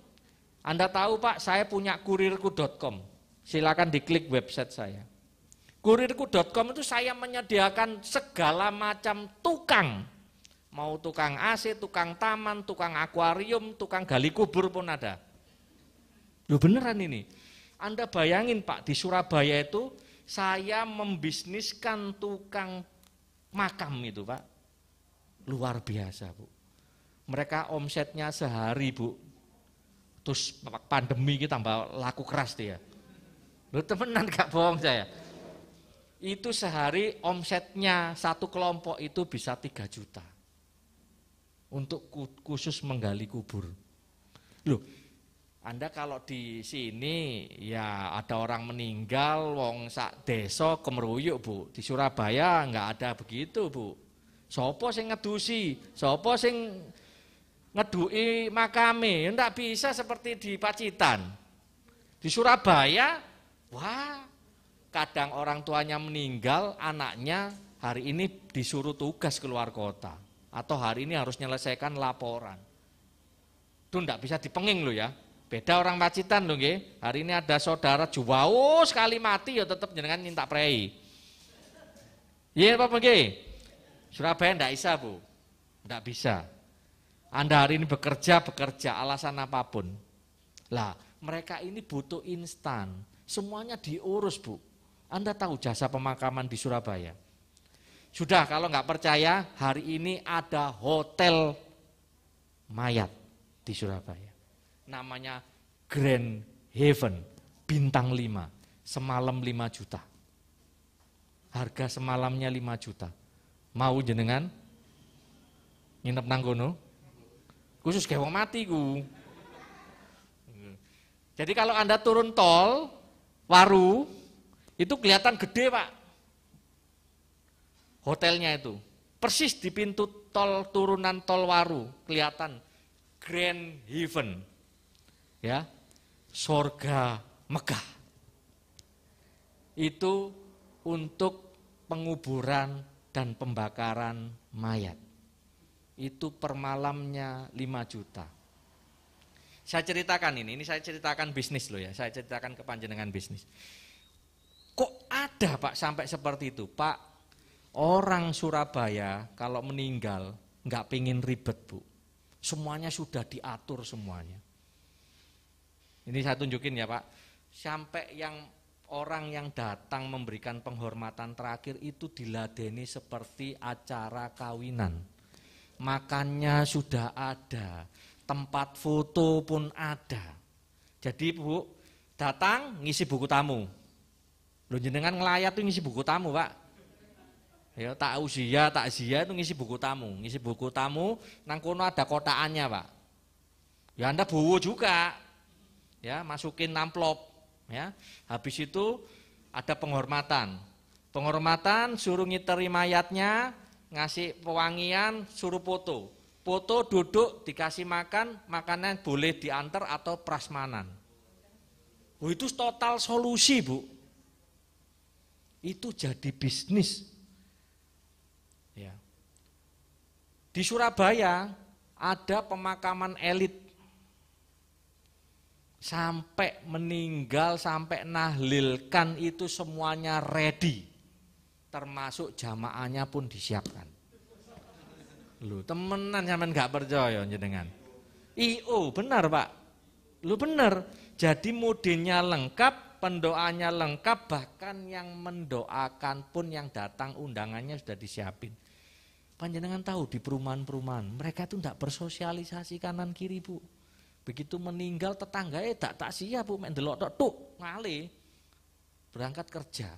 H: Anda tahu Pak, saya punya kurirku.com, silakan diklik website saya. Kurirku.com itu saya menyediakan segala macam tukang Mau tukang AC, tukang taman, tukang akuarium, tukang gali kubur pun ada. Lu beneran ini. Anda bayangin Pak, di Surabaya itu saya membisniskan tukang makam itu Pak. Luar biasa Bu. Mereka omsetnya sehari Bu. Terus pandemi kita tambah laku keras dia. Ya. Lu temenan gak bohong saya. Itu sehari omsetnya satu kelompok itu bisa 3 juta untuk khusus menggali kubur. Loh, Anda kalau di sini ya ada orang meninggal, wong sak desa kemeruyuk bu. Di Surabaya enggak ada begitu bu. Sopo sing ngedusi, sopo sing ngedui makame, ya ndak bisa seperti di Pacitan. Di Surabaya, wah kadang orang tuanya meninggal, anaknya hari ini disuruh tugas keluar kota atau hari ini harus menyelesaikan laporan. Itu tidak bisa dipenging lo ya. Beda orang Pacitan loh nggih. Hari ini ada saudara jauh sekali mati ya tetap jenengan minta prei. Iya apa nggih? Surabaya enggak bisa bu, tidak bisa. Anda hari ini bekerja bekerja alasan apapun. Lah mereka ini butuh instan, semuanya diurus bu. Anda tahu jasa pemakaman di Surabaya? Sudah kalau nggak percaya, hari ini ada hotel mayat di Surabaya. Namanya Grand Haven, bintang 5, semalam 5 juta. Harga semalamnya 5 juta. Mau jenengan? Nginep nanggono? Khusus kewong mati ku. Jadi kalau Anda turun tol, waru, itu kelihatan gede pak hotelnya itu. Persis di pintu tol turunan tol Waru kelihatan Grand Heaven. Ya. Sorga Mekah Itu untuk penguburan dan pembakaran mayat. Itu per malamnya 5 juta. Saya ceritakan ini, ini saya ceritakan bisnis loh ya, saya ceritakan kepanjenengan bisnis. Kok ada Pak sampai seperti itu? Pak Orang Surabaya kalau meninggal nggak pingin ribet bu, semuanya sudah diatur semuanya. Ini saya tunjukin ya Pak, sampai yang orang yang datang memberikan penghormatan terakhir itu diladeni seperti acara kawinan. Makannya sudah ada, tempat foto pun ada. Jadi Bu, datang ngisi buku tamu. Lu jenengan ngelayat tuh ngisi buku tamu, Pak. Ya, tak usia itu ngisi buku tamu, ngisi buku tamu nang kono ada kotaannya, Pak. Ya Anda buku juga. Ya, masukin amplop, ya. Habis itu ada penghormatan. Penghormatan suruh ngiteri mayatnya, ngasih pewangian, suruh foto. Foto duduk dikasih makan, makanan boleh diantar atau prasmanan. Oh, itu total solusi, Bu. Itu jadi bisnis Di Surabaya ada pemakaman elit. Sampai meninggal, sampai nahlilkan itu semuanya ready. Termasuk jamaahnya pun disiapkan. Lu temenan nyaman nggak percaya dengan IO benar, Pak. Lu benar. Jadi mudinya lengkap, pendoanya lengkap, bahkan yang mendoakan pun yang datang undangannya sudah disiapin. Panjenengan tahu di perumahan-perumahan mereka itu tidak bersosialisasi kanan kiri bu. Begitu meninggal tetangga eh tak tak siap bu, mendelok tok tuh ngale berangkat kerja.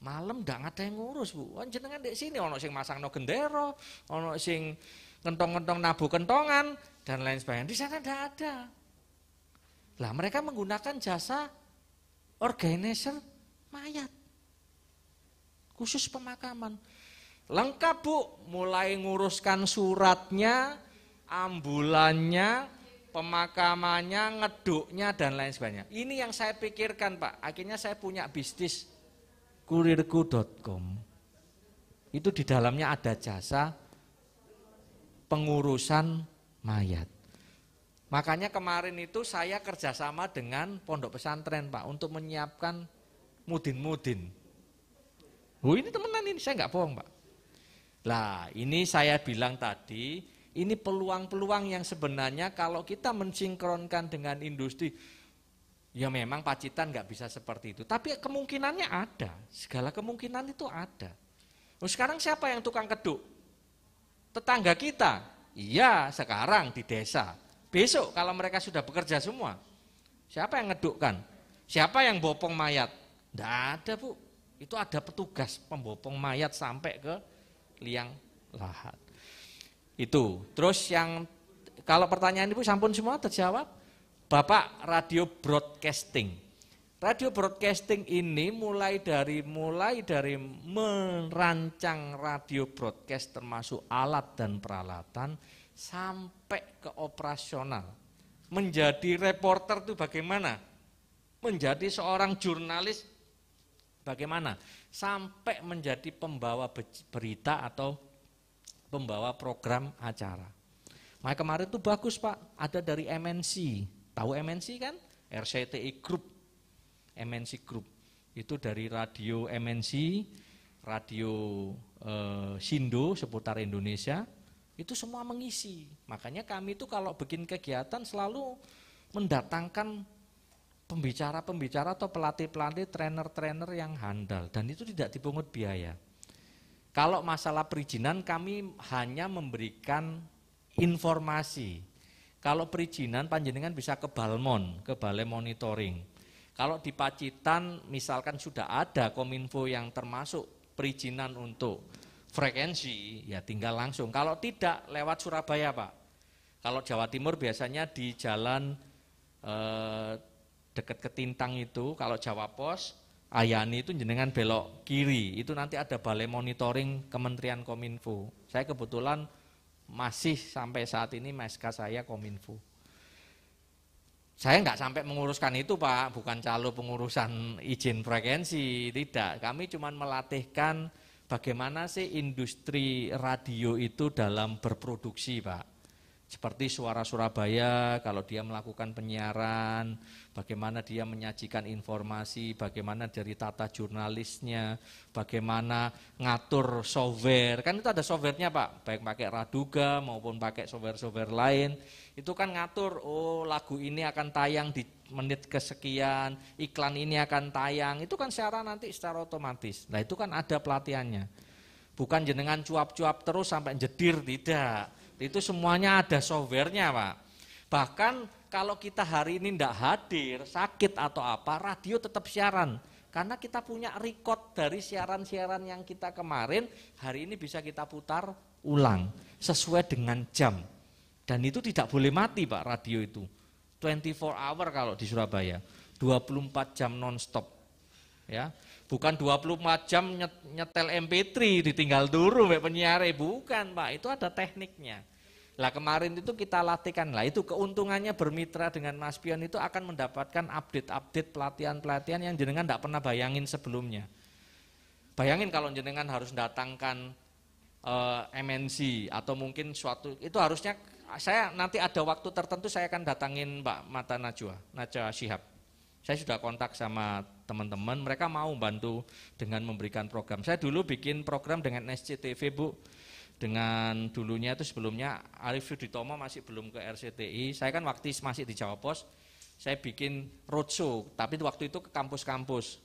H: Malam tidak ada yang ngurus bu. Panjenengan oh, di sini ono sing masang no gendero, ono sing kentong-kentong nabu kentongan dan lain sebagainya. Di sana tidak ada. Lah mereka menggunakan jasa organizer mayat khusus pemakaman Lengkap bu, mulai nguruskan suratnya, ambulannya, pemakamannya, ngeduknya, dan lain sebagainya. Ini yang saya pikirkan pak, akhirnya saya punya bisnis kurirku.com. Itu di dalamnya ada jasa pengurusan mayat. Makanya kemarin itu saya kerjasama dengan pondok pesantren pak untuk menyiapkan mudin-mudin. Oh ini temenan ini, saya nggak bohong pak lah, ini saya bilang tadi, ini peluang-peluang yang sebenarnya kalau kita mensinkronkan dengan industri, ya memang pacitan nggak bisa seperti itu. Tapi kemungkinannya ada, segala kemungkinan itu ada. Oh, sekarang siapa yang tukang keduk? Tetangga kita. Iya, sekarang di desa. Besok kalau mereka sudah bekerja semua, siapa yang ngedukkan? Siapa yang bopong mayat? Tidak ada bu, itu ada petugas pembopong mayat sampai ke liang lahat. Itu. Terus yang kalau pertanyaan Ibu sampun semua terjawab. Bapak radio broadcasting. Radio broadcasting ini mulai dari mulai dari merancang radio broadcast termasuk alat dan peralatan sampai ke operasional. Menjadi reporter itu bagaimana? Menjadi seorang jurnalis bagaimana? sampai menjadi pembawa berita atau pembawa program acara. Nah kemarin itu bagus Pak, ada dari MNC. Tahu MNC kan? RCTI Group. MNC Group. Itu dari radio MNC, radio eh, Sindo seputar Indonesia. Itu semua mengisi. Makanya kami itu kalau bikin kegiatan selalu mendatangkan pembicara-pembicara atau pelatih-pelatih, trainer-trainer yang handal dan itu tidak dipungut biaya. Kalau masalah perizinan kami hanya memberikan informasi. Kalau perizinan panjenengan bisa ke Balmon, ke Balai Monitoring. Kalau di Pacitan misalkan sudah ada kominfo yang termasuk perizinan untuk frekuensi, ya tinggal langsung. Kalau tidak lewat Surabaya, Pak. Kalau Jawa Timur biasanya di jalan eh, dekat ke Tintang itu kalau Jawa Pos Ayani itu jenengan belok kiri itu nanti ada balai monitoring Kementerian Kominfo saya kebetulan masih sampai saat ini maska saya Kominfo saya nggak sampai menguruskan itu Pak bukan calo pengurusan izin frekuensi tidak kami cuman melatihkan bagaimana sih industri radio itu dalam berproduksi Pak seperti suara Surabaya, kalau dia melakukan penyiaran, bagaimana dia menyajikan informasi, bagaimana dari tata jurnalisnya, bagaimana ngatur software. Kan itu ada softwarenya Pak, baik pakai Raduga maupun pakai software-software lain. Itu kan ngatur, oh lagu ini akan tayang di menit kesekian, iklan ini akan tayang. Itu kan secara nanti secara otomatis. Nah itu kan ada pelatihannya. Bukan jenengan cuap-cuap terus sampai jedir, tidak itu semuanya ada softwarenya Pak. Bahkan kalau kita hari ini tidak hadir, sakit atau apa, radio tetap siaran. Karena kita punya record dari siaran-siaran yang kita kemarin, hari ini bisa kita putar ulang sesuai dengan jam. Dan itu tidak boleh mati Pak radio itu. 24 hour kalau di Surabaya, 24 jam nonstop. Ya, Bukan 24 jam nyetel MP3 ditinggal dulu, mbak penyiar, bukan Pak, itu ada tekniknya. Lah kemarin itu kita latihkan lah itu keuntungannya bermitra dengan Mas Pion itu akan mendapatkan update-update pelatihan-pelatihan yang jenengan tidak pernah bayangin sebelumnya. Bayangin kalau jenengan harus datangkan e, eh, MNC atau mungkin suatu itu harusnya saya nanti ada waktu tertentu saya akan datangin Mbak Mata Najwa, Najwa Sihab. Saya sudah kontak sama teman-teman mereka mau bantu dengan memberikan program. Saya dulu bikin program dengan SCTV Bu. Dengan dulunya itu sebelumnya Arif Yuditomo masih belum ke RCTI. Saya kan waktu masih di Jawa Pos, saya bikin roadshow, tapi waktu itu ke kampus-kampus.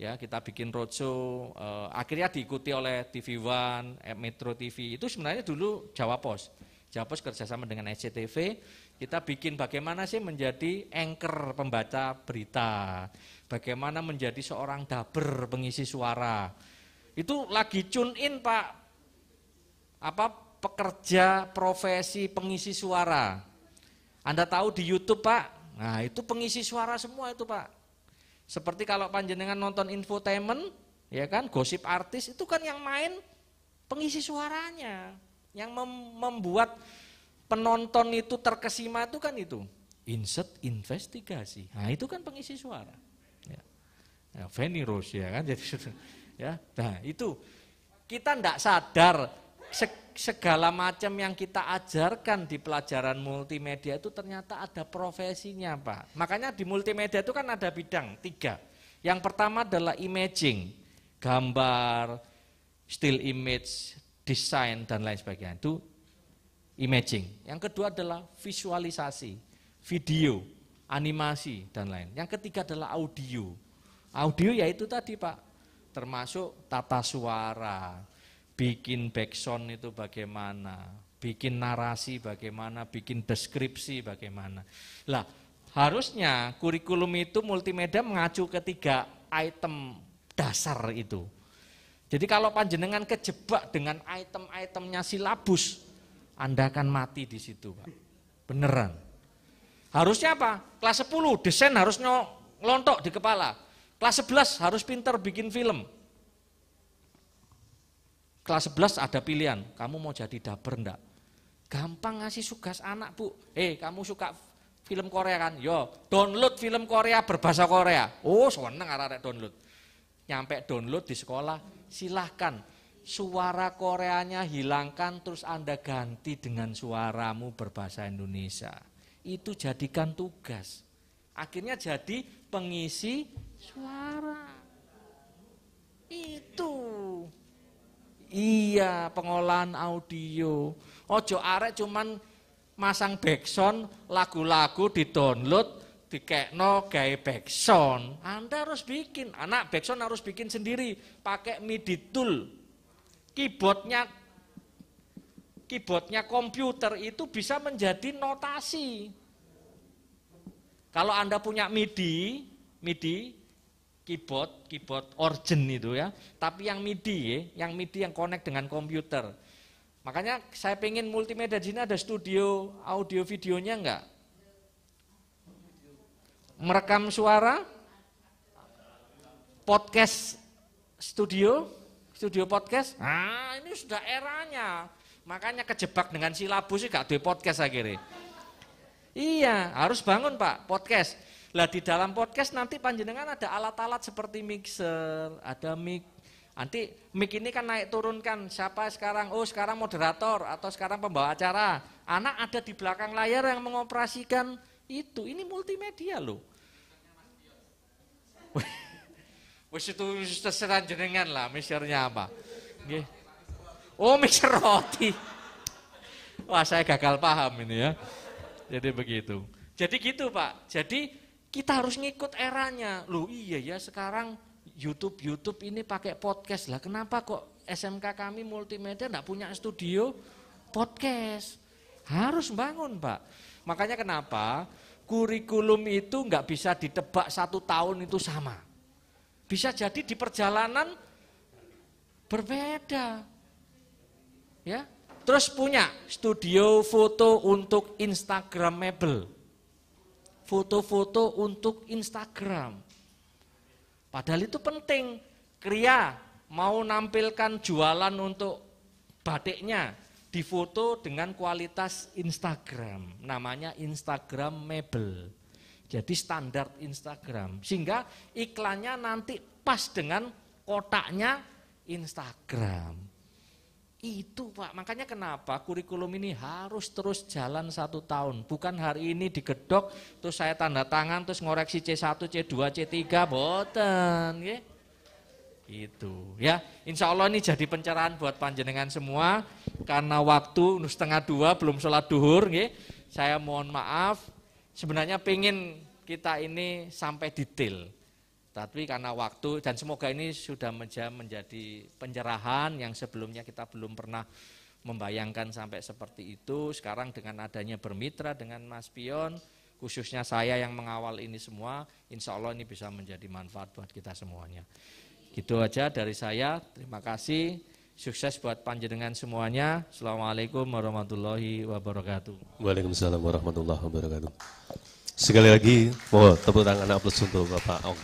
H: Ya, kita bikin roadshow, eh, akhirnya diikuti oleh TV One, eh, Metro TV. Itu sebenarnya dulu Jawa Pos. Japos kerjasama dengan SCTV, kita bikin bagaimana sih menjadi anchor pembaca berita, bagaimana menjadi seorang daber pengisi suara. Itu lagi tune in Pak, apa pekerja profesi pengisi suara. Anda tahu di YouTube Pak, nah itu pengisi suara semua itu Pak. Seperti kalau panjenengan nonton infotainment, ya kan, gosip artis itu kan yang main pengisi suaranya. Yang mem membuat penonton itu terkesima itu kan itu. Insert investigasi. Nah itu kan pengisi suara. Ya. Ya, Fanny Rose ya kan. Jadi, ya. Nah itu kita tidak sadar segala macam yang kita ajarkan di pelajaran multimedia itu ternyata ada profesinya Pak. Makanya di multimedia itu kan ada bidang tiga. Yang pertama adalah imaging, gambar, still image, desain dan lain sebagainya. Itu imaging. Yang kedua adalah visualisasi, video, animasi dan lain. Yang ketiga adalah audio. Audio yaitu tadi Pak, termasuk tata suara, bikin backsound itu bagaimana, bikin narasi bagaimana, bikin deskripsi bagaimana. Lah, harusnya kurikulum itu multimedia mengacu ketiga item dasar itu. Jadi kalau panjenengan kejebak dengan item-itemnya silabus, Anda akan mati di situ, Pak. Beneran. Harusnya apa? Kelas 10 desain harus ngelontok di kepala. Kelas 11 harus pinter bikin film. Kelas 11 ada pilihan, kamu mau jadi daper enggak? Gampang ngasih sugas anak, Bu. Eh, kamu suka film Korea kan? Yo, download film Korea berbahasa Korea. Oh, seneng arek-arek download. Nyampe download di sekolah, silahkan suara Koreanya hilangkan terus Anda ganti dengan suaramu berbahasa Indonesia. Itu jadikan tugas. Akhirnya jadi pengisi suara. Itu. Iya, pengolahan audio. Ojo arek cuman masang backsound lagu-lagu di download dikekno gaya backsound. Anda harus bikin. Anak backsound harus bikin sendiri. Pakai MIDI tool. Keyboardnya keyboardnya komputer itu bisa menjadi notasi. Kalau Anda punya MIDI, MIDI keyboard, keyboard origin itu ya, tapi yang MIDI ya, yang MIDI yang connect dengan komputer. Makanya saya pengen multimedia di sini ada studio audio videonya enggak? merekam suara, podcast studio, studio podcast. Nah, ini sudah eranya. Makanya kejebak dengan silabus sih gak podcast akhirnya. Iya, harus bangun Pak, podcast. Lah di dalam podcast nanti panjenengan ada alat-alat seperti mixer, ada mic. Nanti mic ini kan naik turunkan siapa sekarang? Oh sekarang moderator atau sekarang pembawa acara. Anak ada di belakang layar yang mengoperasikan itu. Ini multimedia loh. Wis itu terserah jenengan lah misernya apa. Nggih. Oh, mixer roti. Wah, saya gagal paham ini ya. Jadi begitu. Jadi gitu, Pak. Jadi kita harus ngikut eranya. Loh, iya ya sekarang YouTube-YouTube ini pakai podcast lah. Kenapa kok SMK kami multimedia enggak punya studio podcast? Harus bangun, Pak. Makanya kenapa? kurikulum itu nggak bisa ditebak satu tahun itu sama. Bisa jadi di perjalanan berbeda. Ya, terus punya studio foto untuk Instagramable. Foto-foto untuk Instagram. Padahal itu penting. Kria mau nampilkan jualan untuk batiknya, difoto dengan kualitas Instagram, namanya Instagram Mebel. Jadi standar Instagram, sehingga iklannya nanti pas dengan kotaknya Instagram. Itu Pak, makanya kenapa kurikulum ini harus terus jalan satu tahun. Bukan hari ini digedok, terus saya tanda tangan, terus ngoreksi C1, C2, C3, boten. Ya. Itu ya, insya Allah ini jadi pencerahan buat panjenengan semua karena waktu setengah dua belum sholat duhur, ya. saya mohon maaf. Sebenarnya pengen kita ini sampai detail, tapi karena waktu dan semoga ini sudah menjadi pencerahan yang sebelumnya kita belum pernah membayangkan sampai seperti itu. Sekarang dengan adanya bermitra dengan Mas Pion, khususnya saya yang mengawal ini semua, insya Allah ini bisa menjadi manfaat buat kita semuanya. Gitu aja dari saya. Terima kasih. Sukses buat panjenengan semuanya. Assalamualaikum warahmatullahi wabarakatuh.
A: Waalaikumsalam warahmatullahi wabarakatuh. Sekali lagi, mohon tepuk tangan aplaus untuk Bapak Ong.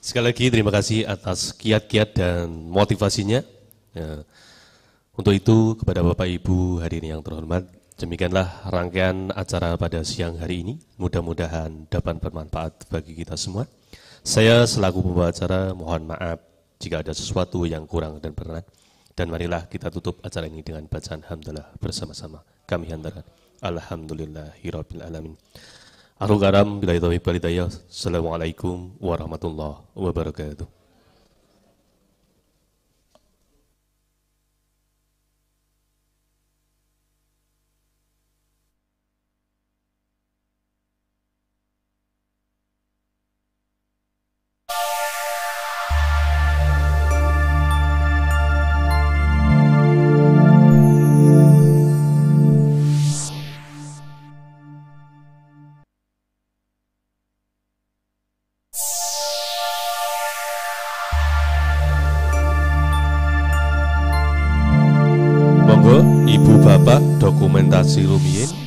A: Sekali lagi terima kasih atas kiat-kiat dan motivasinya. Ya. Untuk itu kepada Bapak Ibu hari ini yang terhormat, demikianlah rangkaian acara pada siang hari ini. Mudah-mudahan dapat bermanfaat bagi kita semua. Saya selaku pembawa acara mohon maaf jika ada sesuatu yang kurang dan berat. Dan marilah kita tutup acara ini dengan bacaan hamdalah bersama-sama. Kami hantarkan. Alhamdulillahirabbil alamin. bila itu Assalamualaikum warahmatullahi wabarakatuh. Silumian